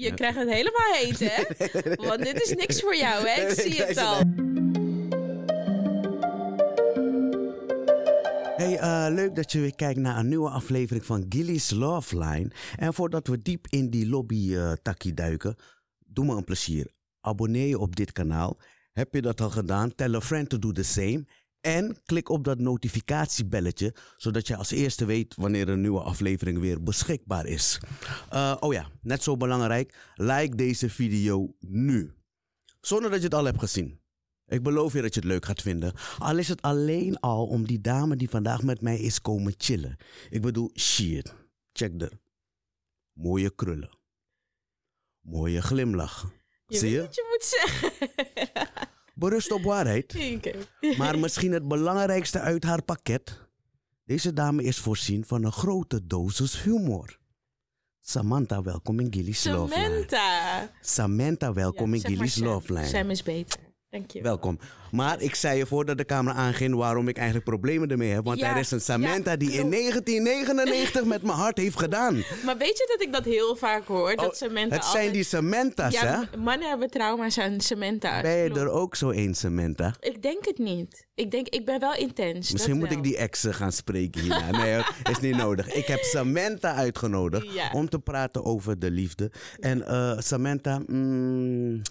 Je krijgt het helemaal heet, hè? Want dit is niks voor jou, hè? Ik zie het al. Hey, eh, leuk dat je weer kijkt naar een nieuwe aflevering van Gilly's Love Line. En voordat we diep in die lobby-takkie eh, duiken, doe me een plezier. Abonneer je op dit kanaal. Heb je dat al gedaan? Tell a friend to do the same. En klik op dat notificatiebelletje, zodat je als eerste weet wanneer een nieuwe aflevering weer beschikbaar is. Eh, oh ja, net zo belangrijk, like deze video nu. Zonder dat je het al hebt gezien. Ik beloof je dat je het leuk gaat vinden. Al is het alleen al om die dame die vandaag met mij is komen chillen. Ik bedoel, shit. Check er. Mooie krullen. Mooie glimlach. Je Zie je? Wat je moet zeggen. Berust op waarheid. maar misschien het belangrijkste uit haar pakket. Deze dame is voorzien van een grote dosis humor. Samantha, welkom in Gilly's Love Samantha! Samantha, welkom in Gilly's Love Sam is beter. Dankjewel. Welkom. Maar ik zei je voordat de camera aanging waarom ik eigenlijk problemen ermee heb. Want er is een Samantha die in 1999 met mijn hart heeft gedaan. Maar weet je dat ik dat heel vaak hoor? dat oh, Samantha het zijn die Samantha's, ja, hè? Mannen hebben trauma's aan Samantha's. Ben je er ook zo een, Samantha? Ik denk het niet. Ik denk, ik ben wel intens. Misschien moet ik die exen gaan spreken hierna. nee, is niet nodig. Ik heb Samantha uitgenodigd om te praten over de liefde. En uh, Samantha... Mm,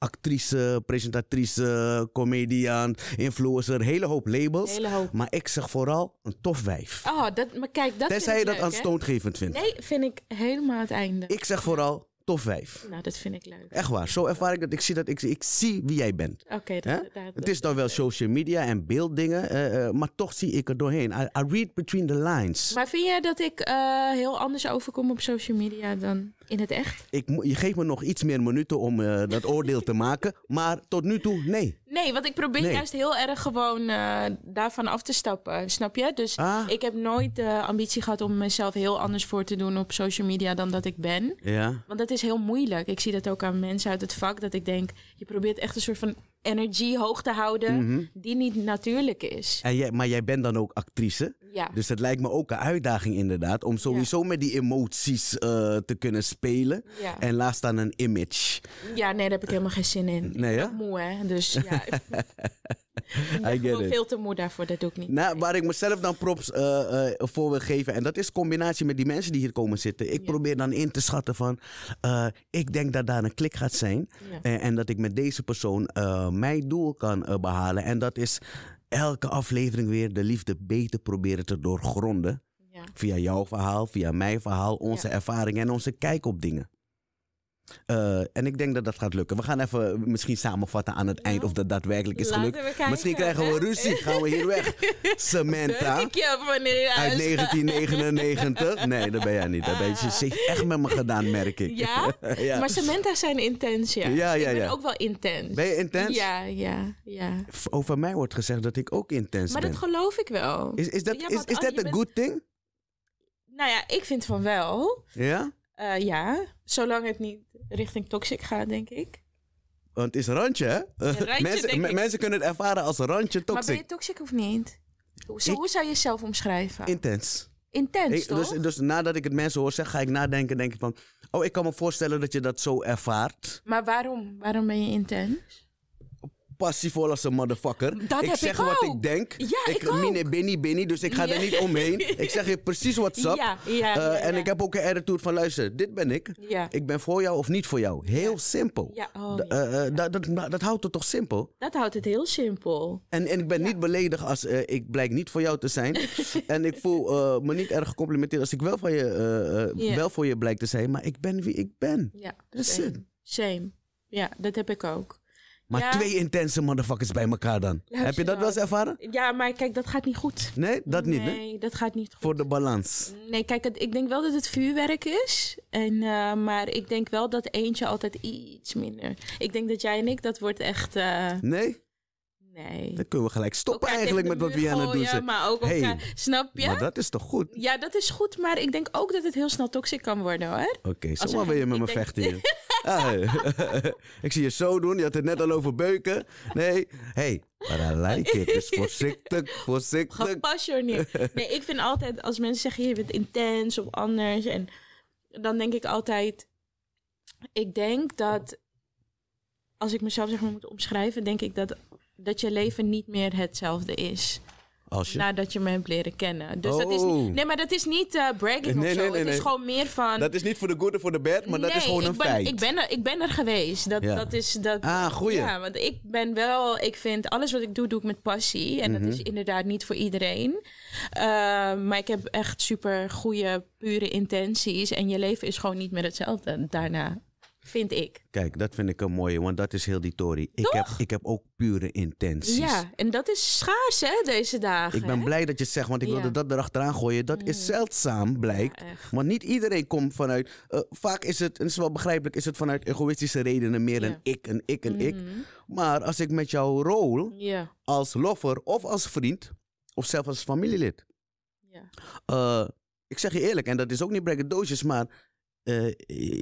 actrice, presentatrice, comedian, influencer, hele hoop labels. Maar ik zeg vooral een tof wijf. Oh, dat, maar kijk, dat Tenzij je dat leuk, aanstootgevend vindt. Nee, vind ik helemaal het einde. Ik zeg vooral tof wijf. Nou, dat vind ik leuk. Echt waar. Zo ervaar ik dat. Ik zie, dat, ik, ik zie wie jij bent. Oké. dat, het is dan wel social media en beelddingen, eh, eh, maar toch zie ik er doorheen. I, read between the lines. Maar vind jij dat ik eh, heel anders overkom op social media dan in het echt? Ik, je geeft me nog iets meer minuten om eh, dat oordeel te maken. Maar tot nu toe, nee. Nee, want ik probeer juist heel erg gewoon eh, daarvan af te stappen. Snap je? Dus ah. ik heb nooit de eh, ambitie gehad om mezelf heel anders voor te doen op social media dan dat ik ben. Ja. Want dat is heel moeilijk. Ik zie dat ook aan mensen uit het vak. Dat ik denk, je probeert echt een soort van energie hoog te houden mhm. die niet natuurlijk is. jij, maar jij bent dan ook actrice. Dus het lijkt me ook een uitdaging inderdaad om sowieso met die emoties eh, te kunnen spelen. En laat staan een image. Ja, nee, daar heb ik helemaal geen zin in. ik ben moe, hè. Dus ja. ik ben veel te moe daarvoor, dat doe ik niet. Nou, waar ik mezelf dan props eh, eh, voor wil geven, en dat is combinatie met die mensen die hier komen zitten. Ik probeer dan in te schatten van, ik denk dat daar een klik gaat zijn. en, dat ik met deze persoon mijn doel kan eh, behalen. En dat is elke aflevering weer de liefde beter proberen te doorgronden. Via jouw verhaal, via mijn verhaal, onze ervaringen en onze kijk op dingen. Eh, en ik denk dat dat gaat lukken. We gaan even misschien samenvatten aan het eind of dat daadwerkelijk is gelukt. misschien krijgen we ruzie. Gaan we hier weg? Samantha. Uit 1999. Nee, dat ben jij niet. Dat ben je ah. ze heeft echt met me gedaan, merk ik. Ja? Maar Samantha zijn intens, ja. Ja, ja, dus Ik ben ook wel intens. Ben je intens? Ja, ja, ja. Over mij wordt gezegd dat ik ook intens ben. Maar dat geloof ik wel. Is, dat een a good thing? Nou ja, ik vind van wel. Ja? Eh, ja. Zolang het niet richting toxic gaat, denk ik. Want het is een randje, hè? mensen, mensen kunnen het ervaren als een randje toxic. Maar ben je toxic of niet? Hoe, hoe zou je jezelf omschrijven? Intens. Intens, dus- toch? dus, dus nadat ik het mensen hoor zeggen, ga ik nadenken. Denk ik van, oh, ik kan me voorstellen dat je dat zo ervaart. Maar waarom? Waarom ben je intens? passievol als een motherfucker. Dat ik zeg ik wat ik denk. Ja, ik ik Benny Benny, dus ik ga er niet omheen. Ik zeg je precies wat up. Eh, en ik heb ook een attitude van luister, dit ben ik. Ik ben voor jou of niet voor jou. Heel simpel. dat, dat, dat, houdt het toch simpel? Dat houdt het heel simpel. En, en ik ben niet beledigd als eh, ik blijk niet voor jou te zijn. en ik voel eh, me niet erg gecomplimenteerd als ik wel, van je, wel voor je blijk te zijn. Maar ik ben wie ik ben. Ja, dat is Same. Ja, dat heb ik ook. Maar twee intense motherfuckers bij elkaar dan. Heb je dat wel eens ervaren? Ja, maar kijk, dat gaat niet goed. Nee, dat nee, niet. Nee, dat gaat niet goed. Voor de balans. Nee, kijk, ik denk wel dat het vuurwerk is. En, eh, maar ik denk wel dat eentje altijd iets minder. Ik denk dat jij en ik, dat wordt echt. Uh... Nee? Nee. Dan kunnen we gelijk stoppen eigenlijk met wat we aan het doen zijn. maar ook hey, snap je? Maar dat is toch goed? Ja, dat is goed, maar ik denk ook dat het heel snel toxic kan worden hoor. Oké, okay, zomaar wil je met me vechten ik zie je zo doen, je had het net al over beuken. Nee, hey, maar I like it. Dus voorzichtig, voorzichtig. Gepassioneerd. Nee, ik vind altijd als mensen zeggen je bent intens of anders. En dan denk ik altijd, ik denk dat als ik mezelf zeg maar moet omschrijven, denk ik dat dat je leven niet meer hetzelfde is. je... Nadat je me hebt leren kennen. Dus dat is niet, oh. nee, maar dat is niet uh, bragging nee, of zo. het is gewoon meer van... Dat is niet voor de good of voor de bad, maar dat is gewoon een feit. Ik ben er, ik ben er geweest. Dat, dat is, dat, ah, goeie. Ja, want ik ben wel... Ik vind alles wat ik doe, doe ik met passie. En dat mhm. is inderdaad niet voor iedereen. Eh, maar ik heb echt super goede, pure intenties. En je leven is gewoon niet meer hetzelfde daarna vind ik. Kijk, dat vind ik een mooie, want dat is heel die Tory. Ik heb, ik heb ook pure intenties. Ja, en dat is schaars hè, deze dagen. Ik ben blij dat je het zegt, want ik wilde dat erachteraan gooien. Dat is mm. zeldzaam, blijkt. want niet iedereen komt vanuit... Eh, vaak is het, en is wel begrijpelijk, is het vanuit egoïstische redenen meer ja. een ik, een ik, een ik. Mm-hmm. Maar als ik met jouw rol als lover of als vriend of zelfs als familielid... Ja. Eh, ik zeg je eerlijk, en dat is ook niet doosjes, maar eh,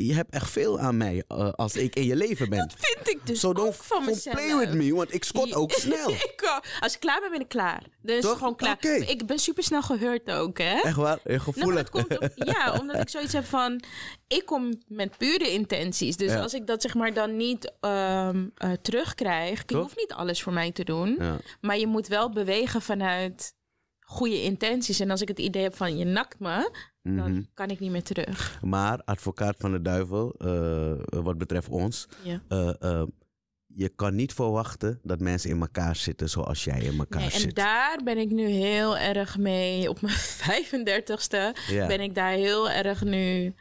je hebt echt veel aan mij eh, als ik in je leven ben. Dat vind ik dus so ook van mezelf. play with me, want ik scot ook snel. als ik klaar ben, ben ik klaar. Dus gewoon klaar. Ik ben super snel geheurd ook, hè? Echt waar? Nou, gevoelig. Nou, komt ja, omdat ik zoiets heb van... Ik kom met pure intenties. Dus als ik dat zeg maar dan niet um, uh, terugkrijg... Ik hoef niet alles voor mij te doen. Maar je moet wel bewegen vanuit goede intenties. En als ik het idee heb van je nakt me, dan mhm. kan ik niet meer terug. Maar advocaat van de duivel, eh, wat betreft ons, eh, eh, je kan niet verwachten dat mensen in elkaar zitten zoals jij in elkaar nee, zit. En daar ben ik nu heel erg mee. Op mijn 35ste ben ik daar heel erg nu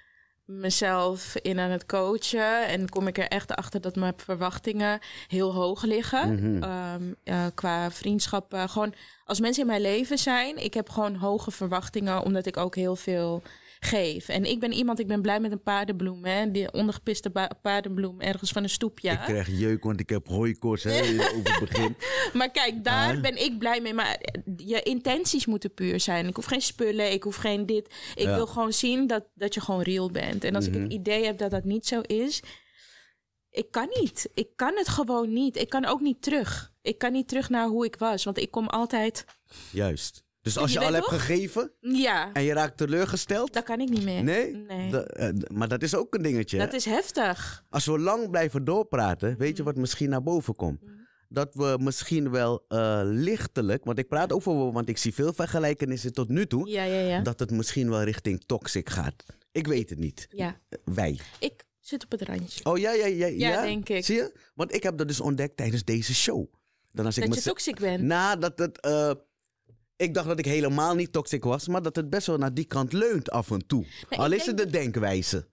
mezelf in aan het coachen. En kom ik er echt achter dat mijn verwachtingen heel hoog liggen. Mhm. Ehm, qua vriendschappen. Eh, gewoon als mensen in mijn leven zijn, ik heb gewoon hoge verwachtingen. Omdat ik ook heel veel geef. En ik ben iemand, ik ben blij met een paardenbloem. Hè? Die ondergepiste paardenbloem ergens van een stoepje. Ik krijg jeuk, want ik heb hooikoorts hè, over het begin. maar kijk, daar ah. ben ik blij mee. Maar eh, je intenties moeten puur zijn. Ik hoef geen spullen, ik hoef geen dit. Ik wil gewoon zien dat, dat je gewoon real bent. En als ik het mhm. idee heb dat dat niet zo is... Ik kan niet. Ik kan het gewoon niet. Ik kan ook niet terug. Ik kan niet terug naar hoe ik was. Want ik kom altijd... Juist dus als je, al hebt gegeven ja. en je raakt teleurgesteld. Dat kan ik niet meer. Nee? Eh, maar dat is ook een dingetje. Dat is heftig. Als we lang blijven doorpraten, weet je mm. wat misschien naar boven komt? Mm. Dat we misschien wel eh, lichtelijk, want ik praat over, want ik zie veel vergelijkenissen tot nu toe, dat het misschien wel richting toxic gaat. Ik weet het niet. Eh, wij. Ik zit op het randje. Oh ja, ja, ja. Ja, denk ik. Zie je? Want ik heb dat dus ontdekt tijdens deze show. Dan als dat je toxic bent. Na nou, dat het ik dacht dat ik helemaal niet toxic was, maar dat het best wel naar die kant leunt af en toe. Al is het de denkwijze.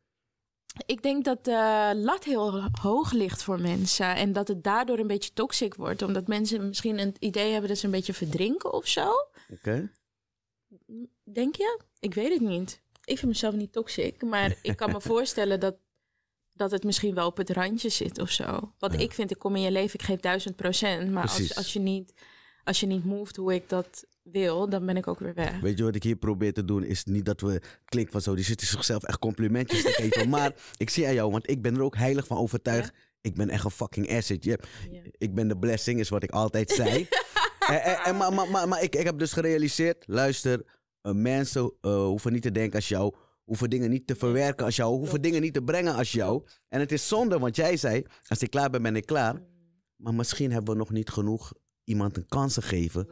Ik denk dat de eh, lat heel hoog ligt voor mensen. En dat het daardoor een beetje toxic wordt. Omdat mensen misschien het idee hebben dat ze een beetje verdrinken of zo. Oké. Denk je? Ik weet het niet. Ik vind mezelf niet toxic. Maar ik kan me voorstellen dat, dat het misschien wel op het randje zit of zo. Wat ik vind, ik kom in je leven, ik geef duizend procent. Maar als, als, je niet, als je niet hoe ik dat wil, dan ben ik ook weer weg. Weet je wat ik hier probeer te doen? Is niet dat we klinken van zo, die zitten zichzelf echt complimentjes te geven. maar ik zie aan jou, want ik ben er ook heilig van overtuigd. Ik ben echt een fucking asset. Je, Ik ben de blessing, is wat ik altijd zei. en, en, maar maar, maar, maar ik, ik heb dus gerealiseerd, luister, eh, mensen eh, hoeven niet te denken als jou hoeven dingen niet te verwerken als jou, hoeven dingen niet te brengen als jou. En het is zonde, want jij zei, als ik klaar ben, ben ik klaar. Mm. Maar misschien hebben we nog niet genoeg iemand een kans gegeven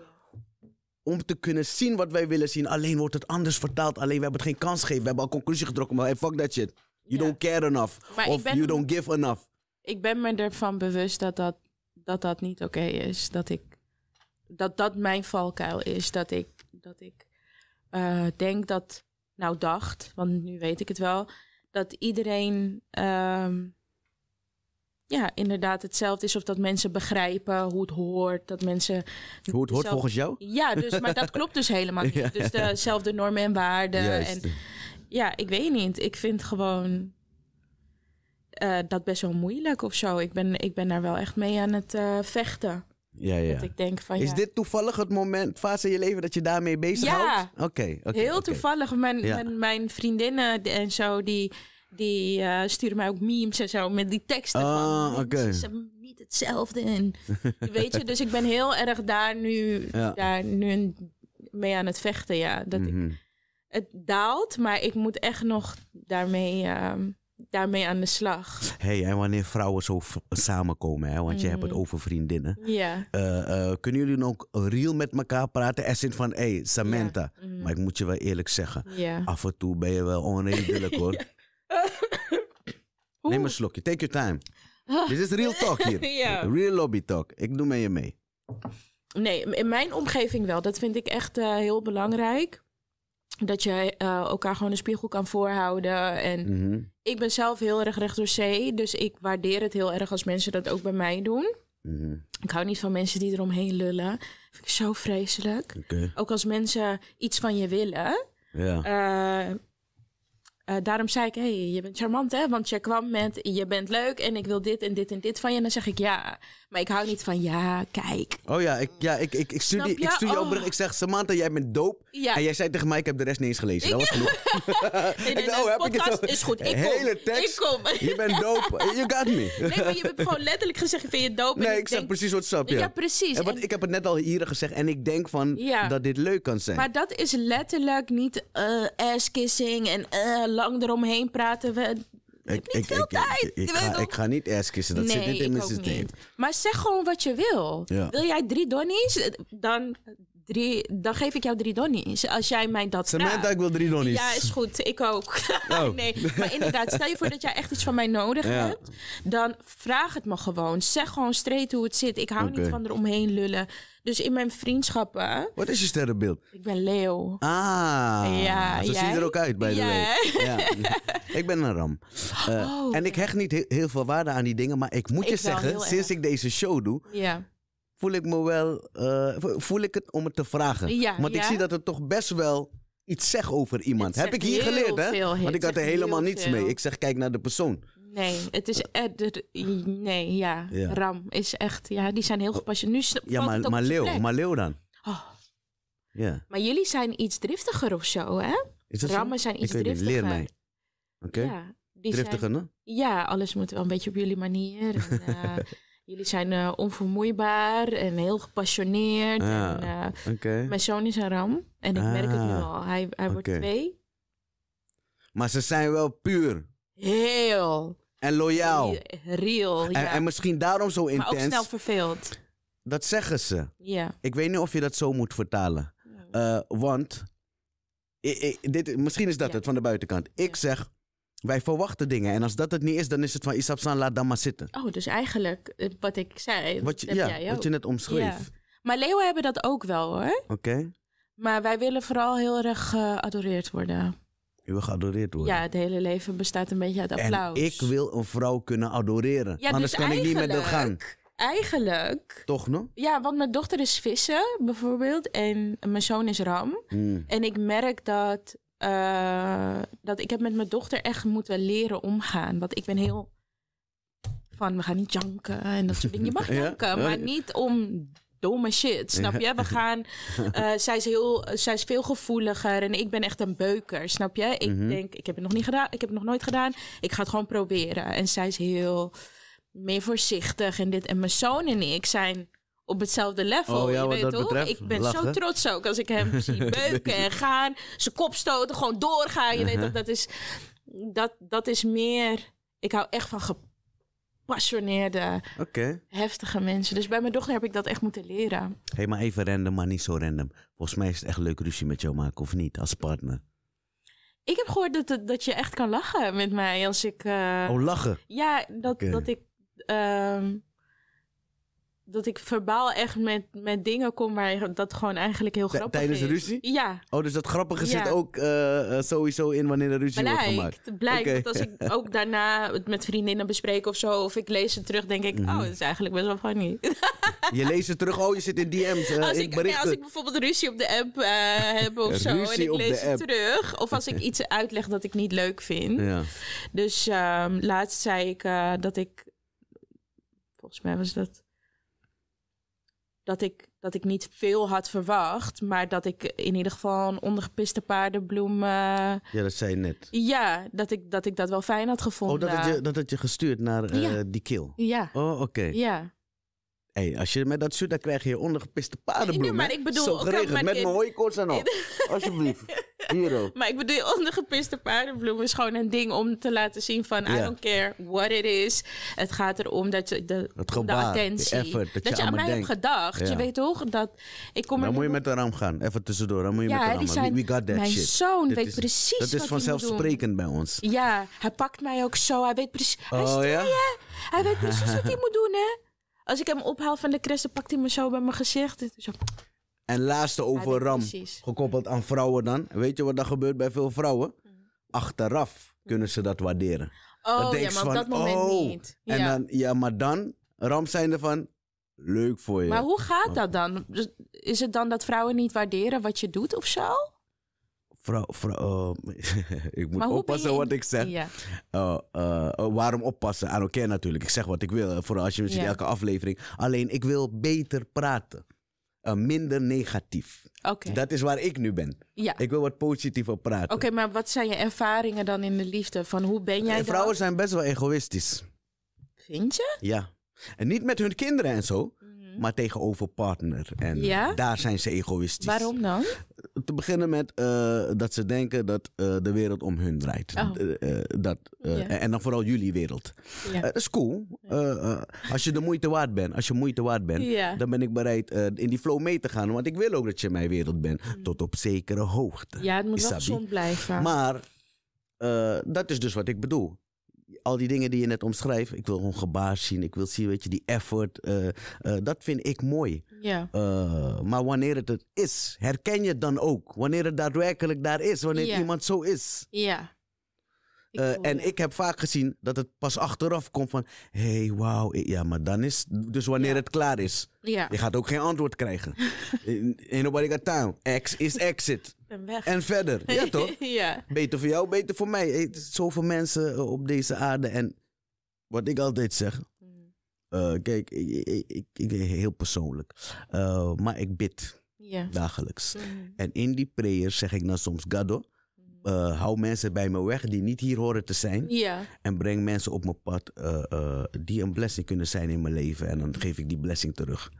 om te kunnen zien wat wij willen zien. Alleen wordt het anders vertaald. Alleen we hebben het geen kans gegeven. We hebben al conclusie getrokken. Maar hey, fuck that shit. You don't care enough. of you don't give enough. Ik ben me ervan bewust dat dat, dat, dat niet oké is. Dat, ik, dat dat mijn valkuil is. Dat ik, dat ik eh, denk dat, nou dacht, want nu weet ik het wel, dat iedereen ehm, ja, inderdaad hetzelfde is. Of dat mensen begrijpen hoe het hoort. Dat mensen. Hoe het hoort volgens jou? Ja, dus, maar dat klopt dus helemaal niet. Ja, dus dezelfde normen en waarden. En, ja, ik weet niet. Ik vind gewoon. Uh, dat best wel moeilijk of zo. Ik ben, ik ben daar wel echt mee aan het uh, vechten. Ja, ja. Dat ik denk van, ja. Is dit toevallig het moment, fase in je leven dat je daarmee bezig houdt? Oké. Okay, Heel toevallig. Mijn, ja. mijn, mijn, vriendinnen en zo, die die eh, sturen mij ook memes en zo met die teksten. Ah, van, okay. is niet hetzelfde. En, weet je, dus ik ben heel erg daar nu, ja. daar nu mee aan het vechten. Ja. Dat ik, mhm. het daalt, maar ik moet echt nog daarmee. Ehm, daarmee aan de slag. hey, en wanneer vrouwen zo samenkomen, hè, want je hebt het mhm. over vriendinnen. Ja. Eh, eh, kunnen jullie dan ook real met elkaar praten? Er zit van, hé, hey, Samantha. Mhm. Maar ik moet je wel eerlijk zeggen, af en toe ben je wel onredelijk hoor. Neem een slokje. Take your time. Dit is real talk hier. Real lobby talk. Ik doe met je mee. Nee, in mijn omgeving wel. Dat vind ik echt eh, heel belangrijk. Dat je eh, elkaar gewoon een spiegel kan voorhouden. En mhm. ik ben zelf heel erg recht door zee. Dus ik waardeer het heel erg als mensen dat ook bij mij doen. Mhm. Ik hou niet van mensen die eromheen lullen. Dat vind ik zo vreselijk. Ook als mensen iets van je willen. Ja. Eh, eh, daarom zei ik, hey, je bent charmant, hè? Want je kwam met, je bent leuk en ik wil dit en dit en dit van je. En dan zeg ik ja. Maar ik hou niet van ja, kijk. Oh ja, ik, ja, ik, ik, ik stuur, ik stuur jou oh. Ik zeg, Samantha, jij bent doop. En jij zei tegen mij, ik heb de rest niet eens gelezen. Dat was genoeg. nee, oh, heb podcast ik het is goed. Ik Hele kom. tekst. Ik kom. je bent doop. You got me. nee, maar je hebt gewoon letterlijk gezegd, je vind je doop. Nee, ik, ik zeg precies wat snap je ja. precies. want ik heb het net al hier gezegd. En ik denk van, dat dit leuk kan zijn. Maar dat is letterlijk niet uh, en uh, lang eromheen praten. We, ik, niet veel tijd. Ik, ga, ik, ga, niet excuses. Dat zit niet in mijn systeem. Maar zeg gewoon wat je wil. Wil jij drie donnies? Dan, drie, dan geef ik jou drie donnies. Als jij mij dat Samantha, vraagt. ik wil drie donnies. Ja, is goed. Ik ook. Oh. nee, maar inderdaad, stel je voor dat jij echt iets van mij nodig hebt. Dan vraag het me gewoon. Zeg gewoon straight hoe het zit. Ik hou niet van eromheen lullen. Dus in mijn vriendschappen. Wat is je sterrenbeeld? Ik ben Leeuw. Ah, ja, zo ziet zie er ook uit, bij de way. Ja. ik ben een ram. oh, eh, en ik hecht niet heel veel waarde aan die dingen, maar ik moet je zeggen, sinds ik deze show doe, ja. voel ik me wel, eh, voel ik het om het te vragen. Ja, Want ik zie dat het toch best wel iets zegt over iemand. Heb ik hier geleerd, hè? Want ik had er helemaal niets mee. Ik zeg, kijk naar de persoon. Nee, het is. er. Eh, eh, nee, ja. Ram is echt. Ja, die zijn heel oh. gepassioneerd. ja, maar, maar Leeuw, maar Leeuw dan. Oh. Ja. Maar jullie zijn iets driftiger of zo, hè? Rammen zijn iets driftiger. Niet, leer mij. Oké. Ja, driftiger, hè? Ja, alles moet wel een beetje op jullie manier. En, eh, jullie zijn onvermoeibaar en heel gepassioneerd. Ah, mijn zoon is een ram en ik merk het nu ah, al. Hij, hij wordt twee. Maar ze zijn wel puur. Heel. En loyaal. Real, ja. En, misschien daarom zo intens. Maar ook snel verveeld. Dat zeggen ze. Ja. Ik weet niet of je dat zo moet vertalen. Eh, want, ik, dit, misschien is dat het van de buitenkant. Ik zeg, wij verwachten dingen. En als dat het niet is, dan is het van Isabsan, laat dan maar zitten. Oh, dus eigenlijk eh, wat ik zei. Wat je, ja, wat je net omschreef. Maar leeuwen hebben dat ook wel hoor. Oké. Maar wij willen vooral heel erg eh, geadoreerd worden. Je wil geadoreerd worden. Ja, het hele leven bestaat een beetje uit applaus. En ik wil een vrouw kunnen adoreren. Ja, anders dus kan ik niet met haar gang. Eigenlijk. Toch nog? Ja, want mijn dochter is vissen bijvoorbeeld. En mijn zoon is ram. Hmm. En ik merk dat, eh, dat ik heb met mijn dochter echt moeten leren omgaan. Want ik ben heel van we gaan niet janken en dat soort dingen. Je mag janken, maar niet om domme shit. Snap je? We gaan. Eh, zij, is heel, zij is veel gevoeliger en ik ben echt een beuker. Snap je? Ik mhm. denk, ik heb het nog niet gedaan. Ik heb het nog nooit gedaan. Ik ga het gewoon proberen. En zij is heel meer voorzichtig en dit. En mijn zoon en ik zijn op hetzelfde level. Oh, ja, je weet ik ben zo trots ook als ik hem zie beuken en gaan. Zijn kop stoten, gewoon doorgaan. Je weet toch? Uh-huh. Dat is, dat, dat is meer. Ik hou echt van gepassioneerde, okay. heftige mensen. Dus bij mijn dochter heb ik dat echt moeten leren. Hé, hey, maar even random, maar niet zo random. Volgens mij is het echt leuk ruzie met jou maken, of niet, als partner? Ik heb gehoord dat, dat je echt kan lachen met mij als ik... Eh, oh, lachen? Ja, dat, dat ik... Ehm, dat ik verbaal echt met, met dingen kom waar dat gewoon eigenlijk heel grappig is. Tijdens ruzie? Ja. Oh, dus dat grappige zit ook eh, eh, sowieso in wanneer er ruzie blijkt, wordt gemaakt? Ja, blijkt. Okay. Dat als ik ook daarna het met vriendinnen bespreek of zo, of ik lees het terug, denk ik, mhm. oh, dat is eigenlijk best wel funny. je leest het terug, oh, je zit in DM's. Uh, eh, als, ik, als ik bijvoorbeeld ruzie op de app heb of zo, en ik lees het terug. Of als ik iets uitleg dat ik niet leuk vind. Ja. Dus ehm, laatst zei ik dat ik, volgens mij was dat dat ik, dat ik niet veel had verwacht. Maar dat ik in ieder geval een ondergepiste paardenbloem. Eh, ja, dat zei je net. Ja, dat ik, dat ik dat wel fijn had gevonden. Oh, dat had je, dat je gestuurd naar eh, die keel. Ja. Oh, oké. Ja. Hey, als je met dat zoet, dan krijg je ondergepiste paardenbloemen. maar ik bedoel... Zo met, met mijn hooikoorts en op, Alsjeblieft. ook. Maar ik bedoel, ondergepiste paardenbloem is gewoon een ding om te laten zien van... I don't care what it is. Het gaat erom dat je de, gebaar, de attentie... Effort, dat, dat, je, aan, aan mij hebt gedacht. Je weet toch dat... Ik kom dan moet je met de ram gaan. Even tussendoor. Dan moet je met de ram We got that mijn shit. Mijn zoon Dit weet is, precies Dat is vanzelfsprekend bij ons. Ja, hij pakt mij ook zo. Hij weet precies... Oh, hij, ja? hij weet precies wat hij moet doen, hè? Als ik hem ophaal van de kressen, pakt hij me zo bij mijn gezicht. Zo. En laatste over Ram, gekoppeld aan vrouwen dan. Weet je wat er gebeurt bij veel vrouwen? Mhm. Achteraf kunnen ze dat waarderen. Oh, ja, maar op dat moment oh. niet. Ja. En dan, ja, maar dan, Ram zijn van leuk voor je. Maar hoe gaat oh. dat dan? Dus is het dan dat vrouwen niet waarderen wat je doet of zo? Vrouw, eh, ik moet oppassen wat ik zeg. Eh, eh, waarom oppassen? Aan oké natuurlijk. Ik zeg wat ik wil. Vooral als je ziet elke aflevering. Alleen ik wil beter praten. minder negatief. Dat is waar ik nu ben. Ik wil wat positiever praten. Oké, maar wat zijn je ervaringen dan in de liefde? Van hoe ben jij Vrouwen zijn best wel egoïstisch. Vind je? Ja. En niet met hun kinderen en zo mhm. maar tegenover partner. En daar zijn ze egoïstisch. Waarom dan? beginnen met eh, dat ze denken dat eh, de wereld om hun draait. Oh. Eh, dat, En dan vooral jullie wereld. Ja. dat is cool. als je de moeite waard bent, als je moeite waard bent, dan ben ik bereid in die flow mee te gaan. Want ik wil ook dat je mijn wereld bent. Hmm. Tot op zekere hoogte. Ja, het moet Isabi. wel blijven. Maar dat is dus wat ik bedoel al die dingen die je net omschrijft, ik wil gewoon gebaar zien. Ik wil zien, weet je, die effort. Eh, eh, dat vind ik mooi. Ja. Eh, maar wanneer het het is, herken je het dan ook. Wanneer het daadwerkelijk daar is. Wanneer iemand zo is. Ja. en ik heb vaak gezien dat het pas achteraf komt van... Hé, hey, wauw. Ja, maar dan is... Dus wanneer het klaar is. Ja. Je gaat ook geen antwoord krijgen. nobody got time. Ex is exit en weg. En verder, ja toch? ja. Beter voor jou, beter voor mij. Hey, zoveel mensen eh, op deze aarde. En wat ik altijd zeg, mm. eh, kijk, ik, ik, heel persoonlijk, eh, maar ik bid dagelijks. Mm. En in die prayer zeg ik dan soms, Gado, uh, mm. hou mensen bij me weg die niet hier horen te zijn. En breng mensen op mijn pad die een blessing kunnen zijn in mijn leven. En dan geef ik die blessing terug.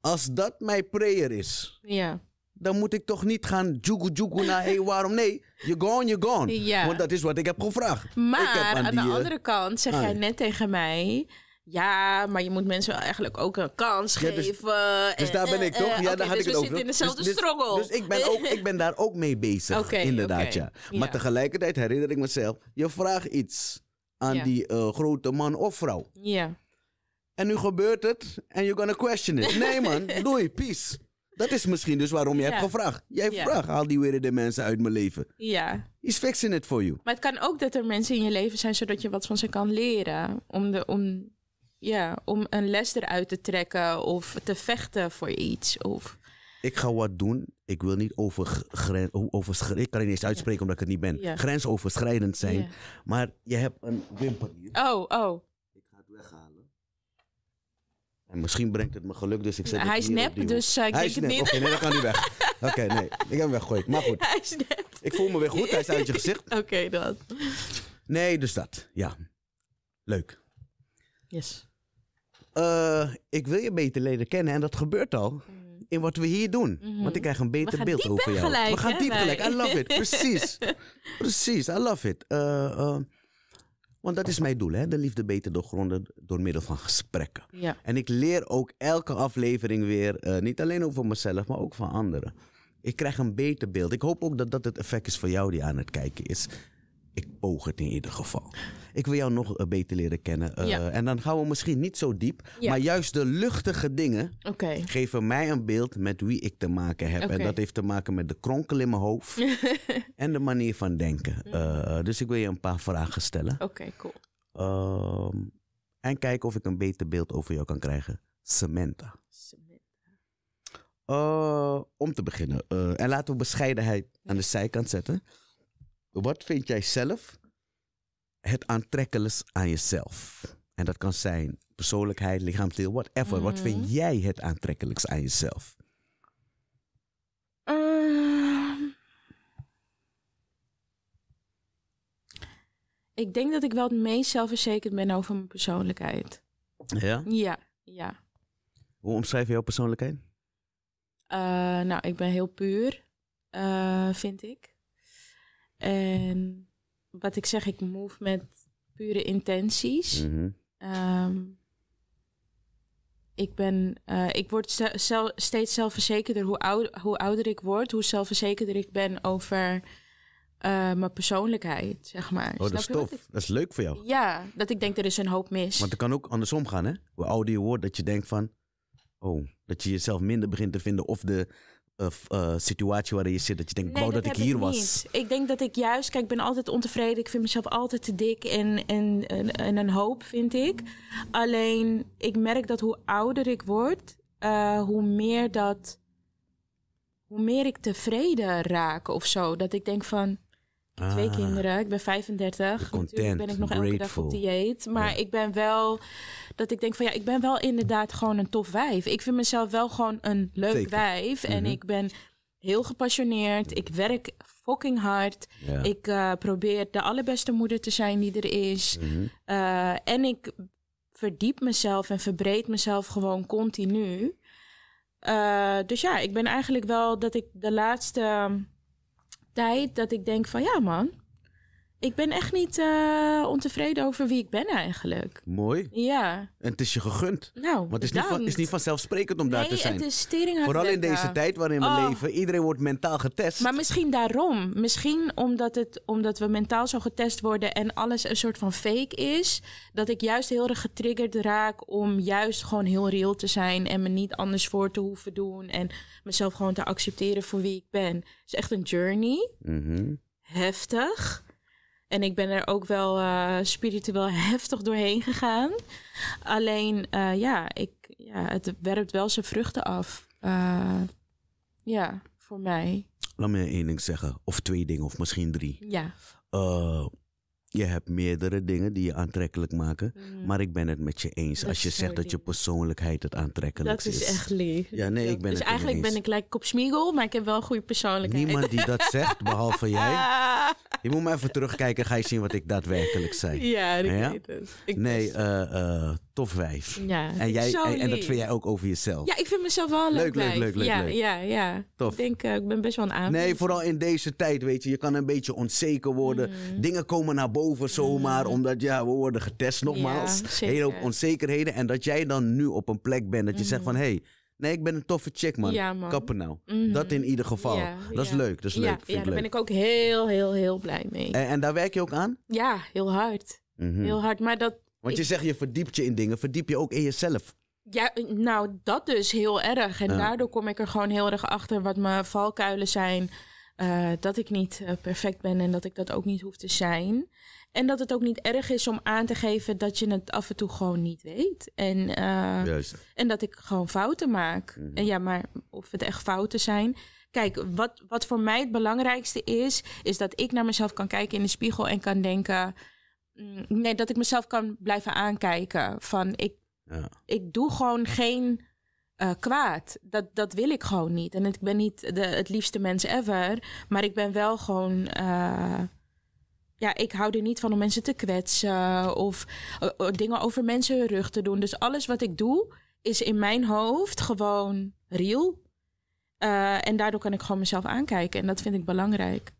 Als dat mijn prayer is. Ja dan moet ik toch niet gaan joegoe joegoe naar hey, waarom nee. You're gone, you're gone. Ja. Want dat is wat ik heb gevraagd. Maar ik heb aan, aan de eh, andere kant zeg jij net tegen mij... Ja, maar je moet mensen wel eigenlijk ook een kans dus- geven. Dus daar ben eh, ik toch? Eh, ja, daar had dus ik het over. we zitten in dus- dezelfde dus, struggle. Dus, ik, ben ook, ik ben daar ook mee bezig, inderdaad. Ja. Maar tegelijkertijd herinner ik mezelf... je vraagt iets aan die grote man of vrouw. Ja. En nu gebeurt het en you're gonna question it. Nee man, doei, peace. Dat is misschien dus waarom je hebt gevraagd. Jij vraagt, haal die weer de mensen uit mijn leven. Ja. Is fixing it for you. Maar het kan ook dat er mensen in je leven zijn zodat je wat van ze kan leren. Om, de, om, ja, om een les eruit te trekken of te vechten voor iets. Of... Ik ga wat doen. Ik wil niet over, over Ik kan het niet eens uitspreken omdat ik het niet ben. Grensoverschrijdend zijn. Maar je hebt een wimper. Oh, oh. En misschien brengt het me geluk, dus ik zet nou, Hij snapt, dus uh, ik hij denk het niet. Oké, okay, dan kan hij weg. Oké, nee, ik heb hem weggegooid. Maar goed. Ik voel me weer goed, hij staat uit je gezicht. Oké, dat. Nee, dus dat, ja. Leuk. Yes. Eh, ik wil je beter leren kennen en dat gebeurt al mhm. in wat we hier doen. Mhm. Want ik krijg een beter beeld over jou. we gaan diep gelijk. I love it. Precies. Precies. I love it. Uh, want dat is mijn doel, hè? de liefde beter doorgronden door middel van gesprekken. En ik leer ook elke aflevering weer, eh, niet alleen over mezelf, maar ook van anderen. Ik krijg een beter beeld. Ik hoop ook dat dat het effect is voor jou die aan het kijken is ik poog het in ieder geval. Ik wil jou nog eh, beter leren kennen. Eh, en dan gaan we misschien niet zo diep. Maar juist de luchtige dingen geven mij een beeld met wie ik te maken heb. En dat heeft te maken met de kronkel in mijn hoofd. en de manier van denken. Mm. Eh, dus ik wil je een paar vragen stellen. Oké, cool. Ehm, en kijken of ik een beter beeld over jou kan krijgen. Samantha. Samantha. om te beginnen. en laten we bescheidenheid aan de zijkant zetten wat vind jij zelf het aantrekkelijkst aan jezelf? En dat kan zijn persoonlijkheid, lichaamsdeel, whatever. Wat vind mhm. jij het aantrekkelijkst aan jezelf? Ehm. ik denk dat ik wel het meest zelfverzekerd ben over mijn persoonlijkheid. Ja? Ja, ja. Hoe omschrijf je jouw persoonlijkheid? Eh, nou, ik ben heel puur, eh, vind ik. En wat ik zeg, ik move met pure intenties. Mhm. Ehm, ik, ben, eh, ik word steeds zelfverzekerder hoe, hoe ouder ik word, hoe zelfverzekerder ik ben over eh, mijn persoonlijkheid, zeg maar. Oh, dat is tof. Dat is leuk voor jou. Ja, dat ik denk er is een hoop mis. Want het kan ook andersom gaan, hè? Hoe ouder je wordt, dat je denkt van... Oh, dat je jezelf minder begint te vinden of de uh, situatie waarin je zit dat je denkt, nee, dat, ik hier was? Ik denk dat ik juist, kijk, ik ben altijd ontevreden. Ik vind mezelf altijd te dik en, en, en, een hoop, vind ik. Alleen, ik merk dat hoe ouder ik word, eh, hoe meer dat, hoe meer ik tevreden raak of zo. Dat ik denk van, twee ah. kinderen. Ik ben 35. Content, Natuurlijk ben ik nog grateful. elke dag op dieet. Maar ik ben wel dat ik denk van ja, ik ben wel inderdaad gewoon een tof wijf. Ik vind mezelf wel gewoon een leuk Zeker. wijf. En mhm. ik ben heel gepassioneerd. Ik werk fucking hard. Ik eh, probeer de allerbeste moeder te zijn die er is. Mhm. Eh, en ik verdiep mezelf en verbreed mezelf gewoon continu. Eh, dus ja, ik ben eigenlijk wel dat ik de laatste tijd dat ik denk van ja man, ik ben echt niet eh, ontevreden over wie ik ben eigenlijk. Mooi. Ja. En het is je gegund. Nou, Want het is, niet, van, is niet, vanzelfsprekend om daar te zijn. het is stering Vooral in deze tijd waarin we oh. leven. Iedereen wordt mentaal getest. Maar misschien daarom. Misschien omdat, het, omdat we mentaal zo getest worden en alles een soort van fake is. Dat ik juist heel erg getriggerd raak om juist gewoon heel real te zijn. En me niet anders voor te hoeven doen. En mezelf gewoon te accepteren voor wie ik ben. Het is echt een journey. Mm Heftig. En ik ben er ook wel eh, spiritueel heftig doorheen gegaan. Alleen, eh, ja, ik, ja, het werpt wel zijn vruchten af. Eh, ja, voor mij. Laat me één ding zeggen, of twee dingen, of misschien drie. Ja je hebt meerdere dingen die je aantrekkelijk maken. Mm. Maar ik ben het met je eens. als je zegt dat je persoonlijkheid het aantrekkelijk is. Dat is echt lief. Ja, nee, ik ben dus het eigenlijk ben ik lijkt smiegel, maar ik heb wel een goede persoonlijkheid. Niemand die dat zegt, behalve jij. Ah. Je moet maar even terugkijken, ga je zien wat ik daadwerkelijk zei. Ja, ik weet het. nee, eh. eh tof vijf Ja, en, jij, en, dat vind jij ook over jezelf. Ja, ik vind mezelf wel leuk. Leuk, leuk, leuk, leuk, ja, ja, ja, Tof. Ik denk, eh, ik ben best wel een aan. Nee, vooral in deze tijd, weet je. Je kan een beetje onzeker worden. Mm. Dingen komen naar boven zomaar, mm. omdat ja, we worden getest nogmaals. Ja, Heel onzekerheden. En dat jij dan nu op een plek bent dat je zegt mm. van, hé, hey, Nee, ik ben een toffe chick, man. Kappen nou. Dat in ieder geval. dat is leuk. Dat is leuk. Ja, ja daar ben ik ook heel, heel, heel blij mee. En, en, daar werk je ook aan? Ja, heel hard. Mhm. Heel hard. Maar dat, want je zegt je verdiept je in dingen, verdiep je ook in jezelf. Ja, nou, dat dus heel erg. En daardoor kom ik er gewoon heel erg achter wat mijn valkuilen zijn. Eh, dat ik niet eh, perfect ben en dat ik dat ook niet hoef te zijn. En dat het ook niet erg is om aan te geven dat je het af en toe gewoon niet weet. En, eh, en dat ik gewoon fouten maak. Mhm. En ja, maar of het echt fouten zijn. Kijk, wat, wat voor mij het belangrijkste is, is dat ik naar mezelf kan kijken in de spiegel en kan denken Mm, nee, dat ik mezelf kan blijven aankijken. Van ik, ik doe gewoon geen eh, kwaad. Dat, dat wil ik gewoon niet. En ik ben niet de, het liefste mens ever. Maar ik ben wel gewoon. Eh, ja, ik hou er niet van om mensen te kwetsen of eh, dingen over mensen hun rug te doen. Dus alles wat ik doe is in mijn hoofd gewoon real. en daardoor kan ik gewoon mezelf aankijken. En dat vind ik belangrijk.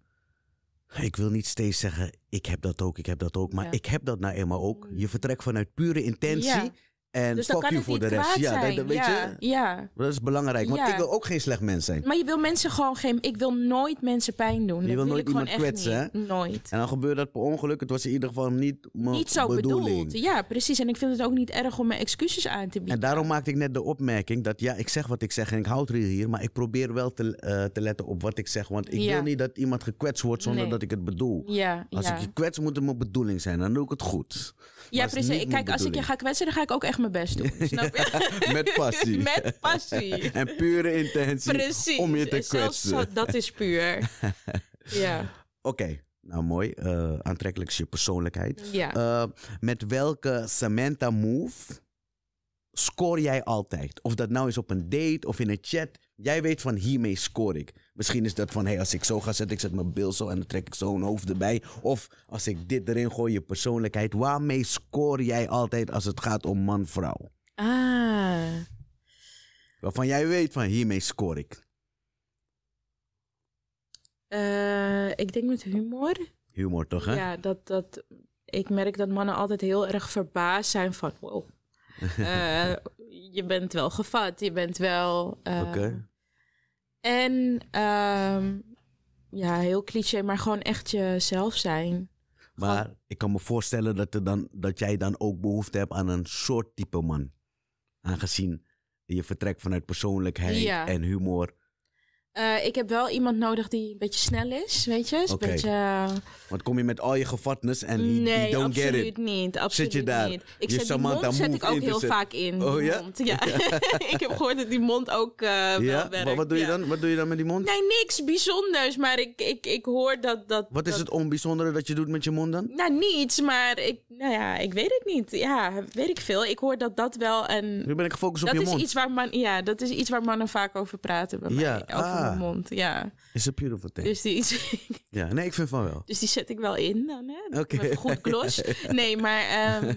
Ik wil niet steeds zeggen, ik heb dat ook, ik heb dat ook. Maar ik heb dat nou eenmaal ook. Mm. Je vertrekt vanuit pure intentie. En dus fuck you voor de rest. Ja, dat, weet ja. je? Ja. Dat is belangrijk. Want ik wil ook geen slecht mens zijn. Maar je wil mensen gewoon geen. Ik wil nooit mensen pijn doen. Je wil, nooit iemand kwetsen. Nooit. En dan gebeurt dat per ongeluk. Het was in ieder geval niet. Niet zo bedoeling. bedoeld. Ja, precies. En ik vind het ook niet erg om mijn excuses aan te bieden. En daarom maakte ik net de opmerking dat ja, ik zeg wat ik zeg en ik houd er hier. Maar ik probeer wel te, eh, te letten op wat ik zeg. Want ik wil niet dat iemand gekwetst wordt zonder dat ik het bedoel. Als ik je kwets, moet het mijn bedoeling zijn. Dan doe ik het goed. Ja, precies. Kijk, als ik je ga kwetsen, dan ga ik ook echt mijn best doen. Snap je? Met passie. Met passie. En pure intentie precies. om je te kwetsen. dat is puur. ja. Oké. Nou, mooi. Uh, aantrekkelijk is je persoonlijkheid. Ja. Eh, met welke Samantha move score jij altijd. Of dat nou is op een date of in een chat. Jij weet van hiermee score ik. Misschien is dat van hey, als ik zo ga zetten ik zet mijn bil zo en dan trek ik zo'n hoofd erbij. Of als ik dit erin gooi, je persoonlijkheid. Waarmee score jij altijd als het gaat om man-vrouw? Ah. Waarvan jij weet van hiermee score ik. Uh, ik denk met humor. Humor toch, hè? Ja, dat, dat, ik merk dat mannen altijd heel erg verbaasd zijn van wow Eh, je bent wel gevat, je bent wel. Ehm, Oké. En ehm, ja, heel cliché, maar gewoon echt jezelf zijn. Maar ik kan me voorstellen dat, er dan, dat jij dan ook behoefte hebt aan een soort type man. Aangezien je vertrekt vanuit persoonlijkheid en humor. Eh, ik heb wel iemand nodig die een beetje snel is, weet je. beetje, eh, Want kom je met al je gevatnis en die nee, don't get it? Nee, absoluut niet. Absoluut zit je daar? Niet. Ik zet die mond zet ik ook heel vaak in. Oh ja? ja. ik heb gehoord dat die mond ook uh, wel werkt. Wat, wat doe je dan? Wat doe je dan met die mond? Nee, niks bijzonders. Maar ik, ik, ik hoor dat... dat wat is het onbijzondere dat je doet met je mond dan? Nou, niets. Maar ik, nou ja, ik weet het niet. Ja, weet ik veel. Ik hoor dat dat wel een... Nu ben ik gefocust op je mond. Iets waar man, ja, dat is iets waar mannen vaak over praten bij mij. Ja, ah mond. Ja. Is a beautiful thing. Dus die, ja, nee, ik vind van wel. Dus die zet ik wel in dan, hè. Oké. Okay. Goed klos nee, maar ehm,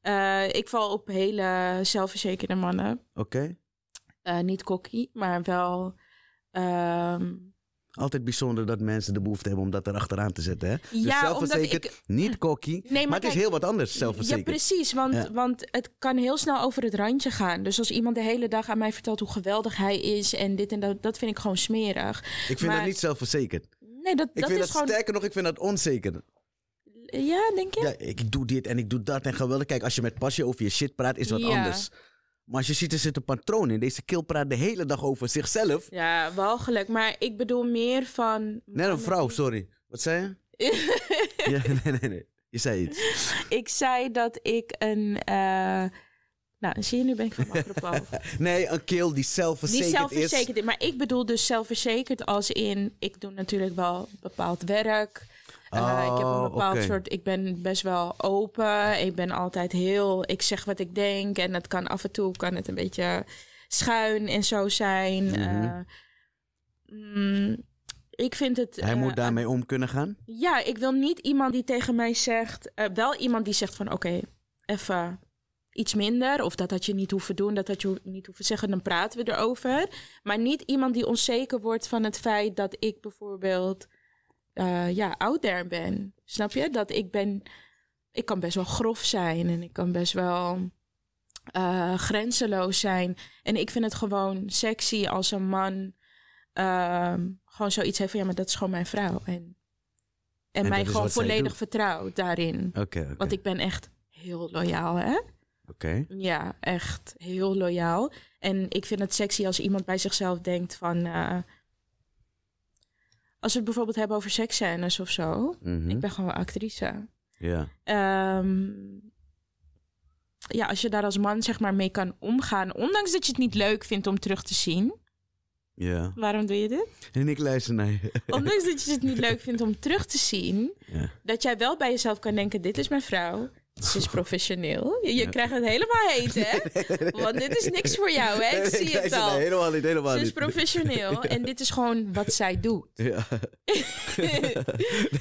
eh, ik val op hele zelfverzekerde mannen. Oké. Eh, niet cocky, maar wel... Ehm, altijd bijzonder dat mensen de behoefte hebben om dat erachteraan te zetten. Hè? Dus ja, dus zelfverzekerd, ik... niet cocky. Nee, maar, maar het is heel wat anders, zelfverzekerd. Ja, precies. Want, want het kan heel snel over het randje gaan. Dus als iemand de hele dag aan mij vertelt hoe geweldig hij is en dit en dat, dat vind ik gewoon smerig. Ik vind dat niet zelfverzekerd. Nee, dat, vind is gewoon... sterker nog, ik vind dat onzeker. Ja, denk je? Ja, ik doe dit en ik doe dat en geweldig. Kijk, als je met passie over je shit praat, is wat anders. Maar als je ziet, er zit een patroon in. Deze keel praat de hele dag over zichzelf. Ja, walgelijk. Maar ik bedoel meer van... Nee, een vrouw, sorry. Wat zei je? ja, nee, nee, nee. Je zei iets. Ik zei dat ik een... Uh... Nou, zie je, nu ben ik van apropos. nee, een keel die zelfverzekerd is. Die zelfverzekerd is. Maar ik bedoel dus zelfverzekerd als in... Ik doe natuurlijk wel bepaald werk. Eh, ah, ik heb een bepaald soort. Ik ben best wel open. Ik ben altijd heel. Ik zeg wat ik denk. En dat kan af en toe kan het een beetje schuin en zo zijn. Mhm. Eh, mm, ik vind het. Hij moet eh, daarmee om kunnen gaan? Ja, ik wil niet iemand die tegen mij zegt. wel iemand die zegt van oké, even iets minder. Of dat had je niet hoeven doen, dat had je niet hoeven zeggen. Dan praten we erover. Maar niet iemand die onzeker wordt van het feit dat ik bijvoorbeeld eh, ja, out there ben. Snap je? Dat ik ben, ik kan best wel grof zijn en ik kan best wel uh, grenzeloos zijn. En ik vind het gewoon sexy als een man ehm, gewoon zoiets heeft van ja, maar dat is gewoon mijn vrouw. En, en, mij gewoon volledig vertrouwt daarin. Oké. Want ik ben echt heel loyaal, hè? Oké. Ja, echt heel loyaal. En ik vind het sexy als iemand bij zichzelf denkt van... Eh, als we het bijvoorbeeld hebben over seksscènes of zo. Mhm. Ik ben gewoon actrice. Ja. Ehm, ja, als je daar als man zeg maar mee kan omgaan, ondanks dat je het niet leuk vindt om terug te zien. Ja. Waarom doe je dit? En ik luister naar je. Ondanks dat je het niet leuk vindt om terug te zien, ja. dat jij wel bij jezelf kan denken: dit is mijn vrouw, ze is professioneel. Je, krijgt het helemaal heet, hè? Want dit is niks voor jou, hè? Ik zie het al. Nee, helemaal niet, helemaal Ze is professioneel en dit is gewoon wat zij doet. Ja.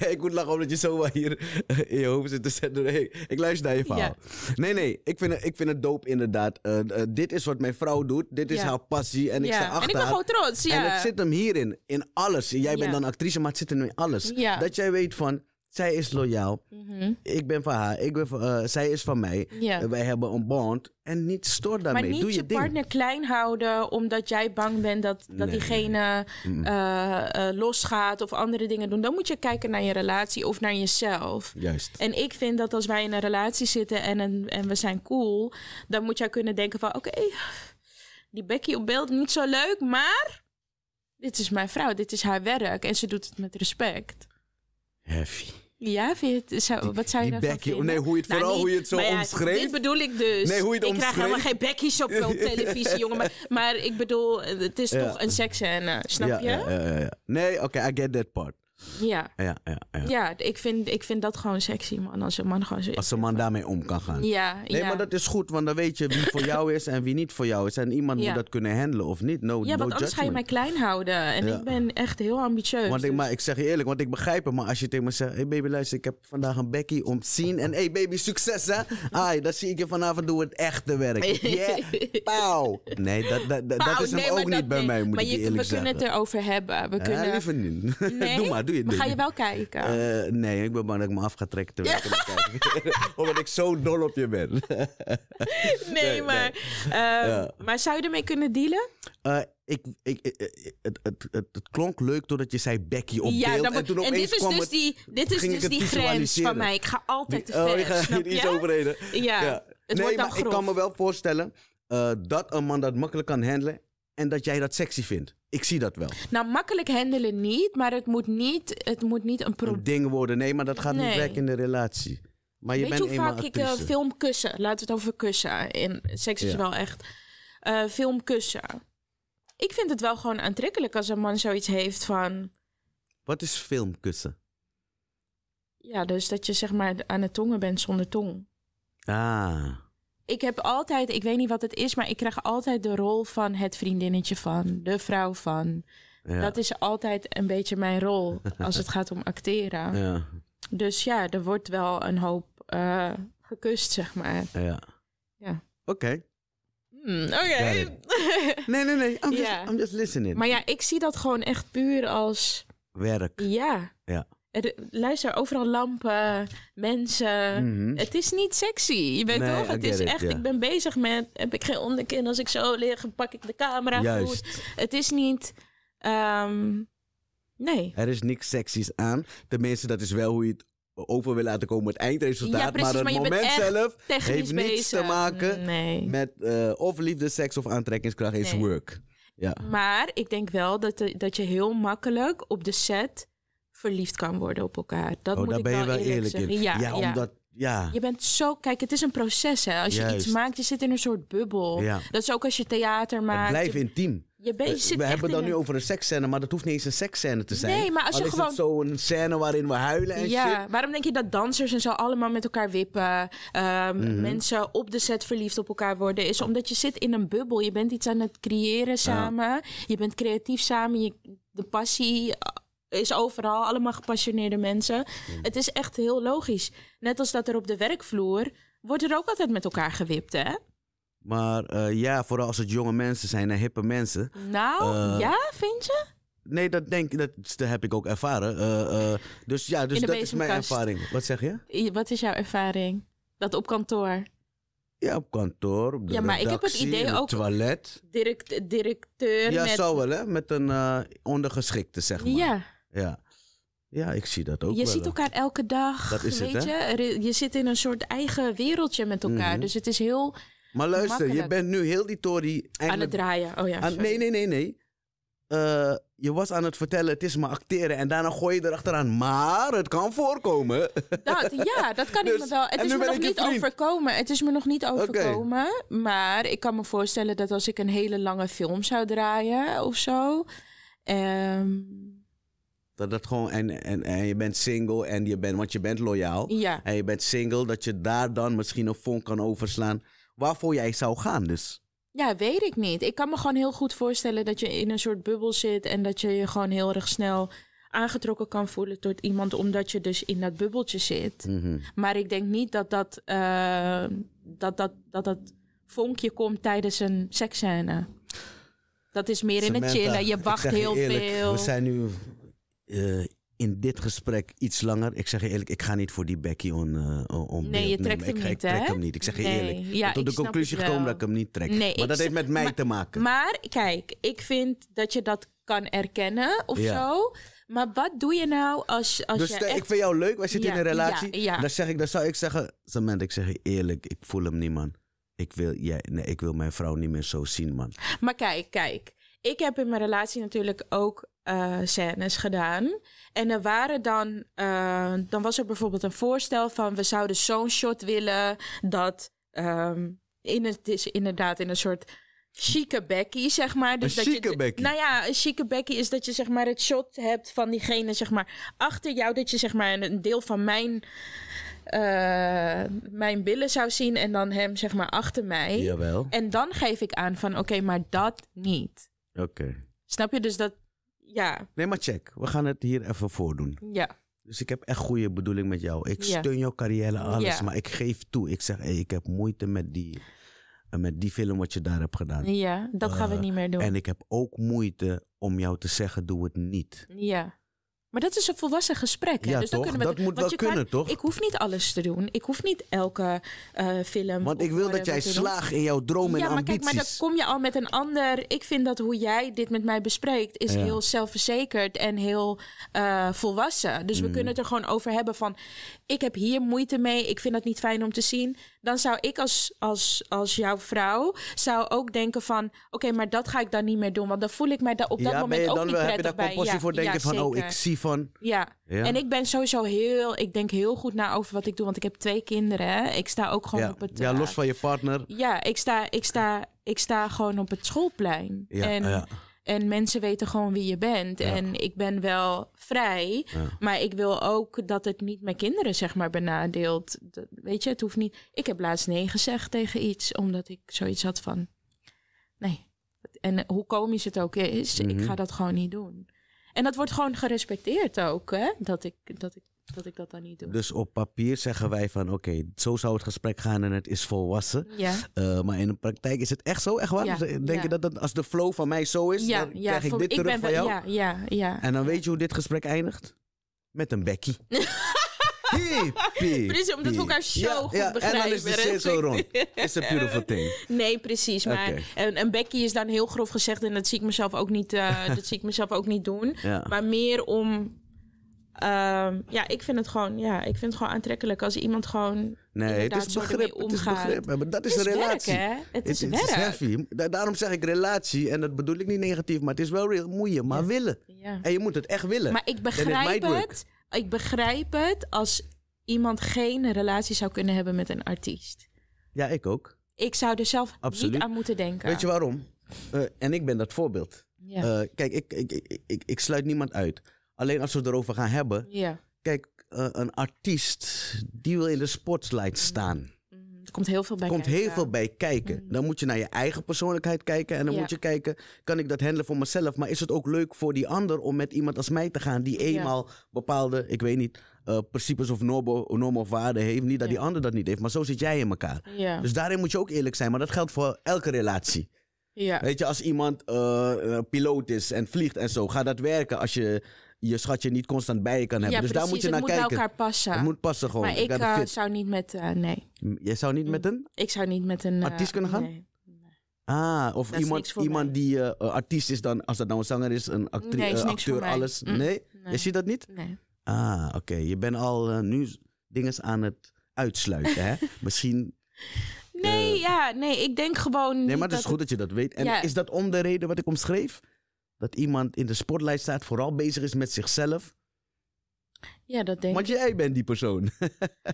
ik moet lachen omdat je zomaar hier in je hoofd zit te zetten. ik luister naar je verhaal. Nee, nee, ik vind, het, ik vind het dope inderdaad. Eh, eh, dit is wat mijn vrouw doet. Dit is haar passie en ik sta achter En ik ben gewoon trots, ja. En het zit hem hierin, in alles. Jij bent dan actrice, maar het zit hem in alles. Dat jij weet van zij is loyaal. Mhm. Ik ben van haar. Ik ben van, eh, zij is van mij. Yeah. wij hebben een bond. En niet stoor daarmee. Maar niet je, je partner klein houden omdat jij bang bent dat, dat diegene eh, eh, losgaat of andere dingen doen. Dan moet je kijken naar je relatie of naar jezelf. Juist. En ik vind dat als wij in een relatie zitten en, en we zijn cool, dan moet jij kunnen denken van oké, die Becky op beeld niet zo leuk, maar dit is mijn vrouw, dit is haar werk en ze doet het met respect. Ja, vind wat zou je dan Becky, Nee, hoe je het, nou, vooral hoe je het zo maar ja, Dit bedoel ik dus. Nee, hoe je het ik krijg helemaal geen Becky's op, televisie, jongen. Maar, maar, ik bedoel, het is toch een seksscène, snap ja, je? Nee, oké, okay, I get that part. Ja. Ja, ja, ja. ja ik, vind, ik vind dat gewoon sexy, man. Als een man gewoon zo Als een man daarmee om kan gaan. Ja, Nee, maar dat is goed, want dan weet je wie voor jou is en wie niet voor jou is. En iemand die moet dat kunnen handelen of niet. No, ja, no want anders ga je mij klein houden. En ik ben echt heel ambitieus. Want ik, dus- maar ik zeg je eerlijk, want ik begrijp het. Maar als je tegen me zegt, hey baby, luister, ik heb vandaag een Becky om te zien. En hey baby, succes hè. Ai, dat zie ik je vanavond doen, het echte werk. Yeah, pauw. Nee, dat, dat, dat, is hem ook niet bij mij, moet ik je, eerlijk zeggen. Maar We kunnen het erover hebben. We kunnen... niet. Nee? Doe maar, maar ga je wel kijken? Eh, nee, ik ben bang dat ik me af ga trekken terwijl ik kijken. Omdat ik zo dol op je ben. nee, maar... Ehm, maar zou je ermee kunnen dealen? Eh, ik, ik, eh, het, het, het, het, klonk leuk doordat je zei Becky op ja, beeld. en toen en dit is dus die, dit is dus die grens van mij. Ik ga altijd te oh, ver, Oh, je gaat hier iets overreden. Ja, nee, maar ik kan me wel voorstellen dat een man dat makkelijk kan handelen... en dat jij dat sexy vindt. Ik zie dat wel. Nou, makkelijk handelen niet, maar het moet niet, het moet niet een probleem... ding worden. Nee, maar dat gaat niet werken in de relatie. Maar je Weet je hoe vaak ik eh, film kussen? Laten we het over kussen. In seks is wel echt... Uh, film kussen. Ik vind het wel gewoon aantrekkelijk als een man zoiets heeft van... Wat is filmkussen? Ja, dus dat je zeg maar aan het tongen bent zonder tong. Ah ik heb altijd, ik weet niet wat het is, maar ik krijg altijd de rol van het vriendinnetje van, de vrouw van. Dat is altijd een beetje mijn rol als het gaat om acteren. Ja. Dus ja, er wordt wel een hoop eh, gekust, zeg maar. Ja. ja. Oké. Hmm, oké. nee, nee, nee. I'm just, I'm just listening. Maar ja, ik zie dat gewoon echt puur als... Werk. Ja. Ja. Er, eh, luister, overal lampen, mensen. Mhm. Het is niet sexy. Je weet toch? Het is echt, ik ben bezig met. Heb ik geen onderkin? Als ik zo lig, pak ik de camera Juist. goed. Het is niet. Ehm, nee. Er is niks sexy's aan. Tenminste, dat is wel hoe je het over wil laten komen het eindresultaat. precies, maar het moment zelf heeft niks te maken met eh, of liefde, seks of aantrekkingskracht. Is work. Ja. Maar ik denk wel dat, eh, dat je heel makkelijk op de set verliefd kan worden op elkaar. Dat oh, moet daar ik ben wel je wel eerlijk, in. Ja, ja, omdat... Ja. Je bent zo... Kijk, het is een proces, hè. Als je iets maakt, je zit in een soort bubbel. Dat is ook als je theater maakt. Blijf intiem. Eh, we hebben het dan nu over een seksscène, maar dat hoeft niet eens een seksscène te zijn. Nee, maar als je Al gewoon... zo'n scène waarin we huilen en ja, Waarom denk je dat dansers en zo allemaal met elkaar wippen? Ehm, mhm. Mensen op de set verliefd op elkaar worden? Is omdat je zit in een bubbel. Je bent iets aan het creëren samen. Je bent creatief samen. Je, de passie, is overal, allemaal gepassioneerde mensen. Hmm. Het is echt heel logisch. Net als dat er op de werkvloer wordt er ook altijd met elkaar gewipt, hè? Maar eh, ja, vooral als het jonge mensen zijn en hippe mensen. Nou, eh, ja, vind je? Nee, dat, denk, dat, dat heb ik ook ervaren. Eh, dus ja, dus dat is mijn ervaring. Wat zeg je? Wat is jouw ervaring? Dat op kantoor? Ja, op kantoor. Op de ja, maar ik heb het idee ook. Toilet. Direct, directeur. Ja, zou wel, hè? Met een ondergeschikte, zeg maar. Ja. Ja. Ja, ik zie dat ook. Je wel. ziet eh. elkaar elke dag. Dat is weet je? Je zit in een soort eigen wereldje met elkaar. Mhm. Dus het is heel. Maar luister, je bent nu heel die Tory. Aan het draaien. Oh ja. Aan, nee, nee, nee, nee. Uh, je was aan het vertellen, het is maar acteren. En daarna gooi je erachteraan. Maar het kan voorkomen. Dat, ja, dat kan dus, ik me wel. Het is me nog niet overkomen. Het is me nog niet overkomen. Maar ik kan me voorstellen dat als ik een hele lange film zou draaien of zo. Ehm, dat dat gewoon, en, en, en je bent single en je bent, want je bent loyaal. En je bent single, dat je daar dan misschien een vonk kan overslaan. Waarvoor jij zou gaan dus. Ja, weet ik niet. Ik kan me gewoon heel goed voorstellen dat je in een soort bubbel zit en dat je je gewoon heel erg snel aangetrokken kan voelen tot iemand omdat je dus in dat bubbeltje zit. Mhm. Maar ik denk niet dat dat, eh, dat, dat, dat, dat vonkje komt tijdens een seksscène. Dat is meer in het chillen. Je wacht heel veel. We zijn nu eh, in dit gesprek iets langer. Ik zeg je eerlijk, ik ga niet voor die Becky on, uh, eh, Nee, je trekt hem ik, niet, ik trek hem niet. Ik zeg je eerlijk. tot de conclusie gekomen dat ik hem niet trek. Nee, maar dat heeft met mij te maken. Maar kijk, ik vind dat je dat kan erkennen of zo. Maar wat doe je nou als, als dus je. Echt... ik vind jou leuk, wij zitten in een relatie. Ja, dan, zeg ik, dan zou ik zeggen, Samantha, ik zeg je eerlijk, ik voel hem niet, man. Ik wil, jij, nee, ik wil mijn vrouw niet meer zo zien, man. Maar kijk, kijk ik heb in mijn relatie natuurlijk ook uh, scènes gedaan. En er waren dan, eh, dan was er bijvoorbeeld een voorstel van we zouden zo'n shot willen dat ehm, in het is inderdaad in een soort chique Becky, zeg maar. Dus een dat chique je, Becky? Nou ja, een chique Becky is dat je zeg maar het shot hebt van diegene zeg maar achter jou. Dat je zeg maar een deel van mijn, eh, mijn billen zou zien en dan hem zeg maar achter mij. Jawel. En dan geef ik aan van oké, maar dat niet. Oké. Snap je dus dat? Ja. Nee, maar check. We gaan het hier even voordoen. Ja. Dus ik heb echt goede bedoeling met jou. Ik steun jouw carrière, alles. Ja. Maar ik geef toe. Ik zeg, hey, ik heb moeite met die, eh, met die film wat je daar hebt gedaan. Ja, dat gaan we eh, niet meer doen. En ik heb ook moeite om jou te zeggen, doe het niet. Ja. Maar dat is een volwassen gesprek. Hè? Ja, dus toch? Dan we dat moet wel kunnen, kan, toch? Ik hoef niet alles te doen. Ik hoef niet elke eh, film. Want ik wil eh, dat jij slaagt in jouw droom en ambities. Ja, maar kijk, maar dan kom je al met een ander. Ik vind dat hoe jij dit met mij bespreekt is heel zelfverzekerd en heel eh, volwassen. Dus we mm. kunnen het er gewoon over hebben van... ik heb hier moeite mee, ik vind dat niet fijn om te zien dan zou ik als, als, als jouw vrouw zou ook denken van... oké, maar dat ga ik dan niet meer doen. Want dan voel ik mij daar op dat moment ook niet prettig bij. Heb je daar compassie voor denken ja, van, oh, ik zie van... Ja. en ik ben sowieso heel... ik denk heel goed na over wat ik doe. Want ik heb twee kinderen. Ik sta ook gewoon op het... Ja, eh, los van je partner. Ja, ik sta, ik sta, ik sta gewoon op het schoolplein. en, ja en mensen weten gewoon wie je bent. En ik ben wel vrij. Maar ik wil ook dat het niet mijn kinderen, zeg maar, benadeelt. weet je, het hoeft niet. Ik heb laatst nee gezegd tegen iets, omdat ik zoiets had van. Nee. En hoe komisch het ook is, ik mhm. ga dat gewoon niet doen. En dat wordt gewoon gerespecteerd ook, hè? Dat ik, dat ik dat ik dat dan niet doe. Dus op papier zeggen wij van oké, zo zou het gesprek gaan en het is volwassen. Eh, maar in de praktijk is het echt zo, echt waar? Dus, eh, denk je dat, als de flow van mij zo is, dan krijg ik dit terug van jou? Ja, ja, ja. En dan weet je hoe dit gesprek eindigt? Met een bekkie. Precies, omdat we elkaar zo goed ja, begrijpen. En dan is het weer zo rond. Is een beautiful thing. Nee, precies. Maar een Becky is dan heel grof gezegd. En dat zie ik mezelf ook niet, eh, dat zie ik mezelf ook niet doen. Maar meer om Ehm, ja, ik vind het gewoon, ja, ik vind het gewoon aantrekkelijk als iemand gewoon. Nee, het is begrip. Het is begrip. Maar dat is, een relatie. Het is het, werk. daarom zeg ik relatie en dat bedoel ik niet negatief, maar het is wel real, maar willen. En je moet het echt willen. Maar ik begrijp het. Ik begrijp het als iemand geen relatie zou kunnen hebben met een artiest. Ja, ik ook. Ik zou er zelf niet aan moeten denken. Weet je waarom? Eh, en ik ben dat voorbeeld. Eh, kijk, ik, ik, ik, ik, sluit niemand uit. Alleen als we het erover gaan hebben. Ja. Kijk, eh, een artiest die wil in de spotlight mhm. staan. Mhm. Er komt heel veel bij komt kijken. heel veel bij kijken. Mhm. Dan moet je naar je eigen persoonlijkheid kijken. En dan moet je kijken, kan ik dat handelen voor mezelf? Maar is het ook leuk voor die ander om met iemand als mij te gaan... die eenmaal bepaalde, ik weet niet, eh, principes of normen of waarden heeft. Niet dat die ander dat niet heeft, maar zo zit jij in elkaar. Dus daarin moet je ook eerlijk zijn. Maar dat geldt voor elke relatie. Weet je, als iemand eh, piloot is en vliegt en zo, gaat dat werken als je je schatje niet constant bij je kan hebben. dus daar moet je naar kijken. Het moet bij elkaar passen. Het moet passen gewoon. Maar ik, ik uh, zou niet met, uh, nee. Jij zou niet met een? Ik zou niet met een... Eh, artiest kunnen gaan? Nee. Ah, of iemand, iemand die uh, artiest is dan, als dat nou een zanger is, een actrice, nee, is acteur, alles. Mm, nee? Je ziet dat niet? Nee. Ah, oké. Je bent al nu dingen aan het uitsluiten, hè? Misschien Nee, ja, nee, ik denk gewoon. Nee, maar het is goed dat je dat weet. En is dat om de reden wat ik omschreef? dat iemand in de spotlight staat, vooral bezig is met zichzelf. Ja, dat denk Want ik. Want jij bent die persoon.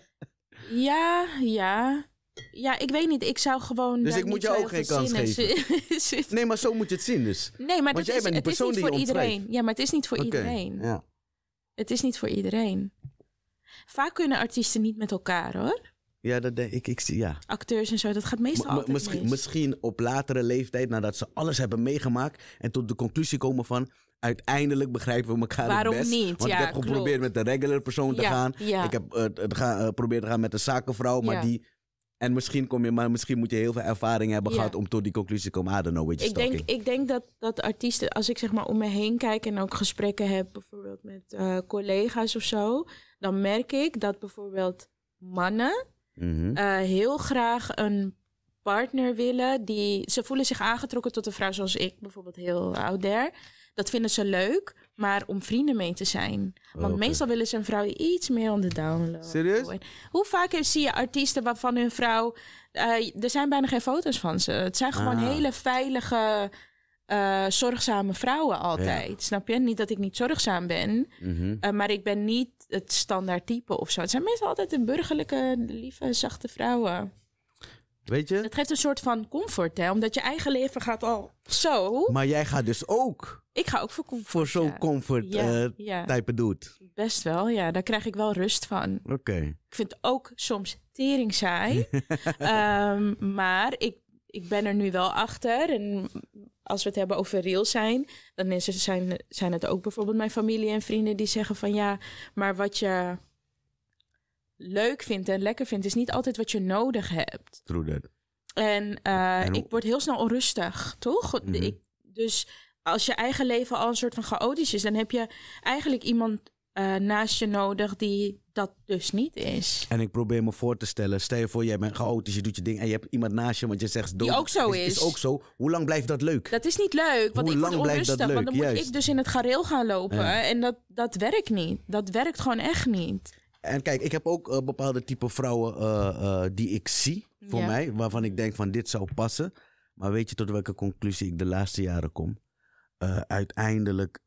ja, ja. Ja, ik weet niet. Ik zou gewoon. Dus ik moet jou ook geen kans geven. nee, maar zo moet je het zien, dus. Nee, maar Want is, niet voor iedereen. Ja, maar het is niet voor okay, iedereen. Ja. Het is niet voor iedereen. Vaak kunnen artiesten niet met elkaar hoor. Ja, dat denk ik. ik zie, ja. Acteurs en zo, dat gaat meestal altijd misschien, misschien op latere leeftijd, nadat ze alles hebben meegemaakt... en tot de conclusie komen van... uiteindelijk begrijpen we elkaar Waarom het best. niet? Want ik heb geprobeerd met de regular persoon te gaan. Ik heb eh, eh, geprobeerd te gaan met de zakenvrouw, maar die... En misschien, kom je, maar misschien moet je heel veel ervaring hebben gehad om tot die conclusie te komen. ik denk, ik denk dat, dat artiesten, als ik zeg maar om me heen kijk en ook gesprekken heb, bijvoorbeeld met eh, collega's of zo, dan merk ik dat bijvoorbeeld mannen Mhm. Eh, heel graag een partner willen die. Ze voelen zich aangetrokken tot een vrouw zoals ik, bijvoorbeeld heel out there. Dat vinden ze leuk, maar om vrienden mee te zijn. Want oh, meestal willen ze een vrouw iets meer onder the down Serieus? Hoe vaak zie je artiesten waarvan hun vrouw... Eh, er zijn bijna geen foto's van ze. Het zijn gewoon ah. hele veilige eh, zorgzame vrouwen altijd. Snap je? Niet dat ik niet zorgzaam ben, mhm. eh, maar ik ben niet het standaard type of zo. Het zijn meestal altijd de burgerlijke, lieve, zachte vrouwen. Weet je? Het geeft een soort van comfort, hè? Omdat je eigen leven gaat al zo. Maar jij gaat dus ook. Ik ga ook voor comfort. Voor zo'n comfort ja, uh, type doet. Best wel, ja. Daar krijg ik wel rust van. Oké. Ik vind ook soms tering saai. Ehm, maar ik ik ben er nu wel achter. En als we het hebben over real zijn, dan is er, zijn, zijn het ook bijvoorbeeld mijn familie en vrienden die zeggen van ja, maar wat je leuk vindt en lekker vindt, is niet altijd wat je nodig hebt. True that. En, eh, ik word heel snel onrustig, toch? Mhm. dus als je eigen leven al een soort van chaotisch is, dan heb je eigenlijk iemand eh, naast je nodig die dat dus niet is. En ik probeer me voor te stellen. Stel je voor, jij bent chaotisch, je doet je ding en je hebt iemand naast je, want je zegt... Die ook zo is. Is ook zo. Hoe lang blijft dat leuk? Dat is niet leuk, want Hoe ik lang blijft dat leuk? want dan moet ik dus in het gareel gaan lopen. En dat, dat werkt niet. Dat werkt gewoon echt niet. En kijk, ik heb ook eh, bepaalde type vrouwen eh, die ik zie voor mij, waarvan ik denk van dit zou passen. Maar weet je tot welke conclusie ik de laatste jaren kom? uiteindelijk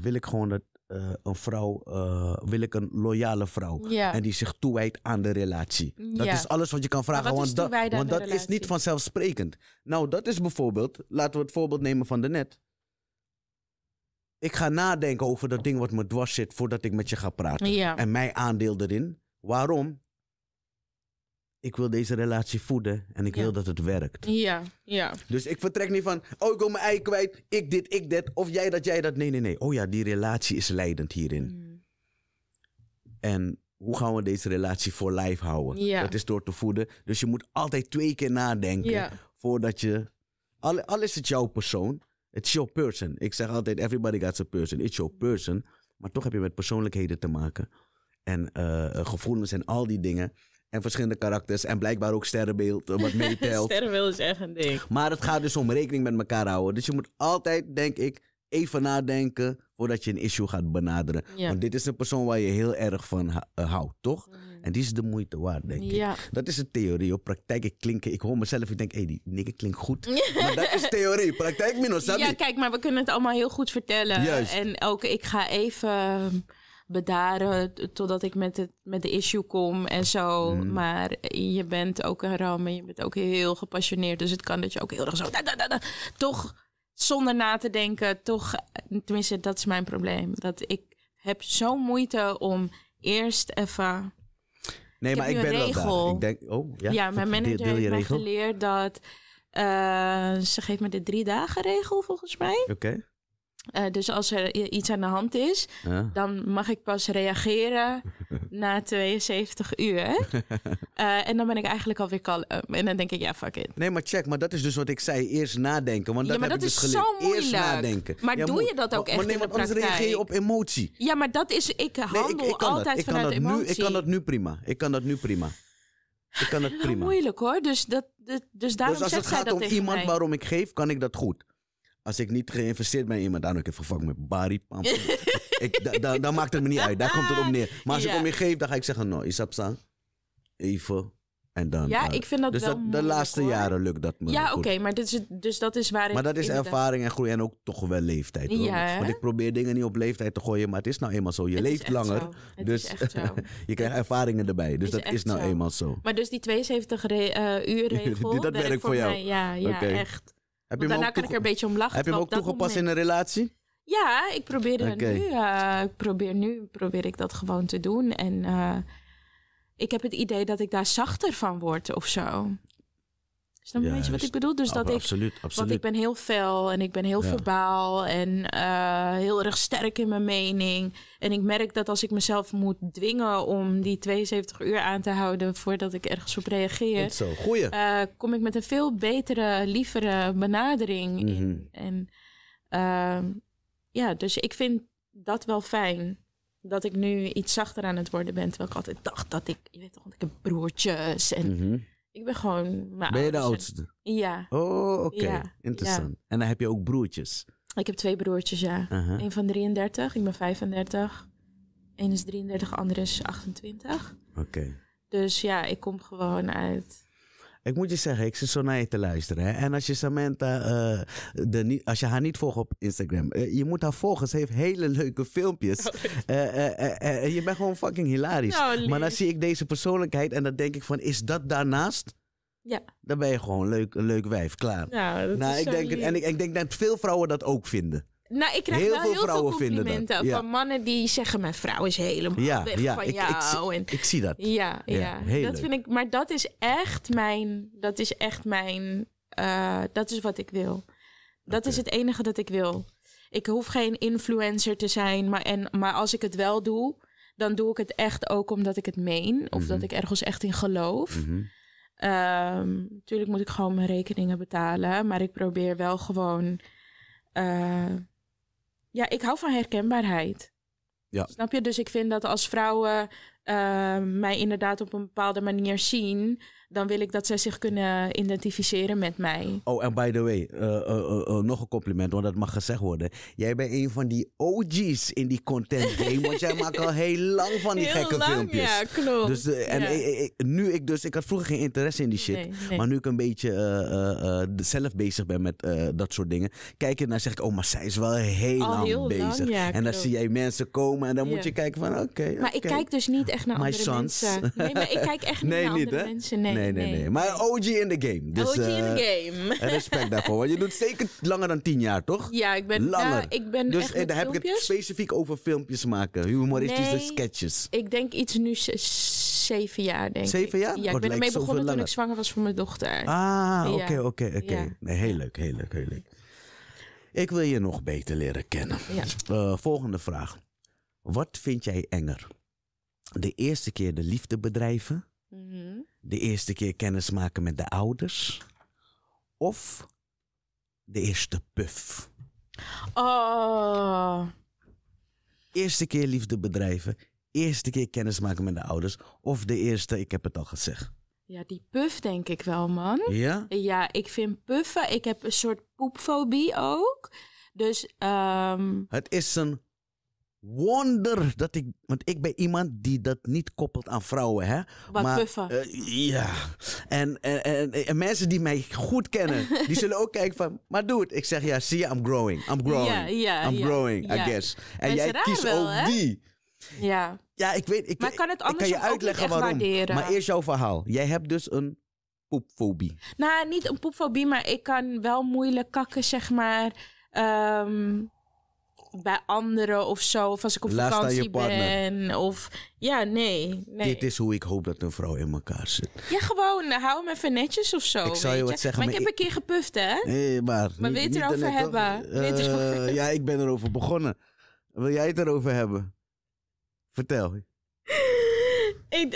wil ik gewoon dat eh, een vrouw, eh, wil ik een loyale vrouw. En die zich toewijdt aan de relatie. Dat is alles wat je kan vragen, want, want dat is niet vanzelfsprekend. Nou, dat is bijvoorbeeld, laten we het voorbeeld nemen van de net. Ik ga nadenken over dat ding wat me dwars zit voordat ik met je ga praten. En mijn aandeel erin. Waarom? ik wil deze relatie voeden en ik wil dat het werkt. Ja, ja. Dus ik vertrek niet van, oh, ik wil mijn ei kwijt, ik dit, ik dat, of jij dat, jij dat. Nee, nee, nee. Oh ja, die relatie is leidend hierin. Mm. En hoe gaan we deze relatie voor lijf houden? Ja. Dat is door te voeden. Dus je moet altijd twee keer nadenken ja. voordat je... Al, is het jouw persoon, it's your person. Ik zeg altijd, everybody got a person, it's your person. Maar toch heb je met persoonlijkheden te maken. En eh, eh, gevoelens en al die dingen. En verschillende karakters. En blijkbaar ook sterrenbeeld, eh, wat meetelt. sterrenbeeld is echt een ding. Maar het gaat dus om rekening met elkaar houden. Dus je moet altijd, denk ik, even nadenken voordat je een issue gaat benaderen. Want dit is een persoon waar je heel erg van eh, houdt, toch? Mhm. En die is de moeite waard, denk ja. ik. Dat is de theorie. Op praktijk, klinken. ik hoor mezelf, ik denk, hé, die niks klinkt goed. maar dat is theorie. Praktijk, minus, Ja, kijk, maar we kunnen het allemaal heel goed vertellen. Juist. En ook, ik ga even ehm, bedaren totdat ik met, het, met de issue kom en zo. Mhm. Maar je bent ook een ram en je bent ook heel gepassioneerd. Dus het kan dat je ook heel erg zo... Da, da, da, toch zonder na te denken, toch... Tenminste, dat is mijn probleem. Dat ik heb zo'n moeite om eerst even... Nee, ik maar ik ben regel. Dat ik denk, oh, ja. ja mijn manager deel, deel heeft geleerd dat... Eh, ze geeft me de drie dagen regel volgens mij. Oké. Eh, dus als er iets aan de hand is, dan mag ik pas reageren na 72 uur. Eh, en dan ben ik eigenlijk alweer kalm. Eh, en dan denk ik, ja, fuck it. Nee, maar check, maar dat is dus wat ik zei. Eerst nadenken. Want dat maar heb dat ik dus is zo moeilijk. Eerst nadenken. Maar doe je dat ook echt maar nee, want anders reageer je op emotie. Ja, maar dat is, ik handel altijd vanuit dat emotie. Nu, ik kan dat nu prima. Ik kan dat nu prima. Ik kan dat prima. Moeilijk hoor. Dus, dat, dus, dus daarom dus als het gaat om iemand waarom ik geef, kan ik dat goed. Als ik niet geïnvesteerd ben in iemand, dan heb ik het vervangen met Barry Dan Dan maakt het me niet uit. Daar komt het op neer. Maar als ik om je geef, dan ga ik zeggen, no, Isabsa, even. En dan, ja, ik vind dat dus wel dat, de laatste jaren lukt dat me. Ja, oké, maar dit is, dus dat is waar. Maar dat is ervaring en groei en ook toch wel leeftijd. Hoor. Want ik probeer dingen niet op leeftijd te gooien, maar het is nou eenmaal zo. Je leeft langer. Zo. Dus je krijgt ervaringen erbij. Dus dat is nou eenmaal zo. Maar dus die 72 eh, uur regel. dat werkt voor jou. ja, ja echt. Heb je daarna kan ik er een beetje om lachen. Heb je hem ook toegepast in een relatie? Ja, ik probeer er nu. Eh, ik probeer nu probeer ik dat gewoon te doen. En eh, ik heb het idee dat ik daar zachter van word of zo. Snap je beetje wat ik bedoel? Dus dat absoluut, ik, absoluut. Want ik ben heel fel en ik ben heel ja. verbaal en eh, heel erg sterk in mijn mening. En ik merk dat als ik mezelf moet dwingen om die 72 uur aan te houden voordat ik ergens op reageer, zo. Goeie. Eh, kom ik met een veel betere, lievere benadering. Mhm. En ehm, ja, dus ik vind dat wel fijn dat ik nu iets zachter aan het worden ben. Terwijl ik altijd dacht dat ik, je weet toch, want ik heb broertjes en mhm. Ik ben gewoon mijn Ben je de oudste? Ja. Oh, oké. Interessant. En dan heb je ook broertjes? Ik heb twee broertjes, ja. Uh Eén van 33, ik ben 35. Eén is 33, ander is 28. Oké. Dus ja, ik kom gewoon uit ik moet je zeggen, ik zit zo naar je te luisteren. Hè? En als je Samantha, de, eh, als je haar niet volgt op Instagram, eh, je moet haar volgen. Ze heeft hele leuke filmpjes. Uh, je bent gewoon fucking hilarisch. Nou, maar dan zie ik deze persoonlijkheid en dan denk ik van, is dat daarnaast? Ja. Dan ben je gewoon leuk, een leuk wijf, klaar. Ja, nou, dat nou, is ik denk, En ik, ik denk dat veel vrouwen dat ook vinden. Nou, ik krijg heel wel veel heel veel complimenten van mannen die zeggen... mijn vrouw is helemaal weg van jou. Ik, ik, en, ik zie dat. Ja, ja, dat vind ik, maar dat is echt mijn... Dat is echt mijn... Eh, dat is wat ik wil. Dat is het enige dat ik wil. Ik hoef geen influencer te zijn, maar, en, maar als ik het wel doe, dan doe ik het echt ook omdat ik het meen. Of mhm. dat ik ergens echt in geloof. natuurlijk mhm. ehm, moet ik gewoon mijn rekeningen betalen, maar ik probeer wel gewoon. Eh, ja, ik hou van herkenbaarheid. Ja. Snap je? Dus ik vind dat als vrouwen eh, mij inderdaad op een bepaalde manier zien, dan wil ik dat zij zich kunnen identificeren met mij. Oh, en by the way, eh, eh, eh, nog een compliment, want dat mag gezegd worden. Jij bent een van die OG's in die content game, want jij maakt al heel lang van die heel gekke lang, filmpjes. Ja, klopt. Dus, en Ik, nu ik dus, ik had vroeger geen interesse in die shit, maar nu ik een beetje zelf bezig ben met dat soort dingen, kijk je naar zeg ik, oh, maar zij is wel heel lang bezig. en dan zie jij mensen komen en dan moet je kijken van, oké. maar ik kijk dus niet echt naar andere mensen. Nee, maar ik kijk echt niet naar andere mensen. nee nee, nee, nee. Maar OG in the game. Dus, OG in the eh, game. Eh, respect daarvoor. Want je doet zeker langer dan tien jaar, toch? Ja, ik ben langer. ik ben dus eh, daar heb ik het specifiek over filmpjes maken, humoristische sketches. Ik denk iets nu zeven jaar, denk zeven jaar? Ja, ik ben ermee begonnen toen ik zwanger was voor mijn dochter. Ah, oké, oké, oké. Heel leuk, heel leuk, heel leuk. Ik wil je nog beter leren kennen. Ja. volgende vraag. Wat vind jij enger? De eerste keer de liefde bedrijven? Mhm de eerste keer kennis maken met de ouders of de eerste puf? Oh. Eerste keer liefde bedrijven, eerste keer kennis maken met de ouders of de eerste, ik heb het al gezegd. Ja, die puf denk ik wel, man. Ja? Ja, ik vind puffen. Ik heb een soort poepfobie ook. Dus. Ehm, het is een wonder dat ik. Want ik ben iemand die dat niet koppelt aan vrouwen, hè? Wat maar, eh, ja. En, en, en, mensen die mij goed kennen, die zullen ook kijken van. Maar doe het. Ik zeg ja, zie je, I'm growing. I'm growing. I'm growing, I guess. En jij kiest ook die. Ja. Ja, ik weet. Ik, maar kan het anders ik kan je uitleggen waarom. Waarderen. Maar eerst jouw verhaal. Jij hebt dus een poepfobie. Nou, niet een poepfobie, maar ik kan wel moeilijk kakken, zeg maar. Ehm, bij anderen of zo. Of als ik op Laat vakantie ben. Of ja, nee, nee, Dit is hoe ik hoop dat een vrouw in elkaar zit. Ja, gewoon hou hem even netjes of zo. Ik zal je wat zeggen. Maar, ik heb een keer gepuft, hè? Nee, maar. Maar weet wil je het erover eh, hebben? ja, ik ben erover begonnen. Wil jij het erover hebben? Vertel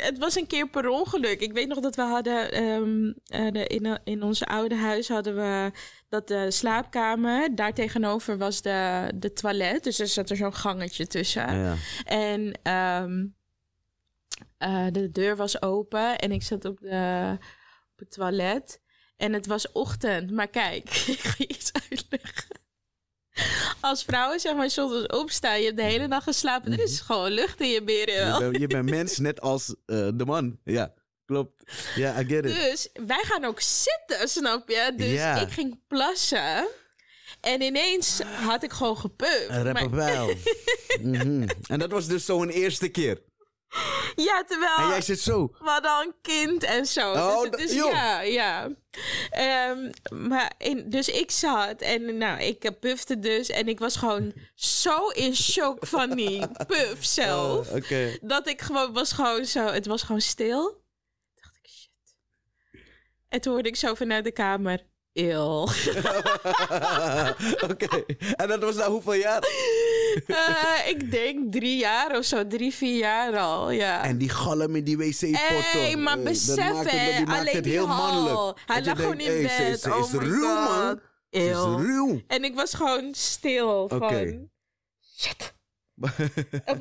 het was een keer per ongeluk. Ik weet nog dat we hadden ehm, eh, de, in, in ons oude huis hadden we dat de eh, slaapkamer, daar tegenover was de, de toilet. Dus er zat er zo'n gangetje tussen. Ja. En ehm, eh, de deur was open en ik zat op, de, op het toilet. En het was ochtend, maar kijk, ik ga iets uitleggen. Als vrouwen zeg maar, ochtends opstaan, je hebt de hele mhm. nacht geslapen, er is mhm. gewoon lucht in je beren. Je, je bent, mens net als eh, de man, ja. Klopt. Ja, I get it. Dus wij gaan ook zitten, snap je? Dus ik ging plassen. En ineens had ik gewoon gepeukt. Een mhm. En dat was dus zo'n eerste keer? Ja, terwijl... En jij zit zo. Maar dan kind en zo. Oh, dus, dus ja, ja. Ehm, maar in, dus ik zat en nou, ik pufte eh, dus. En ik was gewoon zo in shock van die puf oh, zelf. Dat ik gewoon was gewoon zo... Het was gewoon stil. dacht ik, shit. En toen hoorde ik zo vanuit de kamer... Eel. Oké. En dat was nou hoeveel jaar? uh, ik denk drie jaar of zo, drie, vier jaar al, ja. En die galm in die wc-potten. nee maar eh, besef hè, dat maakt alleen het die heel hal. mannelijk. Hij lag gewoon in bed. Ze, ze oh is ruw, man. Ze is ruw. En ik was gewoon stil okay. van... Shit.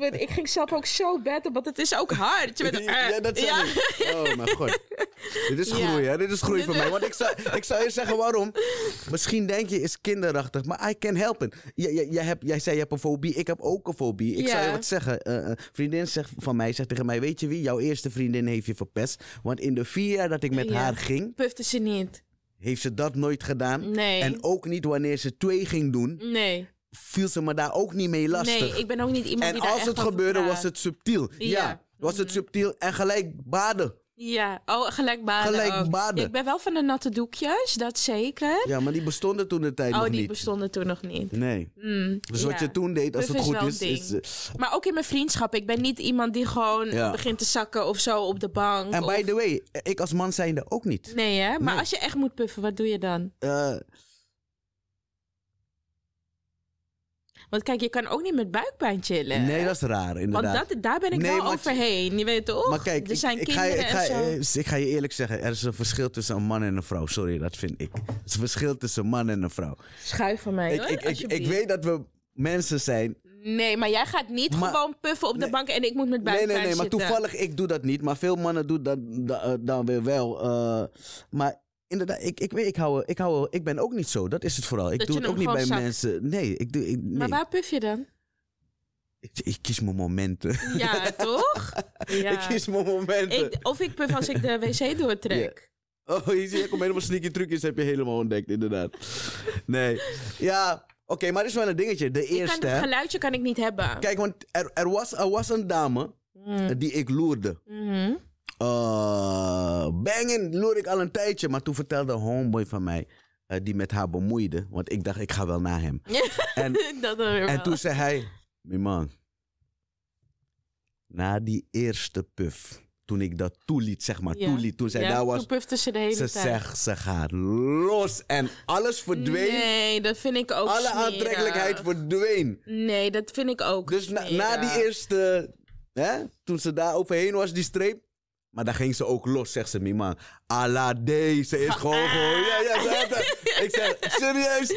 Oh, ik ging zelf ook zo bedden, want het is ook hard. Je ja, dat ja. Oh mijn god. Dit is groei, hè? Dit is groei voor mij. Want ik zou, ik zou je zeggen waarom. Misschien denk je, is kinderachtig, maar I can help it. jij, hebt, jij zei, je hebt een fobie. Ik heb ook een fobie. Ik zou je wat zeggen. een eh, eh, vriendin zegt, van mij zegt tegen mij, weet je wie? Jouw eerste vriendin heeft je verpest. Want in de vier jaar dat ik met haar ging... Pufte ze niet heeft ze dat nooit gedaan. Nee. En ook niet wanneer ze twee ging doen. Nee viel ze me daar ook niet mee lastig. Nee, ik ben ook niet iemand en die daar En als het gebeurde, was het subtiel. Ja. Was het mhm. subtiel en gelijk baden. Ja, oh, gelijk baden. Gelijk baden. ik ben wel van de natte doekjes, dat zeker. Ja, maar die bestonden toen de tijd oh, nog niet. Oh, die bestonden toen nog niet. Nee. Mm, dus wat je toen deed, als het goed is. is eh, Maar ook in mijn vriendschap. Ik ben niet iemand die gewoon begint te zakken of zo op de bank. En by the way, ik als man zijnde ook niet. Nee, hè? Maar als je echt moet puffen, wat doe je dan? Eh. Want kijk, je kan ook niet met buikpijn chillen. Nee, dat is raar, inderdaad. Want dat, daar ben ik nee, wel overheen. Je weet toch? Maar kijk, er zijn kinderen ik ga, ik, zo. Eh, ik ga je eerlijk zeggen, er is een verschil tussen een man en een vrouw. Sorry, dat vind ik. Het is een verschil tussen een man en een vrouw. Schuif van mij, ik, hoor, ik, ik weet dat we mensen zijn Nee, maar jij gaat niet gewoon puffen op de bank en ik moet met buikpijn Nee, nee, nee, maar toevallig, ik doe dat niet. Maar veel mannen doen dat, eh, dan weer wel. Eh, maar Inderdaad, ik, ik, ik, hou, ik, hou, ik ben ook niet zo. Dat is het vooral. Ik doe het ook niet bij mensen. Nee, ik doe. nee. Maar waar puf je dan? Ik, ik, kies mijn momenten. Ja, toch? Ja. Ik kies mijn momenten. of ik puf als ik de wc doortrek. Oh, je ziet, kom helemaal sneaky trucjes heb je helemaal ontdekt, inderdaad. Nee. Ja, oké, maar er is wel een dingetje. De eerste. Kan het geluidje kan ik niet hebben. Kijk, want er, er was, er was een dame mm. die ik loerde. Mm uh, eh, bangen loer ik al een tijdje. Maar toen vertelde een homeboy van mij. Uh, die met haar bemoeide. Want ik dacht, ik ga wel naar hem. en, dat en toen zei hij: Mijn man. Na die eerste puff. Toen ik dat toeliet, zeg maar. Ja. toen zij daar was. Toen pufte ze de hele ze Zegt, ze gaat los. En alles verdween. Nee, dat vind ik ook Alle aantrekkelijkheid verdween. Nee, dat vind ik ook Dus na, na die eerste... Hè, toen ze daar overheen was, die streep maar daar ging ze ook los, zegt ze, Mima. Ala ze is gewoon ah. Ja, ja, Ik zeg, serieus,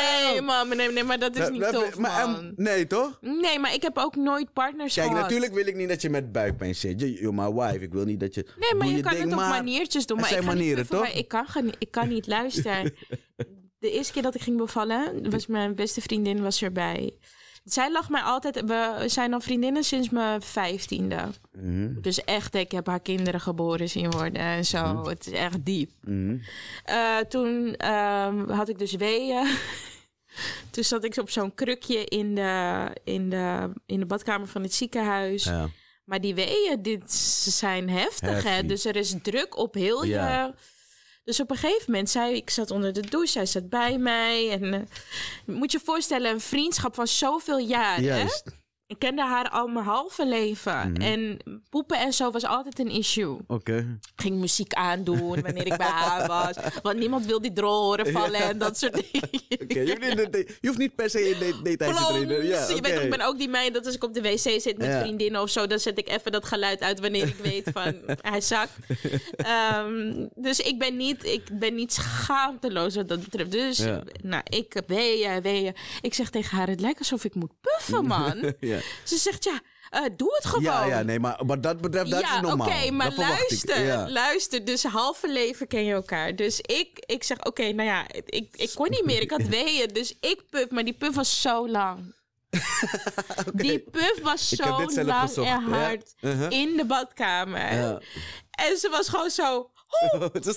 Nee, man, nee, nee, maar dat is niet dat, tof, maar, man. Ehm, nee, toch? Nee, maar ik heb ook nooit partners Kijk, gehad. natuurlijk wil ik niet dat je met buikpijn zit. You're my wife. Ik wil niet dat je... Nee, maar je, kan het op maniertjes doen. Maar zijn ik manieren, toch? ik, kan, ik kan niet luisteren. De eerste keer dat ik ging bevallen, was mijn beste vriendin was erbij. Zij lag mij altijd. We zijn al vriendinnen sinds mijn vijftiende. Mhm. Dus echt, ik heb haar kinderen geboren zien worden en zo. Mhm. Het is echt diep. Mhm. Eh, toen ehm, had ik dus weeën. toen zat ik op zo'n krukje in de, in, de, in de badkamer van het ziekenhuis. Ja. Maar die weeën, dit zijn heftig, hè? Dus er is druk op heel ja. je dus op een gegeven moment zei ik, zat onder de douche, hij zat bij mij. En eh, moet je voorstellen, een vriendschap van zoveel jaren. Hè? Ik kende haar al mijn halve leven. Mhm. En poepen en zo was altijd een issue. Oké. Ging muziek aandoen wanneer ik bij haar was. Want niemand wil die horen vallen en dat soort dingen. Oké, je, je, hoeft niet per se in de te trainen. Ja, okay. Je ik ben ook die meid dat als ik op de wc zit met vriendinnen of zo... dan zet ik even dat geluid uit wanneer ik weet van hij zakt. Ehm, dus ik ben, niet, ik ben niet schaamteloos wat dat betreft. Dus nou, ik weet je, weet je. Ik zeg tegen haar, het lijkt alsof ik moet puffen, man. ja. Eh, ze zegt ja. Eh, doe het gewoon. Ja, ja, nee, maar wat dat betreft, dat is normaal. oké, maar luister, luister. Dus halve leven ken je elkaar. Dus ik, ik zeg, oké, nou ja, ik, ik kon niet meer. Ik had weeën, dus ik puf. Maar die puf was zo lang. Die puf was zo lang en hard uh-huh. in de badkamer. En ze was gewoon zo... het is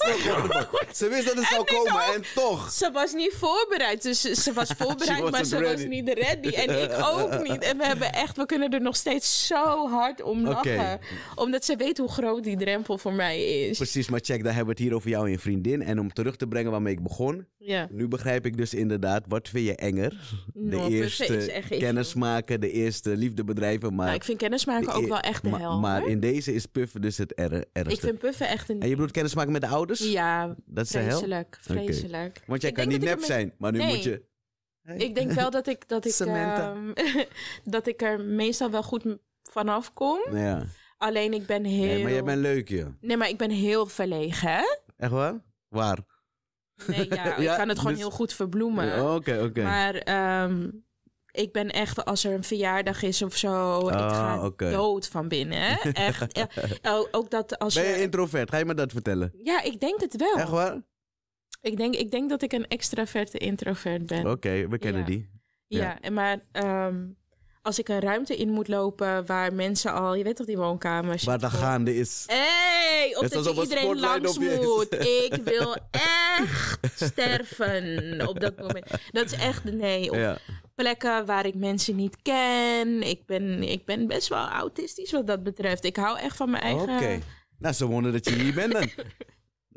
Ze wist dat het zou komen en toch. Ze was niet voorbereid. Dus ze was voorbereid, maar ze was niet ready. En ik ook niet. En we hebben echt, we kunnen er nog steeds zo hard om lachen. Omdat ze weet hoe groot die drempel voor mij is. Precies, maar check, daar hebben we het hier over jou en je vriendin. En om terug te brengen waarmee ik begon. Ja. Nu begrijp ik dus inderdaad, wat vind je enger? De nou, eerste kennismaken, de eerste liefdebedrijven. Maar nou, ik vind kennismaken ook e- wel echt de hel. Maar, maar in deze is puffen dus het er ergste. Ik vind puffen echt een... En je bedoelt kennis maken met de ouders? Ja, dat is vreselijk. Vreselijk. Want jij kan niet nep zijn, maar nu moet je... Ik denk wel dat ik, dat, ik, ehm, dat ik er meestal wel goed vanaf kom. Nou ja. Alleen ik ben heel... Nee, maar jij bent leuk, joh. Nee, maar ik ben heel verlegen, hè? Echt waar? Waar? Nee, ja, ik kan het gewoon dus- heel goed verbloemen. Oh, oké, oké. Maar... Ehm, ik ben echt, als er een verjaardag is of zo, ik ah, ga dood van binnen. Echt. Oh, ook dat als je, introvert? Ga je me dat vertellen? Ja, ik denk het wel. Echt waar? Ik denk, ik denk dat ik een extraverte introvert ben. Oké, we kennen die. Ja, ja maar ehm, als ik een ruimte in moet lopen waar mensen al, je weet toch die woonkamers. Waar dan gaande is. hey, of dat je iedereen langs moet. Ik wil echt sterven op dat moment. Dat is echt nee. Of, ja plekken waar ik mensen niet ken. Ik ben, ik ben best wel autistisch wat dat betreft. Ik hou echt van mijn eigen. Oké. Nou, zo wonder dat je hier bent dan.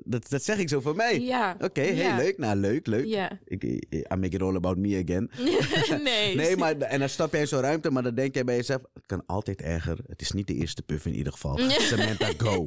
dat, dat zeg ik zo van mij. Ja. Oké, heel leuk. Nou, leuk, leuk. Ik, I make it all about me again. nee. nee, maar en dan stap jij in zo'n ruimte, maar dan denk jij bij jezelf... Het kan altijd erger. Het is niet de eerste puff in ieder geval. Samantha, go.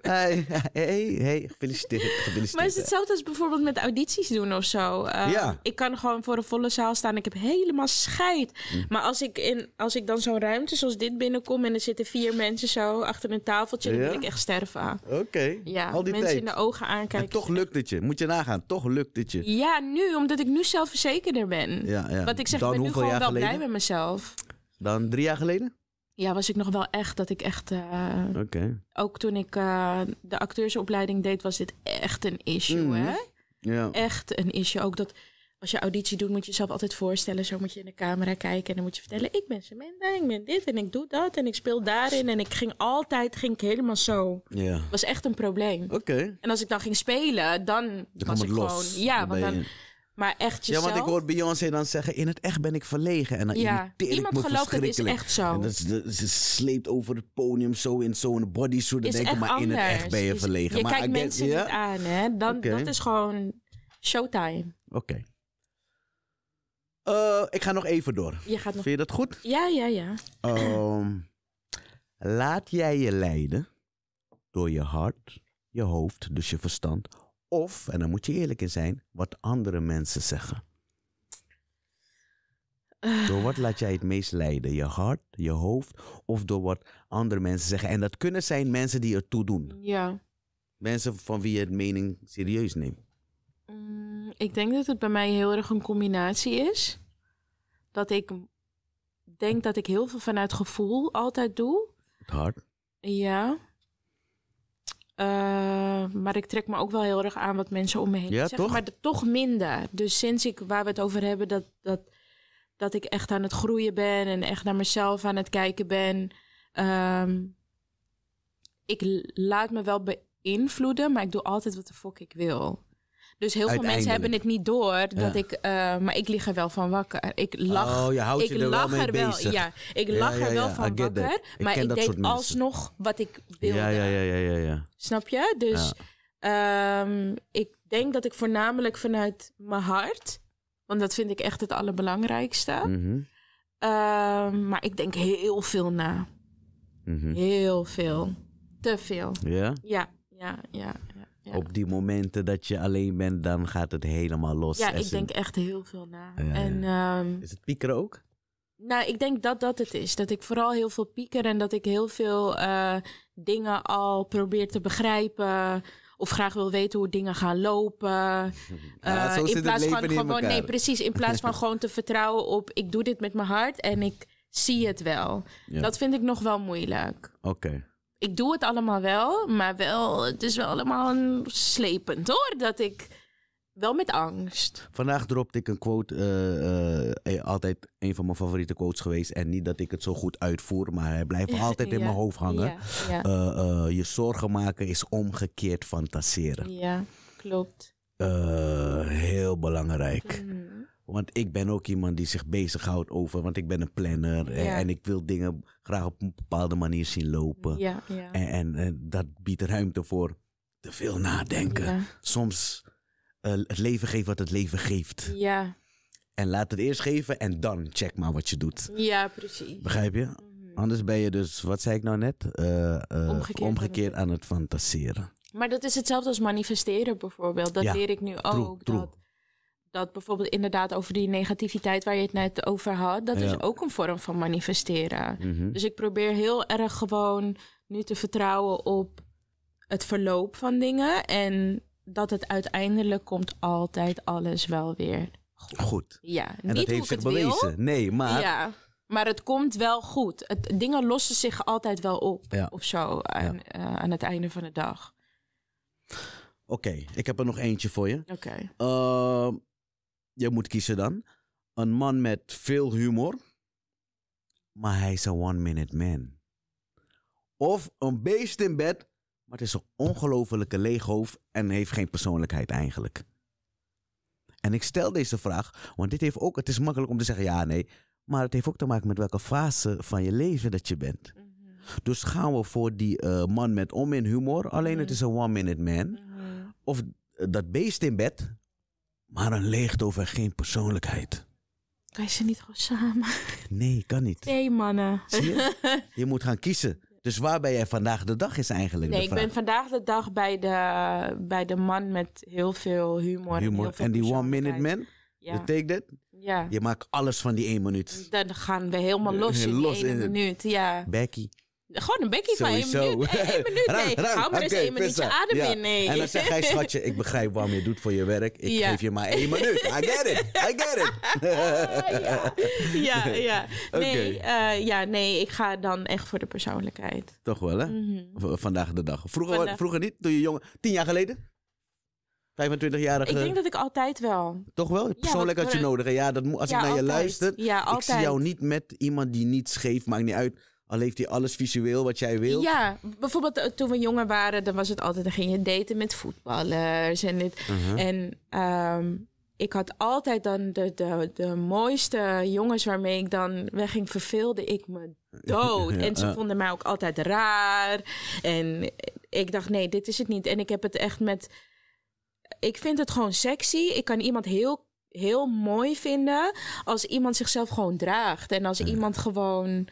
Hey, hey, hey, gefeliciteerd, gefeliciteerd. Maar het is hetzelfde als bijvoorbeeld met audities doen of zo. Eh, ja. Ik kan gewoon voor een volle zaal staan. Ik heb helemaal scheid. Mm. Maar als ik, in, als ik dan zo'n ruimte zoals dit binnenkom... en er zitten vier mensen zo achter een tafeltje... dan wil ik echt sterven. Oké. Ja, Al die mensen tijd. in de ogen aankijken. toch lukt het je. Moet je nagaan. Toch lukt het je. Ja, nu. Omdat ik nu zelfverzekerder ben. Ja, ja. Wat ik zeg, Dan ik ben nu gewoon wel geleden? blij met mezelf. Dan drie jaar geleden? Ja, was ik nog wel echt dat ik echt... Eh, Oké. Ook toen ik eh, de acteursopleiding deed, was dit echt een issue, mm-hmm. hè? Ja. Echt een issue. Ook dat als je auditie doet, moet je jezelf altijd voorstellen. Zo moet je in de camera kijken en dan moet je vertellen: ik ben Samantha, ik ben dit en ik doe dat en ik speel daarin. En ik ging altijd ging ik helemaal zo. Ja. was echt een probleem. Oké. En als ik dan ging spelen, dan, was ik los. gewoon. Ja, want dan. Maar echt jezelf. Ja, want ik hoor Beyoncé dan zeggen: in het echt ben ik verlegen. En dan ja. Iemand me gelooft het is echt zo. En dat, ze sleept over het podium zo in zo'n bodysuit. Dan denk maar anders. in het echt ben je verlegen. maar kijkt mensen yeah. niet aan, hè? Dan, Dat is gewoon showtime. Oké. Eh, ik ga nog even door. Je gaat nog... Vind je dat goed? Ja, ja, ja. Ehm, laat jij je leiden door je hart, je hoofd, dus je verstand. Of, en daar moet je eerlijk in zijn, wat andere mensen zeggen. Door wat laat jij het meest leiden? Je hart, je hoofd of door wat andere mensen zeggen? En dat kunnen zijn mensen die ertoe doen. Ja. Mensen van wie je het mening serieus neemt. Mm, ik denk dat het bij mij heel erg een combinatie is. Dat ik denk dat ik heel veel vanuit gevoel altijd doe. Het hart. Ja. Eh, maar ik trek me ook wel heel erg aan wat mensen om me heen ja, zeggen. Toch? Maar de, toch minder. Dus sinds ik, waar we het over hebben, dat, dat, dat ik echt aan het groeien ben en echt naar mezelf aan het kijken ben. Ehm, ik laat me wel beïnvloeden, maar ik doe altijd wat de fuck ik wil. Dus heel veel mensen hebben het niet door dat ik, eh, maar ik lig er wel van wakker. Ik oh, lach. Oh, je houdt ik je er wel mee bezig. ik lach er wel van wakker. maar ik deed alsnog wat ik wilde. Ja, ja, ja, ja, ja. Snap je? Dus ehm, ik denk dat ik voornamelijk vanuit mijn hart, want dat vind ik echt het allerbelangrijkste. Mhm. Ehm, maar ik denk heel veel na. Mhm. Heel veel. Te veel. Ja? Ja, ja, ja. Op die momenten dat je alleen bent, dan gaat het helemaal los. Ja, ik denk echt heel veel na. en, ehm, is het piekeren ook? Nou, ik denk dat dat het is. Dat ik vooral heel veel pieker en dat ik heel veel eh, dingen al probeer te begrijpen. Of graag wil weten hoe dingen gaan lopen. Uh, in plaats van gewoon. Nee, precies. In plaats van gewoon te vertrouwen op ik doe dit met mijn hart en ik zie het wel. Dat vind ik nog wel moeilijk. Oké ik doe het allemaal wel, maar wel, het is wel allemaal een slepend hoor. Dat ik wel met angst. Vandaag dropte ik een quote, eh, eh, eh, altijd een van mijn favoriete quotes geweest. En niet dat ik het zo goed uitvoer, maar hij blijft altijd in mijn hoofd hangen. je zorgen maken is omgekeerd fantaseren. Ja, klopt. heel belangrijk. Mm. Want ik ben ook iemand die zich bezighoudt over, want ik ben een planner eh, en, ik wil dingen graag op een bepaalde manier zien lopen. Ja, ja. En, en, dat biedt ruimte voor te veel nadenken. Soms eh, het leven geeft wat het leven geeft. Ja. En laat het eerst geven en dan check maar wat je doet. Ja, precies. Begrijp je? Mhm. Anders ben je dus, wat zei ik nou net? Eh, omgekeerd, aan het fantaseren. Maar dat is hetzelfde als manifesteren bijvoorbeeld. Dat leer ik nu ook. True, dat bijvoorbeeld inderdaad over die negativiteit waar je het net over had, dat is ook een vorm van manifesteren. Mhm. Dus ik probeer heel erg gewoon nu te vertrouwen op het verloop van dingen en dat het uiteindelijk komt altijd alles wel weer goed. goed. Ja, en niet dat heeft zich bewezen. Nee, maar. Ja. Maar het komt wel goed. dingen lossen zich altijd wel op of zo aan, eh, aan het einde van de dag. Oké, ik heb er nog eentje voor je. Oké. Ehm, je moet kiezen dan. Een man met veel humor, maar hij is een one-minute man. Of een beest in bed, maar het is een ongelofelijke leeghoofd en heeft geen persoonlijkheid eigenlijk. En ik stel deze vraag, want dit heeft ook, het is makkelijk om te zeggen ja, nee. Maar het heeft ook te maken met welke fase van je leven dat je bent. Mhm. Dus gaan we voor die eh, man met onmin humor, alleen het mhm. is een one-minute man. Mhm. Of eh, dat beest in bed, maar een leegte over geen persoonlijkheid. Kan je ze niet gewoon samen? Nee, kan niet. Nee, mannen. Zie je? je moet gaan kiezen. Dus waar ben jij vandaag de dag is eigenlijk Nee, ik ben vandaag de dag bij de, bij de man met heel veel humor. humor. En die one-minute man? Ja. You take that? Ja. Je maakt alles van die één minuut. Dan gaan we helemaal los, eh, los in één minuut. Ja. Becky. Gewoon een bekkie van één minuut. Eén minuut, nee. Hou maar eens één minuutje adem in. Nee. En dan zeg jij schatje, ik begrijp waarom je doet voor je werk. Ik geef je maar één minuut. I get it, I get it. Ah, ja. ja, Oké. Eh, ja, nee, ik ga dan echt voor de persoonlijkheid. Toch wel, hè? Mhm. Vandaag de dag. Vroeger, vroeger niet, toen je jong... Tien jaar geleden? 25-jarige. Ik denk dat ik altijd wel. Toch wel? Persoonlijk had je nodig. Ja, dat, als ik naar je luister. ik zie jou niet met iemand die niet geeft, maakt, niet uit al heeft hij alles visueel wat jij wil. Ja, bijvoorbeeld eh, toen we jonger waren, dan was het altijd, dan ging je daten met voetballers en dit. Uh-huh. En ehm, ik had altijd dan de, de, de mooiste jongens waarmee ik dan wegging, verveelde ik me dood. en ze vonden mij ook altijd raar. En ik dacht, nee, dit is het niet. En ik heb het echt met. Ik vind het gewoon sexy. Ik kan iemand heel, heel mooi vinden als iemand zichzelf gewoon draagt. En als iemand gewoon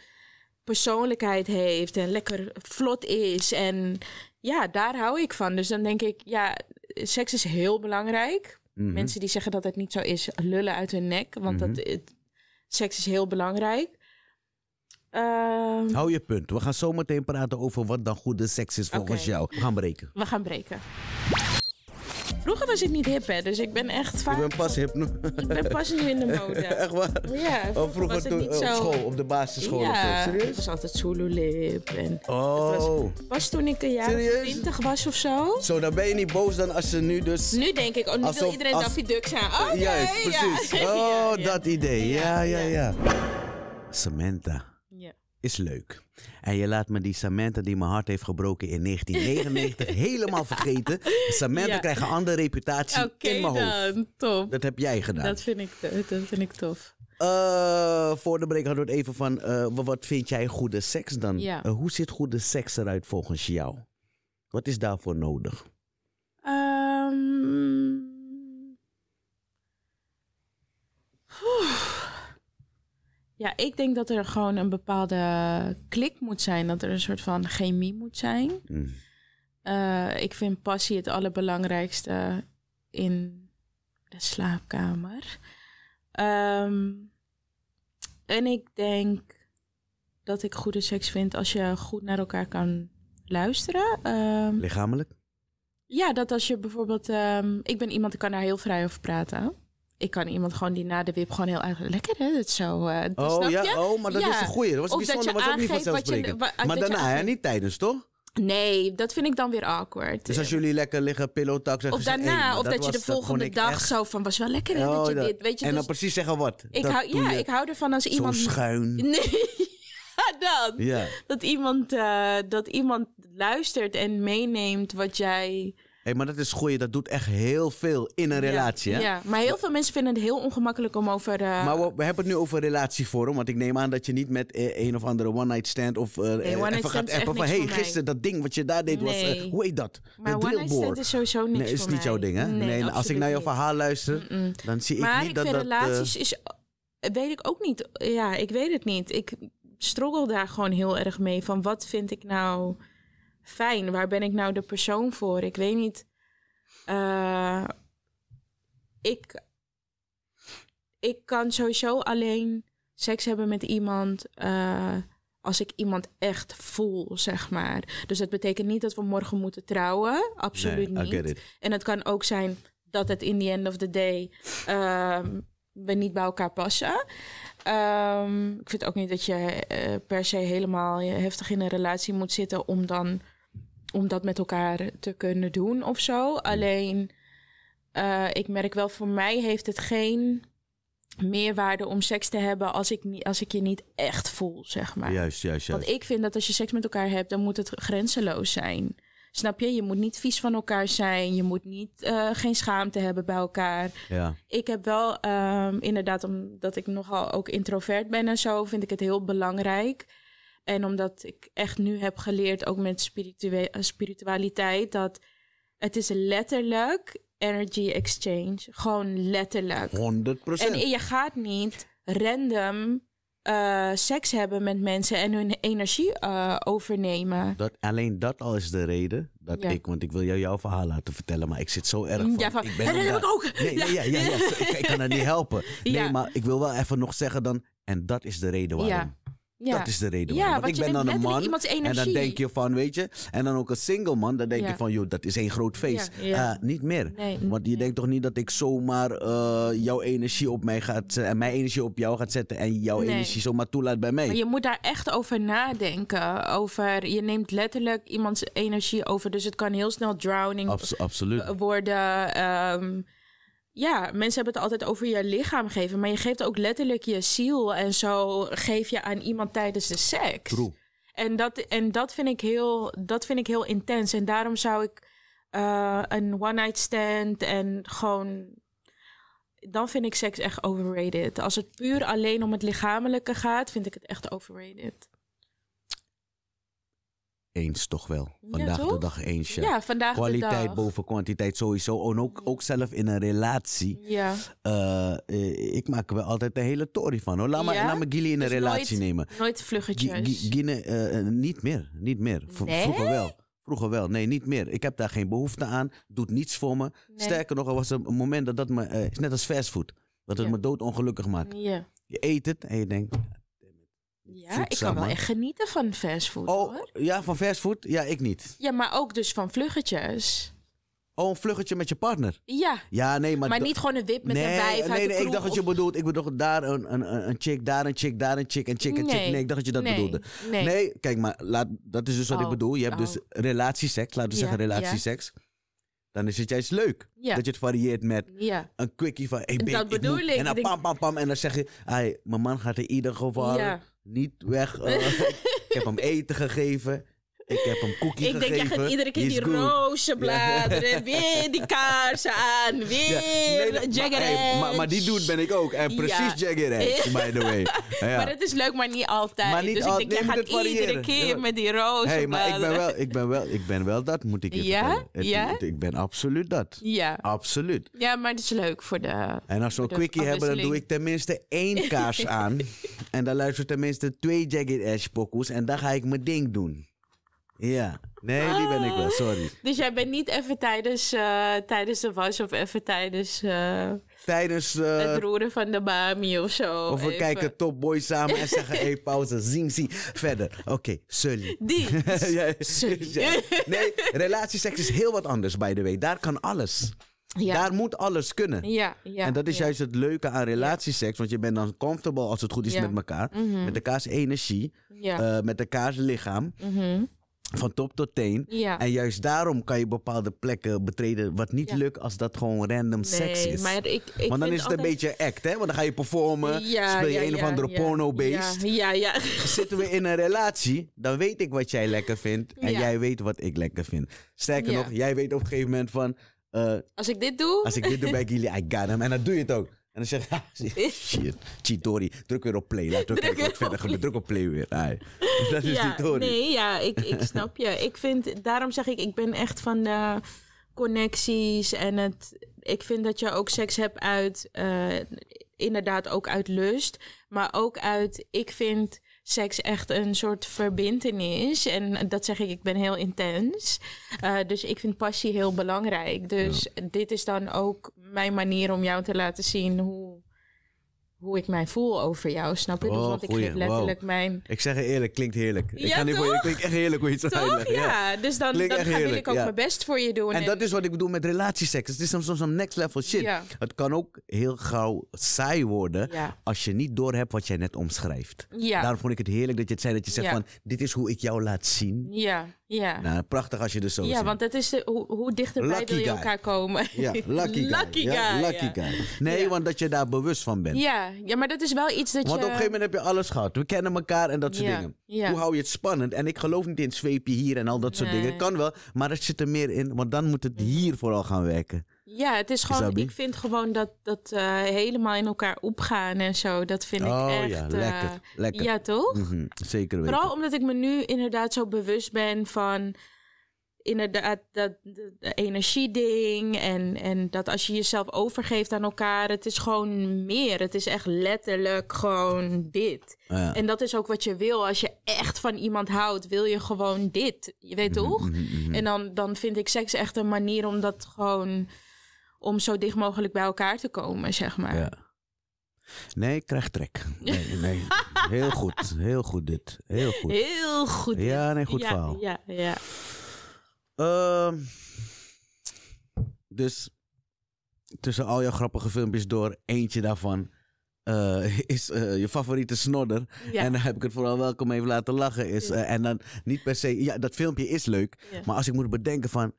persoonlijkheid heeft en lekker vlot is. En ja, daar hou ik van. Dus dan denk ik, ja, seks is heel belangrijk. Mhm. Mensen die zeggen dat het niet zo is, lullen uit hun nek. Want mhm. dat, het, seks is heel belangrijk. Ehm, hou je punt. We gaan zo meteen praten over wat dan goede seks is volgens jou. We gaan breken. We gaan breken. Vroeger was ik niet hip, hè, dus ik ben echt vaak... Ik ben pas hip nu. Ik ben pas nu in de mode. echt waar? Ja, oh, vroeger, vroeger toen, op school, op de basisschool ja, of zo. ik was altijd Zululip. En oh. Het was, pas toen ik een jaar 20 was of zo. Zo, dan ben je niet boos dan als ze nu dus... Nu denk ik, oh, nu wil iedereen als... Daffy Duck zijn. Oh, okay, Juist, precies. Ja. Oh, dat idee. ja, ja. ja. Samantha is leuk. En je laat me die Samantha die mijn hart heeft gebroken in 1999 helemaal vergeten. Samantha ja. krijgt een andere reputatie in mijn hoofd. Dan, Dat heb jij gedaan. Dat vind ik, dat vind ik tof. Uh, voor de break hadden we het even van, eh, wat vind jij goede seks dan? Eh, hoe ziet goede seks eruit volgens jou? Wat is daarvoor nodig? Um... Ja, ik denk dat er gewoon een bepaalde klik moet zijn. Dat er een soort van chemie moet zijn. Mm. Eh, ik vind passie het allerbelangrijkste in de slaapkamer. Ehm, en ik denk dat ik goede seks vind als je goed naar elkaar kan luisteren. Ehm, Lichamelijk? Ja, dat als je bijvoorbeeld. Ehm, ik ben iemand die kan daar heel vrij over praten ik kan iemand gewoon die na de wip gewoon heel erg lekker hè, dat zo. Eh, oh snap ja, je? oh, maar dat is een goeie. Dat was, of bijzonder, dat niet maar daarna, hè, niet tijdens, toch? Nee, dat vind ik dan weer awkward. Dus als jullie lekker liggen talk, zeggen Of daarna, of dat, je de volgende dag zo van... was wel lekker hè, oh, dat je dit... Weet je, en dan precies zeggen wat? Ik hou, ja, ik hou ervan als iemand... Zo schuin. Nee, dan. Dat, iemand, eh, dat iemand luistert en meeneemt wat jij hey, maar dat is goeie. dat doet echt heel veel in een relatie. Hè? Ja, maar heel veel mensen vinden het heel ongemakkelijk om over... Uh... Maar we, hebben het nu over relatievorm, want ik neem aan dat je niet met eh, een of andere one-night stand of uh, nee, even gaat appen van... hey, gisteren dat ding wat je daar deed was... hoe heet dat? Maar one-night stand is sowieso niks nee, is niet jouw ding, hè? Nee, als ik naar jouw verhaal luister, dan zie ik niet dat dat... Maar ik vind relaties is... Weet ik ook niet. Ja, ik weet het niet. Ik struggle daar gewoon heel erg mee van wat vind ik nou fijn. Waar ben ik nou de persoon voor? Ik weet niet. Eh, ik, ik kan sowieso alleen seks hebben met iemand eh, als ik iemand echt voel, zeg maar. Dus dat betekent niet dat we morgen moeten trouwen. Absoluut niet. En het kan ook zijn dat het in the end of the day ehm, we niet bij elkaar passen. Ehm, ik vind ook niet dat je eh, per se helemaal heftig in een relatie moet zitten om dan om dat met elkaar te kunnen doen of zo. Hmm. Alleen, eh, ik merk wel, voor mij heeft het geen meerwaarde om seks te hebben als ik, als ik je niet echt voel, zeg maar. Juist, juist, juist. Want ik vind dat als je seks met elkaar hebt, dan moet het grenzeloos zijn. Snap je? Je moet niet vies van elkaar zijn. Je moet niet eh, geen schaamte hebben bij elkaar. Ja. Ik heb wel ehm, inderdaad, omdat ik nogal ook introvert ben en zo, vind ik het heel belangrijk en omdat ik echt nu heb geleerd, ook met eh, spiritualiteit, dat het is letterlijk energy exchange. Gewoon letterlijk. 100%. En je gaat niet random eh, seks hebben met mensen en hun energie eh, overnemen. Dat, alleen dat al is de reden dat ik, want ik wil jou jouw verhaal laten vertellen, maar ik zit zo erg van. Ja, ik ben en dat heb ik ook. ja. ja, ja, ik, ik, kan het niet helpen. Nee, maar ik wil wel even nog zeggen dan, en dat is de reden waarom. Ja. Dat is de reden Ja, want ik ben dan een man en dan denk je van, weet je, en dan ook een single man, dan denk je van, joh, dat is één groot feest. Uh, niet meer. want je denkt toch niet dat ik zomaar eh, jouw energie op mij gaat en mijn energie op jou gaat zetten en jouw energie zomaar toelaat bij mij. Maar je moet daar echt over nadenken. Over, je neemt letterlijk iemands energie over, dus het kan heel snel drowning Abs absoluut. worden. Ehm, ja, mensen hebben het altijd over je lichaam geven, maar je geeft ook letterlijk je ziel en zo geef je aan iemand tijdens de seks. En dat, en dat, vind, ik heel, dat vind ik heel intens. En daarom zou ik eh, een one-night stand en gewoon. Dan vind ik seks echt overrated. Als het puur alleen om het lichamelijke gaat, vind ik het echt overrated eens toch wel. Vandaag de dag eensje. Ja, vandaag Kwaliteit de dag. boven kwantiteit sowieso. En ook, ook zelf in een relatie. Ja. Eh, eh, ik maak er altijd een hele tory van hoor. Laat, ja? laat me Gilly in een dus relatie nemen. Nooit vluggetjes. vluggetje. Eh, niet meer. Niet meer. Vroeger wel. Vroeger wel, nee, niet meer. Ik heb daar geen behoefte aan. Doet niets voor me. Sterker nog, er was een moment dat dat me. is net als fastfood. Dat het ja. me doodongelukkig maakt. Ja. Je eet het en je denkt, ja, ik kan wel echt genieten van fastfood. Oh, ja, van fastfood? Ja, ik niet. Ja, maar ook dus van vluggetjes. Oh, een vluggetje met je partner? Ja. Ja, nee, maar... Maar niet gewoon een wip met nee, een wijf Nee, nee, ik dacht dat je bedoelt... Ik bedoel, daar een, een, een chick, daar een chick, daar een chick, een chick, een chick. Nee, ik dacht dat je dat bedoelde. Nee. nee. kijk, maar laat, dat is dus wat ik oh. bedoel. Je hebt dus oh. relatieseks, laten we zeggen relatieseks dan is het juist leuk. Dat je het varieert met een quickie van... Hey, babe, dat bedoel ik. en dan pam, pam, pam. En dan zeg je... Hey, mijn man gaat in ieder geval niet weg. Eh. ik heb hem eten gegeven. Ik heb hem koekje gegeven. Ik denk, jij gaat iedere keer die roosje bladeren. Ja. Weer die kaarsen aan. Weer ja. nee, maar, maar, die dude ben ik ook. En precies Jagger Edge, by the way. Maar het is leuk, maar niet altijd. dus ik denk, jij gaat iedere keer met die roosje hey, maar ik ben, wel, ik, ben wel, ik ben wel dat, moet ik even ja? ik ben absoluut dat. Ja. Absoluut. Ja, maar het is leuk voor de En als we een quickie hebben, dan doe ik tenminste één kaars aan. en dan luister tenminste twee Jagger Edge pokoes. En dan ga ik mijn ding doen. Ja, nee, die ben ik wel, sorry. Ah. Dus jij bent niet even tijdens, eh, tijdens de was of even tijdens... Eh, tijdens... Eh, het roeren van de Bami of zo. Of we kijken Top Boy samen en zeggen, hé, pauze, zing, zing. Verder, oké, okay, Sully. Die, Sully. Nee, relatieseks is heel wat anders, by the way. Daar kan alles. Daar moet alles kunnen. Ja, ja, en dat is juist het leuke aan relatieseks. Want je bent dan comfortable als het goed is met elkaar. Mhm. Met elkaars energie. Uh, met elkaars lichaam. Mm van top tot teen. Ja. En juist daarom kan je bepaalde plekken betreden. Wat niet lukt als dat gewoon random seks is. Maar ik, ik Want dan is het een beetje act, hè? Want dan ga je performen. speel je een of andere porno-beest. Ja, ja, Zitten we in een relatie, dan weet ik wat jij lekker vindt. En jij weet wat ik lekker vind. Sterker nog, jij weet op een gegeven moment van. Eh, als ik dit doe. Als ik dit doe bij Gilly. I got hem. En dan doe je het ook. En dan zeg ah, je, shit, Chidori, druk weer op play. Laat druk, weer verder play. Druk op play weer. Ai. Dat is Nee, ja, ik, ik snap je. Ik vind, daarom zeg ik, ik ben echt van de connecties en het... Ik vind dat je ook seks hebt uit, eh, inderdaad ook uit lust, maar ook uit, ik vind seks echt een soort verbindenis. En dat zeg ik, ik ben heel intens. Eh, dus ik vind passie heel belangrijk. Dus dit is dan ook mijn manier om jou te laten zien hoe, hoe ik mij voel over jou. Snap je? Dus oh, want ik geef letterlijk mijn... Ik zeg het eerlijk, klinkt heerlijk. Ja, ik ga niet voor je, klinkt echt heerlijk hoe je het Ja. ja. dus dan, dan ga, ik ook mijn best voor je doen. En, dat is wat ik bedoel met relatieseks. Het is soms soms een next level shit. Het kan ook heel gauw saai worden als je niet doorhebt wat jij net omschrijft. Daarom vond ik het heerlijk dat je het zei dat je zegt van dit is hoe ik jou laat zien. Ja. Ja. Nou, prachtig als je er dus zo Ja, want het is de, hoe, hoe dichterbij wil je elkaar komen. Ja, lucky guy. lucky guy. lucky guy. Nee, want dat je daar bewust van bent. Ja, ja maar dat is wel iets dat je... Want op een gegeven moment heb je alles gehad. We kennen elkaar en dat soort dingen. Hoe hou je het spannend? En ik geloof niet in zweepje hier en al dat soort dingen. Kan wel, maar het zit er meer in. Want dan moet het hier vooral gaan werken. Ja, het is gewoon, ik vind gewoon dat, dat eh, helemaal in elkaar opgaan en zo. Dat vind ik oh, echt... ja, eh, lekker. Ja, toch? Mhm, zeker weten. Vooral omdat ik me nu inderdaad zo bewust ben van... Inderdaad, dat, dat energieding en, en dat als je jezelf overgeeft aan elkaar, het is gewoon meer. Het is echt letterlijk gewoon dit. Ja. En dat is ook wat je wil. Als je echt van iemand houdt, wil je gewoon dit. Je weet mhm, toch? Mhm, en dan, dan vind ik seks echt een manier om dat gewoon om zo dicht mogelijk bij elkaar te komen, zeg maar. Ja. Nee, ik krijg trek. Nee, nee. Heel goed. Heel goed dit. Heel goed. Heel goed. Ja, nee, goed verhaal. Ja, ja. Ehm, dus tussen al jouw grappige filmpjes door, eentje daarvan eh, is eh, je favoriete snodder. En daar heb ik het vooral welkom even laten lachen. Is, eh, en dan niet per se, ja, dat filmpje is leuk. Maar als ik moet bedenken van,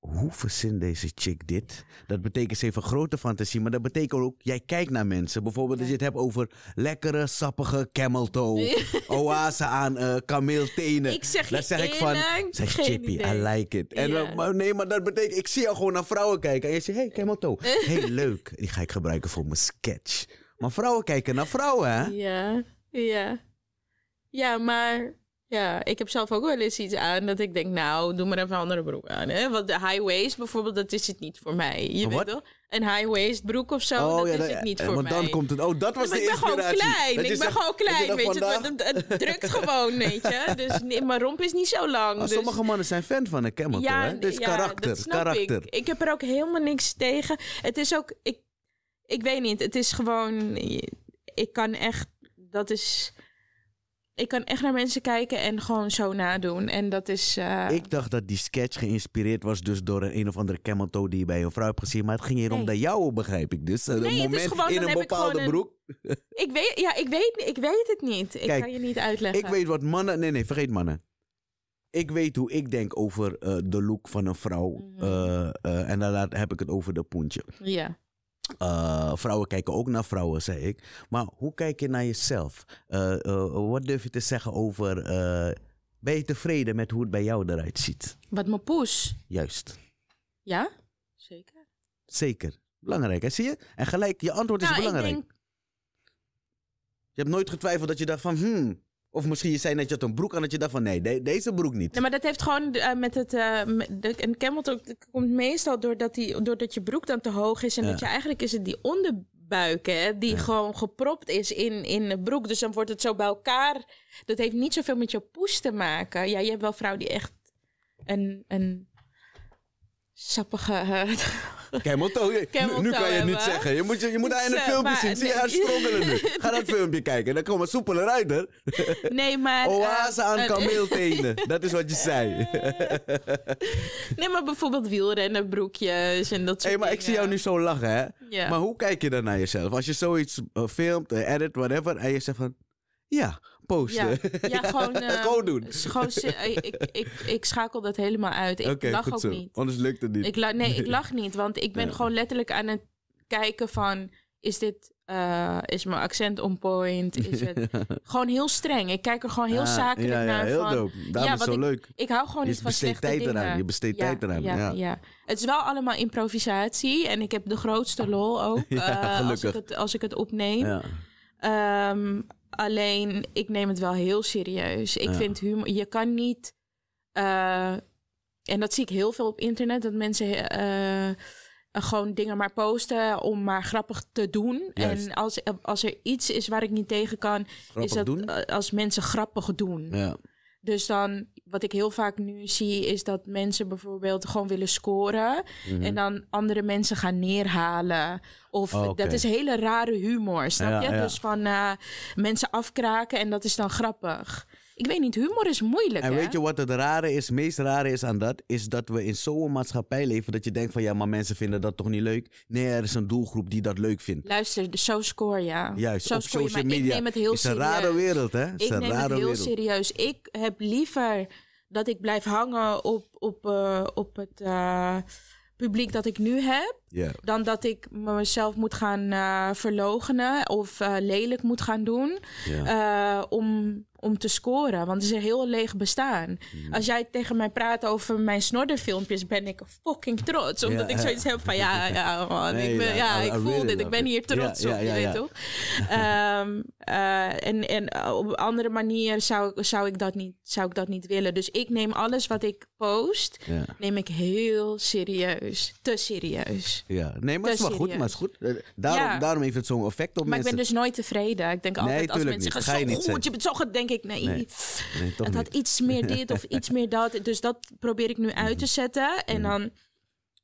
hoe verzint deze chick dit? Dat betekent, ze heeft een grote fantasie, maar dat betekent ook, jij kijkt naar mensen. Bijvoorbeeld als je het hebt over lekkere, sappige camel toe, oase aan uh, kameeltenen. Ik zeg ik van, zeg chippy, I like it. En eh, nee, maar dat betekent, ik zie jou gewoon naar vrouwen kijken. En je zegt, hey, camel toe, hey, leuk. Die ga ik gebruiken voor mijn sketch. Maar vrouwen kijken naar vrouwen, hè? Ja, ja. Ja, maar ja, ik heb zelf ook wel eens iets aan dat ik denk, nou, doe maar even een andere broek aan. Hè? Want de high-waist bijvoorbeeld, dat is het niet voor mij. Je weet Een high-waist broek of zo, oh, dat is het niet voor Oh mij. maar dan komt het, oh, dat was de inspiratie. Ik ben gewoon klein, ik ben gewoon klein, weet je. Het, het, drukt gewoon, weet je. Dus mijn romp is niet zo lang. Oh, dus... Sommige mannen zijn fan van een camel, ja, hè? Dus ja, karakter, dat karakter. Ik. ik heb er ook helemaal niks tegen. Het is ook, ik, ik weet niet, het is gewoon, ik kan echt, dat is ik kan echt naar mensen kijken en gewoon zo nadoen. En dat is. Eh, ik dacht dat die sketch geïnspireerd was, dus door een, een of andere cameltoe die je bij een vrouw hebt gezien. Maar het ging hier om de dat jou, begrijp ik. Dus eh, nee, moment is gewoon, in een bepaalde ik broek. Ik weet, ja, ik weet, ik weet het niet. Ik kan je niet uitleggen. Ik weet wat mannen. Nee, nee, vergeet mannen. Ik weet hoe ik denk over eh, de look van een vrouw. Mhm. en daarna heb ik het over de poentje. Ja. Eh, vrouwen kijken ook naar vrouwen, zei ik. Maar hoe kijk je naar jezelf? Eh, eh, wat durf je te zeggen over. ben je tevreden met hoe het bij jou eruit ziet? Wat mijn poes. Juist. Ja, zeker. Zeker. Belangrijk, hè? Zie je? En gelijk, je antwoord is nou, belangrijk. Denk... Je hebt nooit getwijfeld dat je dacht van, hmm, of misschien je zei net, je had een broek aan dat je dacht van nee, deze broek niet. Nee, maar dat heeft gewoon eh, met het... Uh, de, een cameltoe komt meestal doordat, die, doordat je broek dan te hoog is. En dat je eigenlijk is het die onderbuiken die gewoon gepropt is in, in de broek. Dus dan wordt het zo bij elkaar. Dat heeft niet zoveel met je poes te maken. Ja, je hebt wel vrouwen die echt een, een sappige... Eh, Camel nu, kan je niet zeggen. Je moet, je, je moet daar in filmpje zien. Zie haar struggelen nu. Ga dat filmpje kijken. Dan komen soepeler uit, er. Nee, maar... Eh, Oase aan uh, kameeltenen. dat is wat je zei. nee, maar bijvoorbeeld wielrennen, broekjes en dat soort hey, maar ik zie jou nu zo lachen, hè? Ja. Maar hoe kijk je dan naar jezelf? Als je zoiets eh, filmt, eh, edit, whatever, en je zegt van... Ja, posten. Ja, ja gewoon, ehm, gewoon doen. Gewoon, eh, ik, ik, ik, schakel dat helemaal uit. Ik lach ook niet. Anders lukt het niet. Ik nee, nee, ik lach niet. Want ik ben gewoon letterlijk aan het kijken van... Is dit... Eh, is mijn accent on point? Is het gewoon heel streng. Ik kijk er gewoon heel zakelijk ja, naar. heel van, dope. Daarom is zo ik, leuk. Ik hou gewoon niet van slechte tijd dingen. Eraan. Je besteedt tijd eraan. Ja, ja, Het is wel allemaal improvisatie. En ik heb de grootste lol ook. Uh, als, ik het, als ik het opneem. Ehm, Alleen, ik neem het wel heel serieus. Ik vind humor... Je kan niet... Eh, en dat zie ik heel veel op internet. Dat mensen eh, eh, gewoon dingen maar posten om maar grappig te doen. Juist. En als, als er iets is waar ik niet tegen kan... is dat doen? als mensen grappig doen. Ja. Dus dan, wat ik heel vaak nu zie, is dat mensen bijvoorbeeld gewoon willen scoren. Mhm. En dan andere mensen gaan neerhalen. Of oh, dat is hele rare humor, snap je? Dus van eh, mensen afkraken en dat is dan grappig ik weet niet, humor is moeilijk. En weet je wat het rare is, meest rare is aan dat? Is dat we in zo'n maatschappij leven dat je denkt van ja, maar mensen vinden dat toch niet leuk? Nee, er is een doelgroep die dat leuk vindt. Luister, de score, ja. Juist, op social media. Ik neem het heel is serieus. een rare wereld, hè? Is ik neem het heel serieus. Ik heb liever dat ik blijf hangen op, op, eh, op het eh, publiek dat ik nu heb dan dat ik mezelf moet gaan uh, verlogenen of eh, lelijk moet gaan doen eh, om, om te scoren. Want het is een heel leeg bestaan. Hmm. Als jij tegen mij praat over mijn snorderfilmpjes, ben ik fucking trots. Omdat yeah. ik zoiets heb van ja, ja man, ik, ben, nou, ja, ik voel dit. Ik ben hier trots op, je weet toch? Ehm, en en op een andere manier zou, zou, ik dat niet, zou ik dat niet willen. Dus ik neem alles wat ik post, neem ik heel serieus. Te serieus. Ja, nee, maar het is wel goed. Maar het is goed. Eh, daarom, daarom heeft het zo'n effect op maar mensen. Maar ik ben dus nooit tevreden. Ik denk altijd als mensen zeggen, zo goed, je het zo goed, denk ik, nee. nee. nee het had iets meer dit of iets meer dat. Dus dat probeer ik nu uit te zetten. En mhm. dan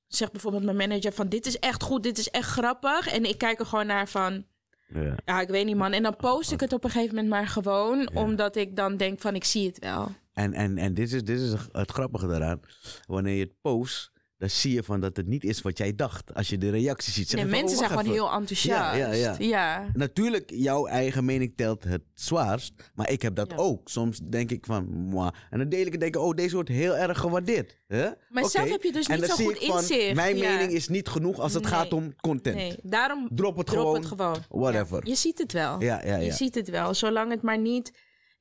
zegt bijvoorbeeld mijn manager van, dit is echt goed, dit is echt grappig. En ik kijk er gewoon naar van... Ja. ja. ik weet niet, man. En dan post ik het op een gegeven moment maar gewoon, omdat ik dan denk van ik zie het wel. En, en, en dit is, dit is het grappige daaraan. Wanneer je het post, dan zie je van dat het niet is wat jij dacht. Als je de reacties ziet. Zeg mensen van, oh, zijn gewoon heel enthousiast. Ja, ja, ja. Natuurlijk, jouw eigen mening telt het zwaarst. Maar ik heb dat ook. Soms denk ik van, En dan deel ik en denk ik, oh, deze wordt heel erg gewaardeerd. Huh? Maar zelf heb je dus niet zo goed inzicht. mijn mening is niet genoeg als het gaat om content. Nee, daarom drop het, drop gewoon, het gewoon. Whatever. je ziet het wel. Ja, ja, ja. Je ziet het wel. Zolang het maar niet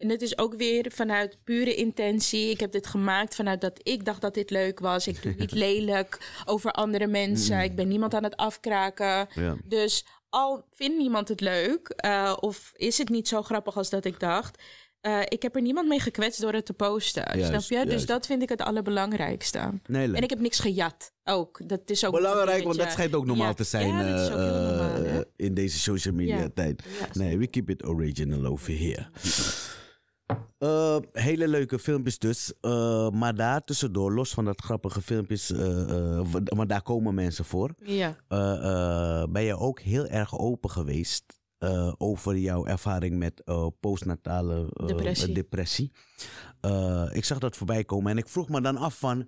en het is ook weer vanuit pure intentie. Ik heb dit gemaakt vanuit dat ik dacht dat dit leuk was. Ik doe niet lelijk over andere mensen. Ik ben niemand aan het afkraken. Dus al vindt niemand het leuk, eh, of is het niet zo grappig als dat ik dacht. Eh, ik heb er niemand mee gekwetst door het te posten. snap je? Dus dat vind ik het allerbelangrijkste. en ik heb niks gejat ook. Dat is ook belangrijk, want dat schijnt ook normaal te zijn eh, in deze social media tijd. Nee, we keep it original over here. Eh, hele leuke filmpjes dus. Eh, maar daar tussendoor, los van dat grappige filmpjes, uh, want daar komen mensen voor. Ja. ben je ook heel erg open geweest over jouw ervaring met postnatale depressie. depressie. ik zag dat voorbij komen en ik vroeg me dan af van,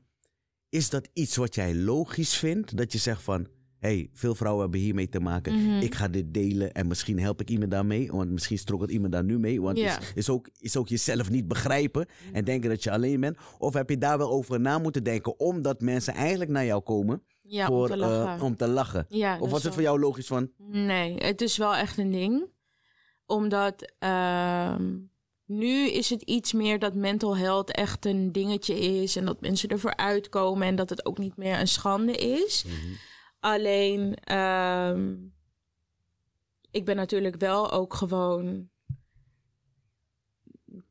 is dat iets wat jij logisch vindt? Dat je zegt van, hey, veel vrouwen hebben hiermee te maken. Mhm. Ik ga dit delen en misschien help ik iemand daarmee. Want misschien strokkelt iemand daar nu mee. Want is, ook, is ook jezelf niet begrijpen en denken dat je alleen bent. Of heb je daar wel over na moeten denken, omdat mensen eigenlijk naar jou komen. voor, om te eh, lachen. om te lachen. Ja, of was het voor jou logisch van? Nee, het is wel echt een ding. Omdat ehm, nu is het iets meer dat mental health echt een dingetje is. En dat mensen ervoor uitkomen. En dat het ook niet meer een schande is. Mhm. Alleen, ehm, ik ben natuurlijk wel ook gewoon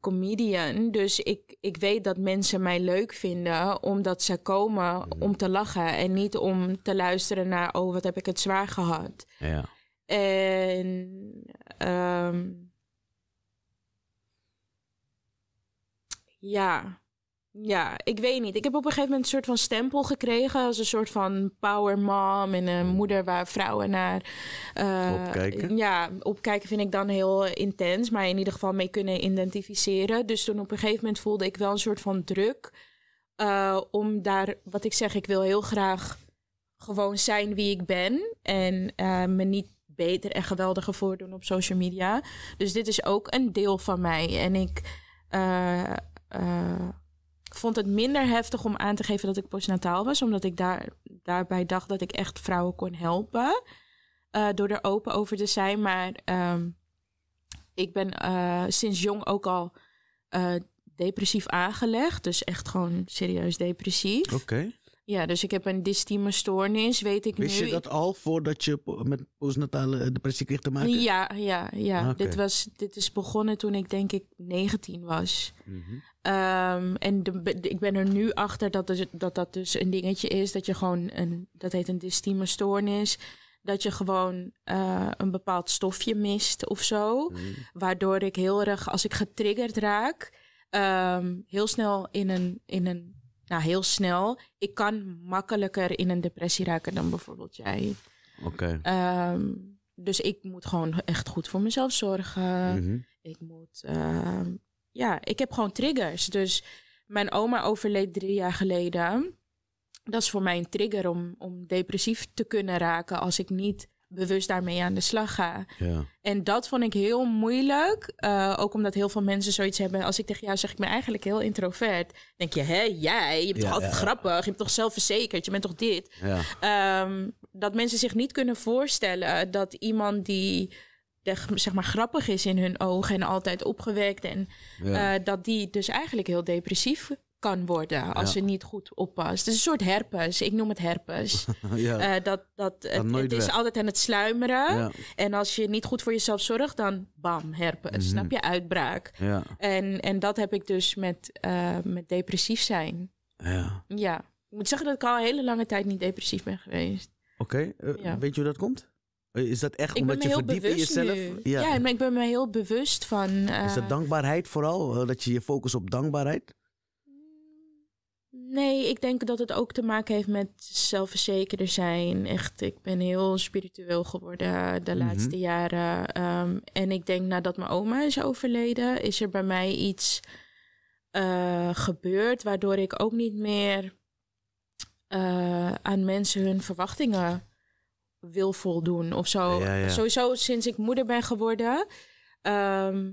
comedian. Dus ik, ik weet dat mensen mij leuk vinden omdat ze komen mhm. om te lachen en niet om te luisteren naar, oh, wat heb ik het zwaar gehad. Ja. En um, ja, ja, ik weet niet. Ik heb op een gegeven moment een soort van stempel gekregen als een soort van power mom en een hmm. moeder waar vrouwen naar uh, opkijken. Ja, opkijken vind ik dan heel intens, maar in ieder geval mee kunnen identificeren. Dus toen op een gegeven moment voelde ik wel een soort van druk eh, om daar, wat ik zeg, ik wil heel graag gewoon zijn wie ik ben en eh, me niet beter en geweldiger voordoen op social media. Dus dit is ook een deel van mij en ik. Ik vond het minder heftig om aan te geven dat ik postnataal was, omdat ik daar, daarbij dacht dat ik echt vrouwen kon helpen. Eh, door er open over te zijn. Maar ehm, ik ben eh, sinds jong ook al eh, depressief aangelegd. Dus echt gewoon serieus depressief. Oké. Ja, dus ik heb een dystime stoornis, weet ik nu. Wist je dat al voordat je met postnatale eh, depressie kreeg te maken? Ja, ja, ja. Ah, dit, was, dit is begonnen toen ik denk ik 19 was. Mhm. Ehm, en de, ik ben er nu achter dat, dus, dat dat dus een dingetje is. Dat je gewoon, een, dat heet een dystime stoornis. Dat je gewoon eh, een bepaald stofje mist of zo. Mhm. Waardoor ik heel erg, als ik getriggerd raak... Ehm, heel snel in een, in een nou, heel snel. Ik kan makkelijker in een depressie raken dan bijvoorbeeld jij. Oké. Ehm, dus ik moet gewoon echt goed voor mezelf zorgen. Mhm. Ik moet. Ehm, ja, ik heb gewoon triggers. Dus mijn oma overleed drie jaar geleden. Dat is voor mij een trigger om, om depressief te kunnen raken als ik niet bewust daarmee aan de slag ga. Ja. En dat vond ik heel moeilijk. Eh, ook omdat heel veel mensen zoiets hebben. Als ik tegen jou zeg, ik ben eigenlijk heel introvert. Denk je, hé, jij? Je bent toch altijd grappig? Je bent toch zelfverzekerd? Je bent toch dit? Ehm, dat mensen zich niet kunnen voorstellen dat iemand die zeg maar grappig is in hun ogen en altijd opgewekt en eh, dat die dus eigenlijk heel depressief kan worden als ze niet goed oppast. Het is een soort herpes. Ik noem het herpes. ja. Eh, dat, dat, het, is altijd aan het sluimeren. En als je niet goed voor jezelf zorgt, dan bam, herpes. Mhm. Snap je? Uitbraak. En, en dat heb ik dus met, eh, met depressief zijn. Ja. ja. Ik moet zeggen dat ik al een hele lange tijd niet depressief ben geweest. Oké, eh, weet je hoe dat komt? Is dat echt omdat je verdiept in jezelf? Ja. ja, ik ben me heel bewust van... Is dat dankbaarheid vooral? Dat je je focus op dankbaarheid? Nee, ik denk dat het ook te maken heeft met zelfverzekerder zijn. Echt, ik ben heel spiritueel geworden eh, de mhm. laatste jaren. Ehm, en ik denk nadat mijn oma is overleden, is er bij mij iets eh, gebeurd waardoor ik ook niet meer eh, aan mensen hun verwachtingen wil voldoen of zo. Sowieso sinds ik moeder ben geworden, ehm,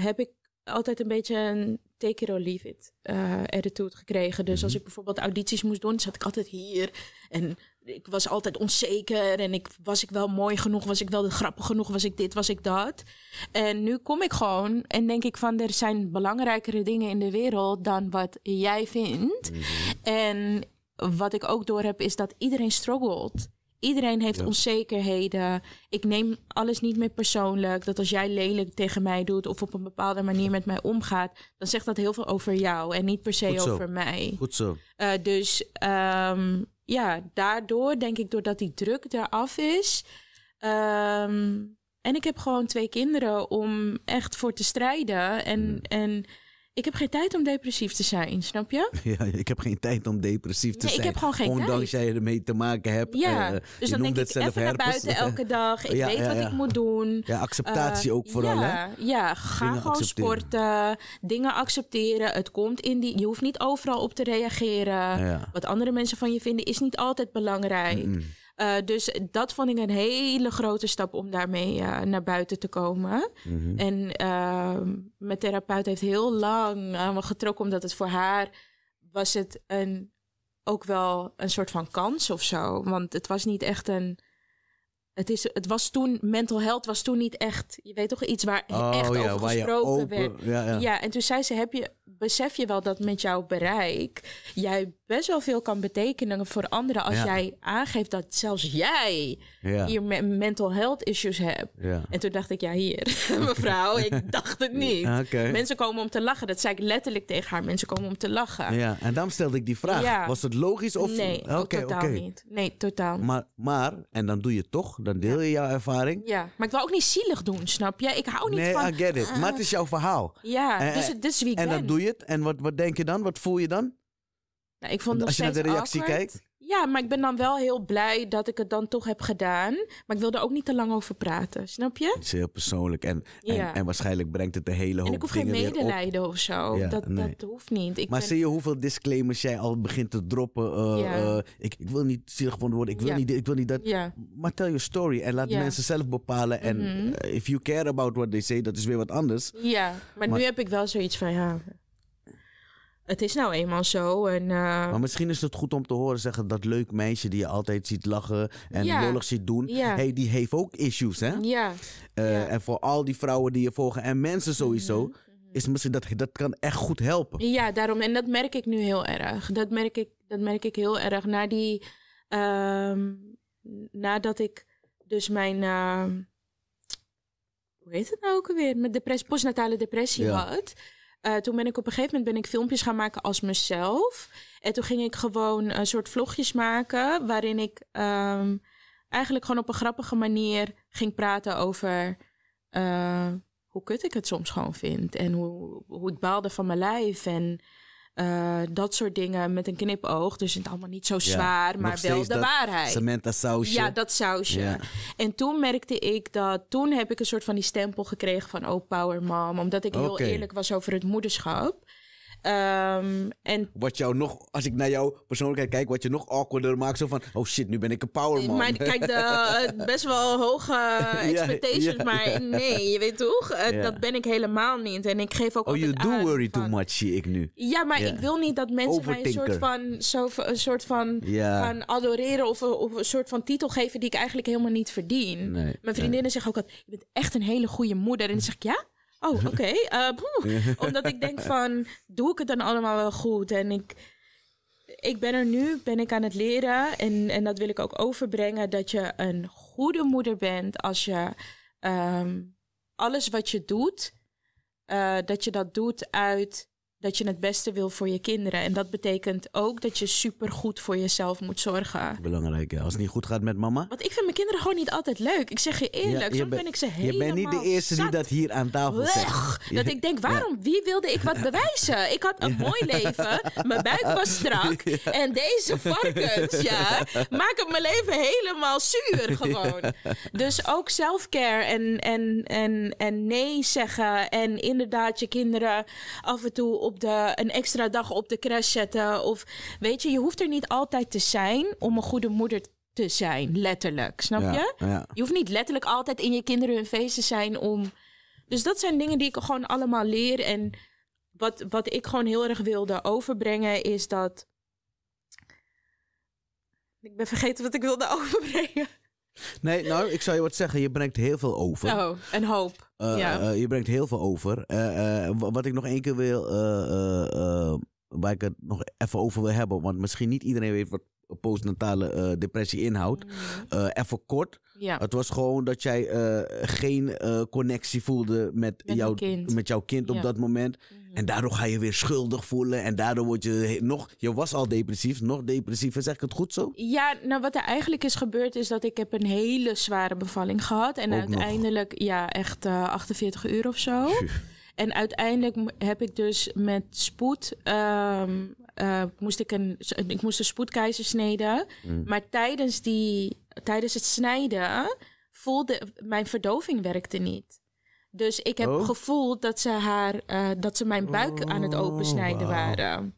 heb ik altijd een beetje een take it or leave it uh, attitude gekregen. Dus als mhm. ik bijvoorbeeld audities moest doen, zat ik altijd hier. En ik was altijd onzeker. En ik, was ik wel mooi genoeg? Was ik wel grappig genoeg? Was ik dit? Was ik dat? En nu kom ik gewoon en denk ik van... er zijn belangrijkere dingen in de wereld dan wat jij vindt. Mhm. En wat ik ook door heb is dat iedereen struggelt. Iedereen heeft onzekerheden. Ik neem alles niet meer persoonlijk. Dat als jij lelijk tegen mij doet of op een bepaalde manier met mij omgaat, dan zegt dat heel veel over jou en niet per se over mij. Goed zo. Uh, dus ehm, ja, daardoor denk ik, doordat die druk eraf is. Ehm, en ik heb gewoon twee kinderen om echt voor te strijden. En, mm. en ik heb geen tijd om depressief te zijn, snap je? Ja, ik heb geen tijd om depressief te zijn. Ik heb gewoon geen ondanks tijd. jij ermee te maken hebt. Ja, eh, dus dan denk ik zelf even naar buiten elke dag. Ik weet wat ik moet doen. Ja, acceptatie eh, ook vooral. Ja, ja ga gewoon sporten. Dingen accepteren. Het komt in die. Je hoeft niet overal op te reageren. Wat andere mensen van je vinden is niet altijd belangrijk. Eh, dus dat vond ik een hele grote stap om daarmee eh, naar buiten te komen. Mhm. En ehm, mijn therapeut heeft heel lang aan me getrokken, omdat het voor haar was het een, ook wel een soort van kans of zo. Want het was niet echt een het, is, het was toen, mental health was toen niet echt, je weet toch, iets waar oh, echt over gesproken werd. Ja, ja, en toen zei ze, heb je, besef je wel dat met jouw bereik jij best wel veel kan betekenen voor anderen als jij aangeeft dat zelfs jij hier mental health issues hebt. En toen dacht ik, ja hier, mevrouw, ik dacht het niet. Mensen komen om te lachen, dat zei ik letterlijk tegen haar, mensen komen om te lachen. Ja, en daarom stelde ik die vraag. Was het logisch of... Nee, totaal niet. Nee, totaal. Maar, maar, en dan doe je toch dan deel je jouw ervaring. Ja, maar ik wil ook niet zielig doen, snap je? Ik hou niet nee, van... Nee, I get it. maar het is jouw verhaal. Ja, en, dus het is wie ik En dan doe je het. En wat, wat denk je dan? Wat voel je dan? Nou, ik vond Als je naar de reactie kijkt. Ja, maar ik ben dan wel heel blij dat ik het dan toch heb gedaan. Maar ik wil er ook niet te lang over praten, snap je? Het is heel persoonlijk en, en, en, waarschijnlijk brengt het de hele hoop En ik hoef geen medelijden of zo. dat, dat hoeft niet. Ik maar zie je hoeveel disclaimers jij al begint te droppen? Eh, eh, ik, ik wil niet zielig gevonden worden, ik wil, niet, ik wil niet dat. Maar tell your story en laat mensen zelf bepalen. En mhm. eh, if you care about what they say, dat is weer wat anders. Ja, maar, maar nu heb ik wel zoiets van ja het is nou eenmaal zo. En, eh, Maar misschien is het goed om te horen zeggen dat leuk meisje die je altijd ziet lachen en ja. lollig ziet doen, hey, die heeft ook issues. Hè? Eh, ja. En voor al die vrouwen die je volgen en mensen sowieso. Mhm. Is misschien dat, dat kan echt goed helpen. Ja, daarom. En dat merk ik nu heel erg. Dat merk ik, dat merk ik heel erg. Na die, ehm, nadat ik dus mijn. Ehm, hoe heet het nou ook alweer? Mijn depress, postnatale depressie had eh, toen ben ik op een gegeven moment ben ik filmpjes gaan maken als mezelf. En toen ging ik gewoon een eh, soort vlogjes maken waarin ik ehm, eigenlijk gewoon op een grappige manier ging praten over eh, hoe kut ik het soms gewoon vind. En hoe, hoe ik baalde van mijn lijf en eh, dat soort dingen met een knipoog. Dus het allemaal niet zo zwaar, maar wel de dat waarheid. sausje. Ja, dat sausje. En toen merkte ik dat, toen heb ik een soort van die stempel gekregen van oh power mom. Omdat ik heel eerlijk was over het moederschap. Ehm, en wat jou nog, als ik naar jouw persoonlijkheid kijk, wat je nog awkwarder maakt. Zo van, oh shit, nu ben ik een powerman. Maar kijk, de, best wel hoge expectations. maar nee, je weet toch? Eh, dat ben ik helemaal niet. En ik geef ook Oh, you do worry too much, zie ik nu. Ja, maar ik wil niet dat mensen mij een soort van, een soort van gaan adoreren. Of, een soort van titel geven die ik eigenlijk helemaal niet verdien. Mijn vriendinnen zeggen ook altijd, je bent echt een hele goede moeder. En dan zeg ik, ja? Oh, oké. Eh, Omdat ik denk van, doe ik het dan allemaal wel goed? En ik, ik ben er nu, ben ik aan het leren. En, en dat wil ik ook overbrengen, dat je een goede moeder bent als je ehm, alles wat je doet, uh, dat je dat doet uit dat je het beste wil voor je kinderen. En dat betekent ook dat je supergoed voor jezelf moet zorgen. Belangrijk, Als het niet goed gaat met mama. Want ik vind mijn kinderen gewoon niet altijd leuk. Ik zeg je eerlijk, zo ben ik ze helemaal Je bent niet de eerste die dat hier aan tafel zegt. Dat ik denk, waarom? Wie wilde ik wat bewijzen? Ik had een mooi leven, mijn buik was strak. En deze varkens, ja, maken mijn leven helemaal zuur gewoon. Dus ook selfcare en, en, en, en nee zeggen. En inderdaad je kinderen af en toe op de, een extra dag op de crash zetten. Of weet je, je hoeft er niet altijd te zijn om een goede moeder te zijn, letterlijk. Snap je? Je hoeft niet letterlijk altijd in je kinderen hun feest te zijn om. Dus dat zijn dingen die ik gewoon allemaal leer. En wat, wat ik gewoon heel erg wilde overbrengen is dat. Ik ben vergeten wat ik wilde overbrengen. Nee, nou, ik zou je wat zeggen. Je brengt heel veel over. Oh, en hoop. Eh, eh, je brengt heel veel over. Eh, wat ik nog één keer wil, waar ik het nog even over wil hebben, want misschien niet iedereen weet wat postnatale depressie inhoudt. Mm. even kort. Ja. Het was gewoon dat jij geen connectie voelde met, jouw, kind. met jouw kind op dat moment. Mm. En daardoor ga je weer schuldig voelen. En daardoor word je nog. Je was al depressief, nog depressiever. Zeg ik het goed zo? Ja, nou wat er eigenlijk is gebeurd is dat ik heb een hele zware bevalling gehad. En uiteindelijk, ja, echt 48 eh, uur of zo. En uiteindelijk heb ik dus met spoed. Ehm, eh, moest ik, een, ik moest een spoedkeizersnede. Mm. Maar tijdens, die, tijdens het snijden voelde mijn verdoving werkte niet. Dus ik heb oh. gevoeld dat ze, haar, eh, dat ze mijn buik aan het opensnijden oh, waren.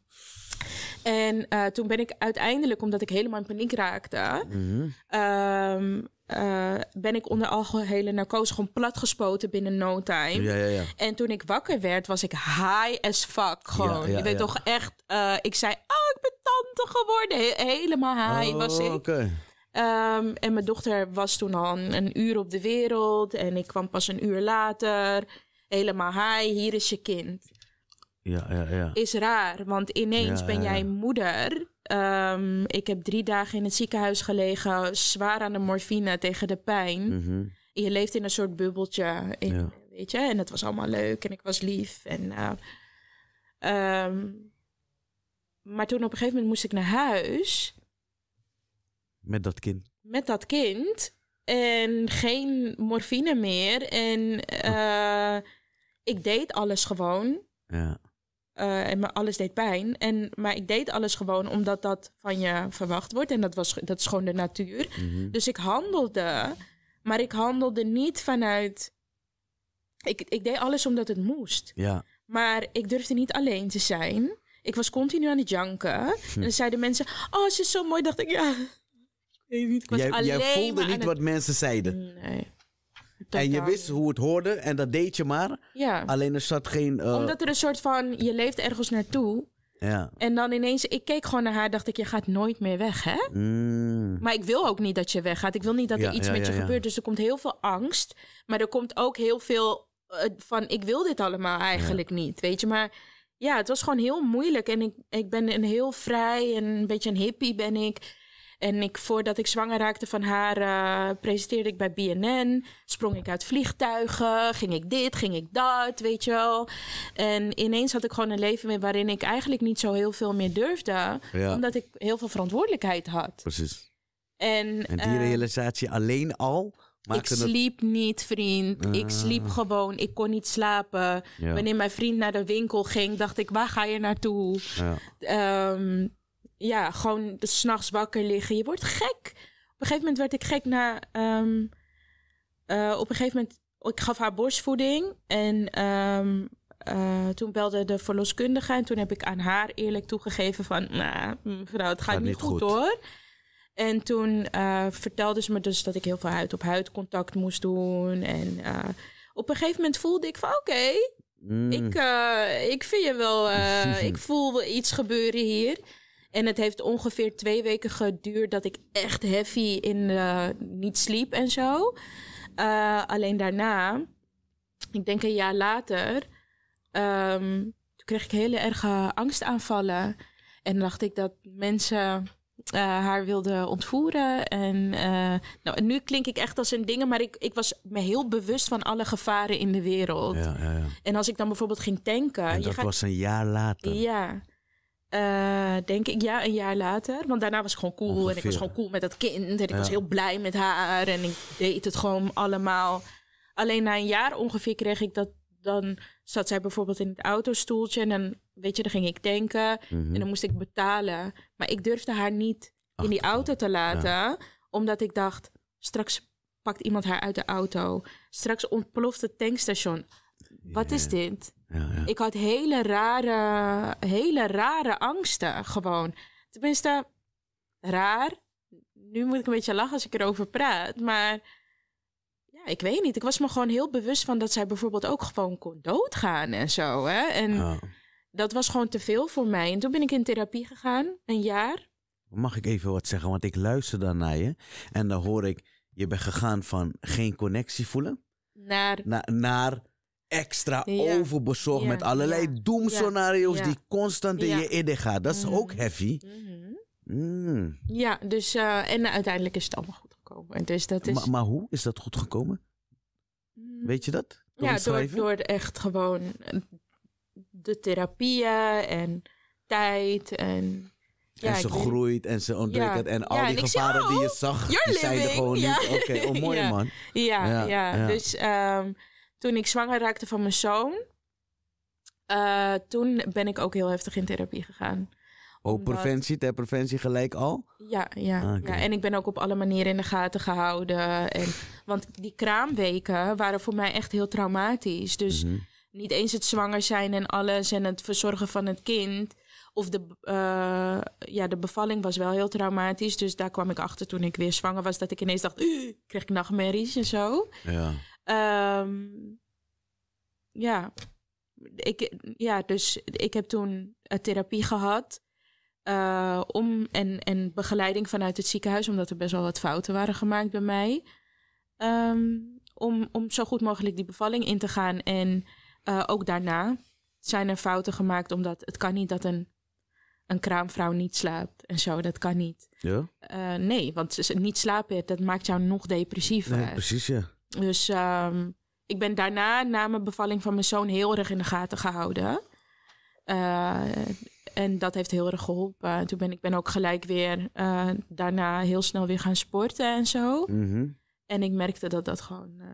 En eh, toen ben ik uiteindelijk, omdat ik helemaal in paniek raakte, mhm. ehm, eh, ben ik onder algehele narcose gewoon platgespoten binnen no time. Ja, ja, ja. En toen ik wakker werd, was ik high as fuck. Gewoon. je weet toch echt, ik zei, oh, ik ben tante geworden. helemaal high was oh, ik. Ehm, en mijn dochter was toen al een, uur op de wereld. En ik kwam pas een uur later. Helemaal, hi, hier is je kind. Ja, ja, ja. Is raar, want ineens ben jij moeder. Ehm, ik heb drie dagen in het ziekenhuis gelegen, zwaar aan de morfine tegen de pijn. Mhm. Je leeft in een soort bubbeltje, in, weet je. En het was allemaal leuk en ik was lief. En, eh, ehm, maar toen op een gegeven moment moest ik naar huis. Met dat kind. Met dat kind. En geen morfine meer. En eh, ik deed alles gewoon. Ja. Eh, en alles deed pijn. En, maar ik deed alles gewoon omdat dat van je verwacht wordt. En dat, was, dat is gewoon de natuur. Mhm. Dus ik handelde. Maar ik handelde niet vanuit. Ik, ik deed alles omdat het moest. Ja. Maar ik durfde niet alleen te zijn. Ik was continu aan het janken. En dan zeiden mensen: Oh, ze is zo mooi. Dacht ik, ja jij, voelde niet wat mensen zeiden. Nee. En je wist hoe het hoorde en dat deed je maar. Ja. Alleen er zat geen. Eh, Omdat er een soort van. Je leeft ergens naartoe. Ja. En dan ineens, ik keek gewoon naar haar, dacht ik, je gaat nooit meer weg, hè? Mm. Maar ik wil ook niet dat je weggaat. Ik wil niet dat er iets met je gebeurt. Dus er komt heel veel angst. Maar er komt ook heel veel eh, van, ik wil dit allemaal eigenlijk niet, weet je? Maar ja, het was gewoon heel moeilijk. En ik, ik ben een heel vrij en een beetje een hippie ben ik. En ik, voordat ik zwanger raakte van haar, eh, presenteerde ik bij BNN. Sprong ik uit vliegtuigen. Ging ik dit, ging ik dat, weet je wel. En ineens had ik gewoon een leven waarin ik eigenlijk niet zo heel veel meer durfde. Omdat ik heel veel verantwoordelijkheid had. Precies. En, en die eh, realisatie alleen al ik sliep niet, vriend. Ik ah. sliep gewoon. Ik kon niet slapen. Wanneer mijn vriend naar de winkel ging, dacht ik, waar ga je naartoe? Ja. Ehm, ja, gewoon s'nachts wakker liggen. Je wordt gek. Op een gegeven moment werd ik gek na. Ehm, eh, op een gegeven moment. Ik gaf haar borstvoeding. En ehm, eh, toen belde de verloskundige. En toen heb ik aan haar eerlijk toegegeven: van, nou, mevrouw, het gaat, niet goed, hoor. En toen eh, vertelde ze me dus dat ik heel veel huid-op-huid contact moest doen. En op een gegeven moment voelde ik van oké, mm. ik, ik vind je wel, ik voel iets gebeuren hier. En het heeft ongeveer twee weken geduurd dat ik echt heavy in uh, niet sliep en zo. Eh, alleen daarna, ik denk een jaar later, ehm, toen kreeg ik hele erge angstaanvallen. En dacht ik dat mensen eh, haar wilden ontvoeren. En nou, nu klink ik echt als een ding, maar ik, ik was me heel bewust van alle gevaren in de wereld. Ja, ja, ja. En als ik dan bijvoorbeeld ging tanken. En dat je gaat... was een jaar later. Ja. Eh, denk ik, ja, een jaar later. Want daarna was ik gewoon cool. En ik was gewoon cool met dat kind. En ik was heel blij met haar. En ik deed het gewoon allemaal. Alleen na een jaar ongeveer kreeg ik dat. Dan zat zij bijvoorbeeld in het autostoeltje. En dan, weet je, dan ging ik tanken. Mhm. En dan moest ik betalen. Maar ik durfde haar niet in die auto te laten. Omdat ik dacht, straks pakt iemand haar uit de auto. Straks ontploft het tankstation. Wat is dit? ja, Ik had hele rare, hele rare angsten gewoon. Tenminste, raar. Nu moet ik een beetje lachen als ik erover praat. Maar ja, ik weet niet. Ik was me gewoon heel bewust van dat zij bijvoorbeeld ook gewoon kon doodgaan en zo. Hè? En dat was gewoon te veel voor mij. En toen ben ik in therapie gegaan, een jaar. Mag ik even wat zeggen? Want ik luister dan naar je. En dan hoor ik, je bent gegaan van geen connectie voelen. Naar. naar extra overbezorgd met allerlei doemscenario's die constant in je idee gaan. Dat is mhm. ook heavy. Mhm. Mm. Ja, dus eh, en uiteindelijk is het allemaal goed gekomen. Dus dat is... maar, maar hoe is dat goed gekomen? Mm. Weet je dat? Door ja, door, door echt gewoon eh, de therapieën en tijd en... Ja, en ze groeit en ze ontwikkelt en al die gevaren die je oh, zag, die zijn gewoon niet. Oké, okay, oh mooi man. Ja, ja, dus um, toen ik zwanger raakte van mijn zoon, eh, toen ben ik ook heel heftig in therapie gegaan. Oh, preventie, ter preventie gelijk al? Ja, ja, ah, ja, En ik ben ook op alle manieren in de gaten gehouden. En, want die kraamweken waren voor mij echt heel traumatisch. Dus mhm. niet eens het zwanger zijn en alles en het verzorgen van het kind. Of de, eh, ja, de bevalling was wel heel traumatisch. Dus daar kwam ik achter toen ik weer zwanger was. Dat ik ineens dacht, kreeg ik nachtmerries en zo. Ja. Um, ja. Ik, ja, dus ik heb toen eh, therapie gehad. Eh, om, en, en begeleiding vanuit het ziekenhuis, omdat er best wel wat fouten waren gemaakt bij mij. Ehm, om, om zo goed mogelijk die bevalling in te gaan. En eh, ook daarna zijn er fouten gemaakt, omdat het kan niet dat een, een kraamvrouw niet slaapt en zo. Dat kan niet. Ja? nee, want niet slapen, dat maakt jou nog depressiever. Nee, precies, ja. Dus ehm, ik ben daarna, na mijn bevalling van mijn zoon, heel erg in de gaten gehouden. Eh, en dat heeft heel erg geholpen. En toen ben ik ben ook gelijk weer eh, daarna heel snel weer gaan sporten en zo. Mhm. En ik merkte dat dat gewoon eh,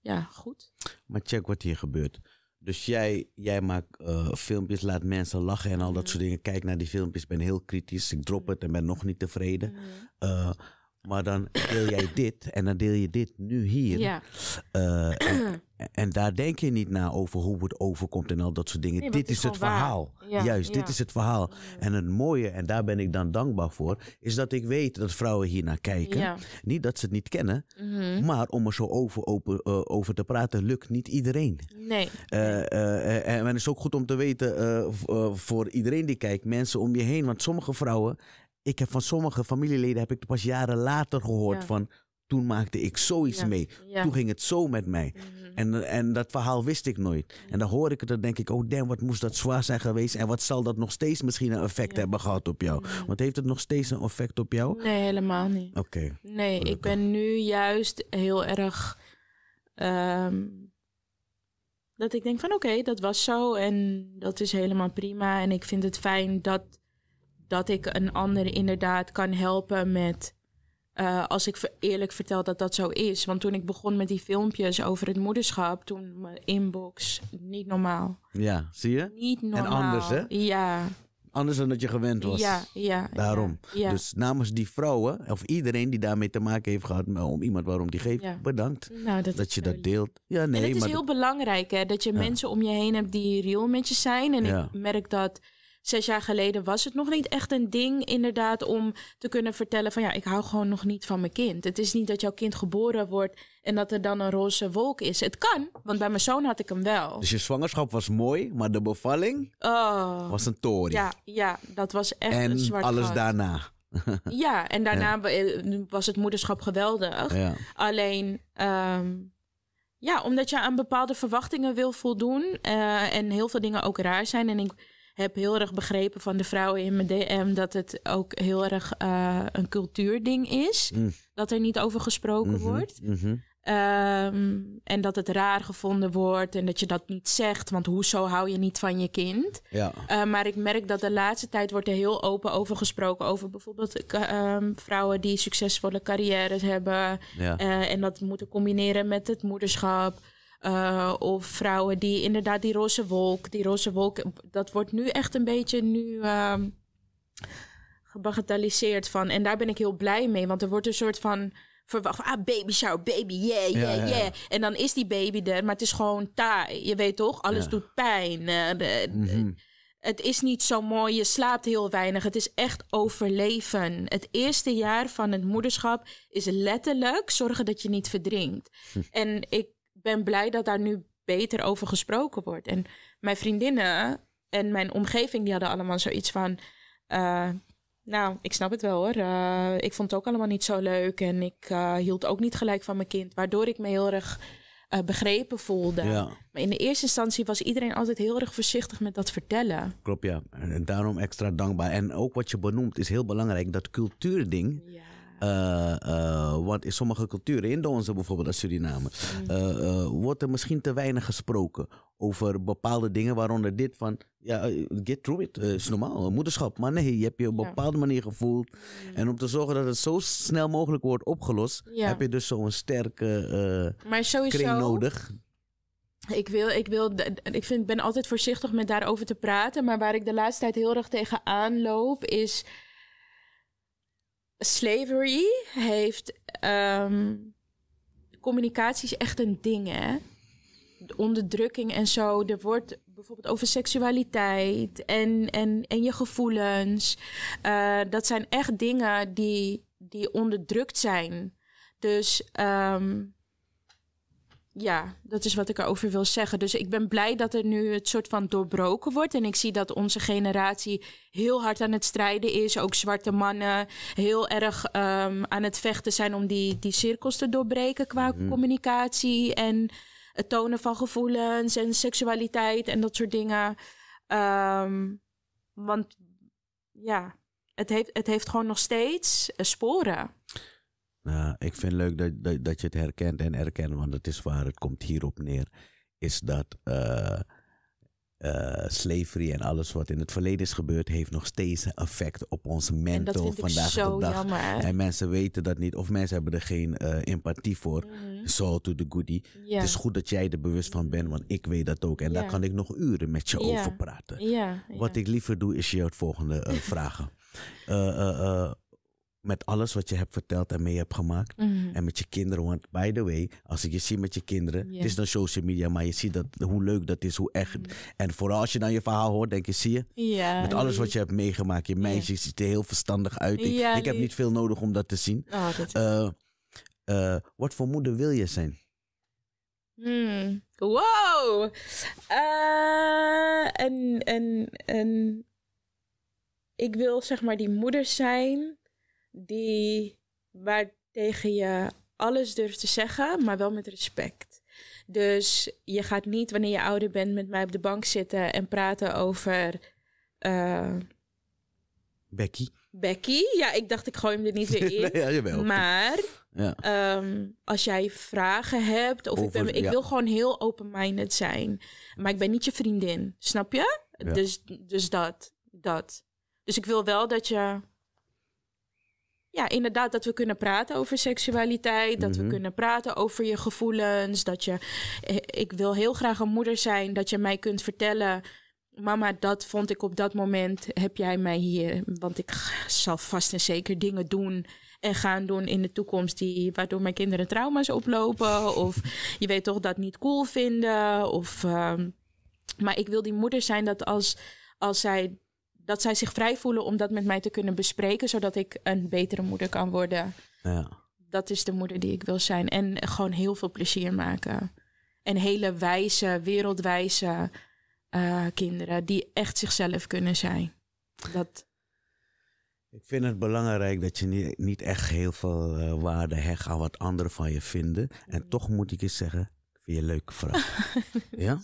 ja, goed. Maar check wat hier gebeurt. Dus jij, jij maakt filmpjes, laat mensen lachen en al dat soort dingen. Kijk naar die filmpjes, ben heel kritisch. Ik drop het en ben nog niet tevreden. Maar dan deel jij dit en dan deel je dit nu hier. Ja. Eh, en, daar denk je niet na over hoe het overkomt en al dat soort dingen. dit is, het verhaal. Juist, dit is het verhaal. En het mooie, en daar ben ik dan dankbaar voor, is dat ik weet dat vrouwen hier naar kijken. Niet dat ze het niet kennen, mhm. maar om er zo over, open, eh, over te praten, lukt niet iedereen. Nee. Eh, en het is ook goed om te weten voor iedereen die kijkt, mensen om je heen. Want sommige vrouwen ik heb van sommige familieleden heb ik pas jaren later gehoord van toen maakte ik zoiets mee. Toen ging het zo met mij. Mhm. en, en dat verhaal wist ik nooit. En dan hoor ik het, dan denk ik, oh damn, wat moest dat zwaar zijn geweest? En wat zal dat nog steeds misschien een effect hebben gehad op jou? Mm Want heeft het nog steeds een effect op jou? Nee, helemaal niet. Oké. Nee, ik ben nu juist heel erg... Ehm, dat ik denk van oké, dat was zo en dat is helemaal prima. En ik vind het fijn dat dat ik een ander inderdaad kan helpen met. Eh, als ik eerlijk vertel dat dat zo is. Want toen ik begon met die filmpjes over het moederschap, toen mijn inbox niet normaal. Ja, zie je? Niet normaal. En anders, hè? Ja. Anders dan dat je gewend was. Ja, ja. Daarom. Ja, Dus namens die vrouwen, of iedereen die daarmee te maken heeft gehad om iemand waarom die geeft, bedankt nou, dat, je dat deelt. Ja, nee, en het is heel belangrijk, hè? Dat je mensen om je heen hebt die real met je zijn. En ik merk dat zes jaar geleden was het nog niet echt een ding, inderdaad, om te kunnen vertellen van ja, ik hou gewoon nog niet van mijn kind. Het is niet dat jouw kind geboren wordt en dat er dan een roze wolk is. Het kan, want bij mijn zoon had ik hem wel. Dus je zwangerschap was mooi, maar de bevalling oh, was een toren. Ja, ja, dat was echt en alles daarna. ja, en daarna eh, was het moederschap geweldig. Alleen, ehm, ja, omdat je aan bepaalde verwachtingen wil voldoen eh, en heel veel dingen ook raar zijn. En ik heb heel erg begrepen van de vrouwen in mijn DM dat het ook heel erg eh, een cultuurding is. Mm. Dat er niet over gesproken mhm, wordt. Mhm. Ehm, en dat het raar gevonden wordt en dat je dat niet zegt, want hoezo hou je niet van je kind? Ja. Eh, maar ik merk dat de laatste tijd wordt er heel open over gesproken. Over bijvoorbeeld ehm, vrouwen die succesvolle carrières hebben eh, en dat moeten combineren met het moederschap. Eh, of vrouwen die inderdaad die roze wolk, die roze wolk, dat wordt nu echt een beetje nu um, gebagatelliseerd van. En daar ben ik heel blij mee, want er wordt een soort van verwacht van, ah, baby show baby, yeah, yeah, ja, ja, ja. yeah. En dan is die baby er, maar het is gewoon taai. Je weet toch, alles doet pijn. Eh, eh, mhm. Het is niet zo mooi, je slaapt heel weinig. Het is echt overleven. Het eerste jaar van het moederschap is letterlijk zorgen dat je niet verdrinkt. Hm. En ik ben blij dat daar nu beter over gesproken wordt. En mijn vriendinnen en mijn omgeving, die hadden allemaal zoiets van. Eh, nou, ik snap het wel hoor. Eh, ik vond het ook allemaal niet zo leuk. En ik eh, hield ook niet gelijk van mijn kind. Waardoor ik me heel erg begrepen voelde. Maar in de eerste instantie was iedereen altijd heel erg voorzichtig met dat vertellen. Klopt, ja. En daarom extra dankbaar. En ook wat je benoemt is heel belangrijk. Dat cultuurding. Ja uh, want in sommige culturen, in de onze bijvoorbeeld als Suriname, mm. eh, wordt er misschien te weinig gesproken over bepaalde dingen, waaronder dit van, ja, get through it, is normaal, moederschap. Maar nee, je hebt je op een bepaalde manier gevoeld. Mm. En om te zorgen dat het zo snel mogelijk wordt opgelost, heb je dus zo'n sterke maar sowieso, kring nodig. Ik, wil, ik, wil, ik vind, ben altijd voorzichtig met daarover te praten, maar waar ik de laatste tijd heel erg tegen aanloop is slavery heeft. Um, ehm, communicatie is echt een ding, hè? De onderdrukking en zo. Er wordt bijvoorbeeld over seksualiteit en, en, en je gevoelens. Eh, dat zijn echt dingen die, die onderdrukt zijn. Dus ehm, ja, dat is wat ik erover wil zeggen. Dus ik ben blij dat er nu het soort van doorbroken wordt. En ik zie dat onze generatie heel hard aan het strijden is. Ook zwarte mannen heel erg ehm, aan het vechten zijn om die, die cirkels te doorbreken qua mhm. communicatie en het tonen van gevoelens en seksualiteit en dat soort dingen. Ehm, want ja, het heeft, het heeft gewoon nog steeds eh, sporen. Nou, ik vind het leuk dat, dat, dat, je het herkent en erkent, want het is waar, het komt hierop neer. Is dat uh, slavery en alles wat in het verleden is gebeurd, heeft nog steeds een effect op ons mental vandaag de dag. En mensen weten dat niet, of mensen hebben er geen eh, empathie voor. Mm So to the goodie. Het is goed dat jij er bewust van bent, want ik weet dat ook. En daar kan ik nog uren met je over praten. Wat ik liever doe, is je het volgende vragen met alles wat je hebt verteld en mee hebt gemaakt. Mhm. En met je kinderen. Want by the way, als ik je zie met je kinderen. Het is dan social media, maar je ziet dat, hoe leuk dat is, hoe echt. Mhm. En vooral als je dan je verhaal hoort, denk je, zie je? met alles wat je hebt meegemaakt. Je meisjes ziet er heel verstandig uit. Ik, ik heb niet veel nodig om dat te zien. Oh, eh, eh, wat voor moeder wil je zijn? Hmm. Wow! Eh, en, en, en ik wil zeg maar die moeder zijn die waar tegen je alles durft te zeggen, maar wel met respect. Dus je gaat niet wanneer je ouder bent met mij op de bank zitten en praten over. Eh, Becky. Becky? Ja, ik dacht ik gooi hem er niet weer in. ja, jawel. Maar ehm, als jij vragen hebt, of ik, ben, ik wil gewoon heel open-minded zijn. Maar ik ben niet je vriendin, snap je? Dus, dus dat, dat. Dus ik wil wel dat je ja, inderdaad, dat we kunnen praten over seksualiteit. Dat we mhm. kunnen praten over je gevoelens. Dat je. Eh, ik wil heel graag een moeder zijn. Dat je mij kunt vertellen. Mama, dat vond ik op dat moment. Heb jij mij hier. Want ik zal vast en zeker dingen doen. En gaan doen in de toekomst. Die, waardoor mijn kinderen trauma's oplopen. Of je weet toch dat niet cool vinden. Of. Ehm, maar ik wil die moeder zijn dat als, als zij dat zij zich vrij voelen om dat met mij te kunnen bespreken, zodat ik een betere moeder kan worden. Ja. Dat is de moeder die ik wil zijn. En gewoon heel veel plezier maken. En hele wijze, wereldwijze eh, kinderen die echt zichzelf kunnen zijn. Dat. Ik vind het belangrijk dat je niet echt heel veel eh, waarde hecht aan wat anderen van je vinden. En toch moet ik eens zeggen, je een leuke vraag? ja?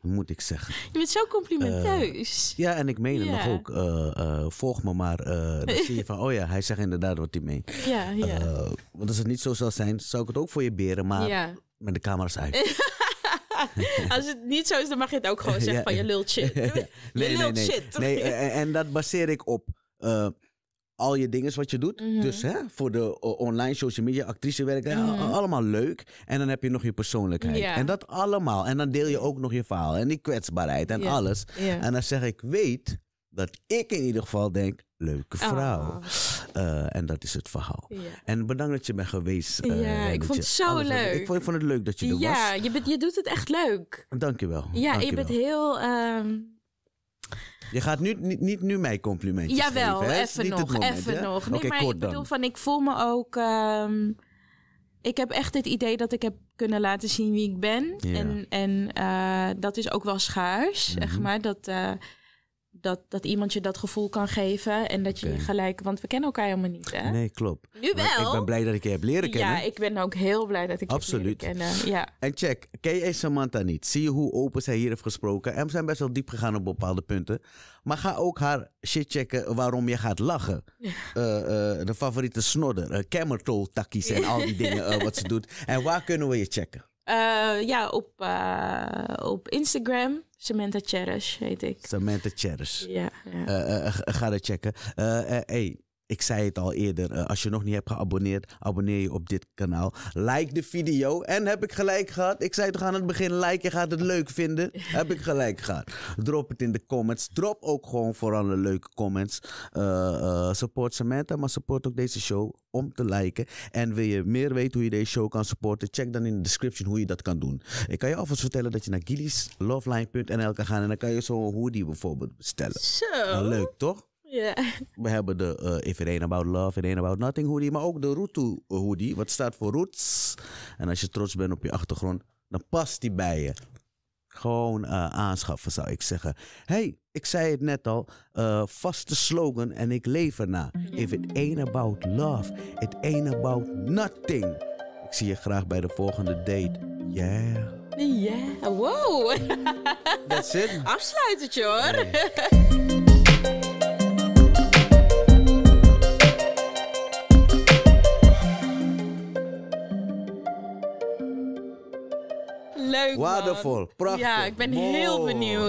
Moet ik zeggen. Je bent zo complimenteus. Eh, ja, en ik meen het nog ook. Eh, eh, volg me maar. dan zie je van, oh ja, hij zegt inderdaad wat hij meent. Ja, ja. want als het niet zo zou zijn, zou ik het ook voor je beren, maar met de camera's uit. Als het niet zo is, dan mag je het ook gewoon zeggen van je lult je nee, nee. Nee, en, en dat baseer ik op al je dingen wat je doet. Mhm. Dus hè, voor de online social media, actrice werken, mhm. allemaal leuk. En dan heb je nog je persoonlijkheid. En dat allemaal. En dan deel je ook nog je verhaal en die kwetsbaarheid en alles. En dan zeg ik, weet dat ik in ieder geval denk, leuke ah. vrouw. Eh, en dat is het verhaal. En bedankt dat je bent geweest. Eh, ja, ik vond het zo leuk. Ik, vond, het leuk dat je er ja, was. Ja, je, je doet het echt leuk. Dank je wel. Ja, ik je, bent heel... Ehm, je gaat nu, niet, niet nu mij complimentjes Jawel, geven. Jawel, even nog, even nog. Nee, maar ik bedoel dan. van, ik voel me ook... Ehm, ik heb echt het idee dat ik heb kunnen laten zien wie ik ben. En, en eh, dat is ook wel schaars, zeg mhm. maar. Dat, eh, dat, dat iemand je dat gevoel kan geven. En dat je gelijk, want we kennen elkaar helemaal niet. Hè? Nee, klopt. Nu wel. ik ben blij dat ik je heb leren kennen. Ja, ik ben ook heel blij dat ik je heb leren kennen. Ja. En check, ken jij Samantha niet? Zie je hoe open zij hier heeft gesproken? En we zijn best wel diep gegaan op bepaalde punten. Maar ga ook haar shit checken waarom je gaat lachen. Ja. Uh, de favoriete snodder, uh, en al die dingen wat ze doet. En waar kunnen we je checken? Eh, ja, op, eh, op Instagram. Samantha Cherish heet ik. Samantha Cherish. Ja. ja. Eh, ga dat checken. hey, ik zei het al eerder, eh, als je nog niet hebt geabonneerd, abonneer je op dit kanaal. Like de video. En heb ik gelijk gehad? Ik zei toch aan het begin, like, je gaat het leuk vinden. heb ik gelijk gehad. Drop het in de comments. Drop ook gewoon vooral de leuke comments. Eh, eh, support Samantha, maar support ook deze show om te liken. En wil je meer weten hoe je deze show kan supporten, check dan in de description hoe je dat kan doen. Ik kan je alvast vertellen dat je naar giliesloveline.nl kan gaan en dan kan je zo'n hoodie bijvoorbeeld bestellen. Zo. Nou, leuk toch? We hebben de eh, If It Ain't About Love, It Ain't About Nothing hoodie. Maar ook de Rutu eh, hoodie, wat staat voor Roots. En als je trots bent op je achtergrond, dan past die bij je. Gewoon eh, aanschaffen, zou ik zeggen. hey, ik zei het net al. Uh, vaste slogan en ik leef erna. If it ain't about love, it ain't about nothing. Ik zie je graag bij de volgende date. Yeah. Yeah, wow. That's it. Afsluitertje hoor. leuk. prachtig. Ja, ik ben heel benieuwd.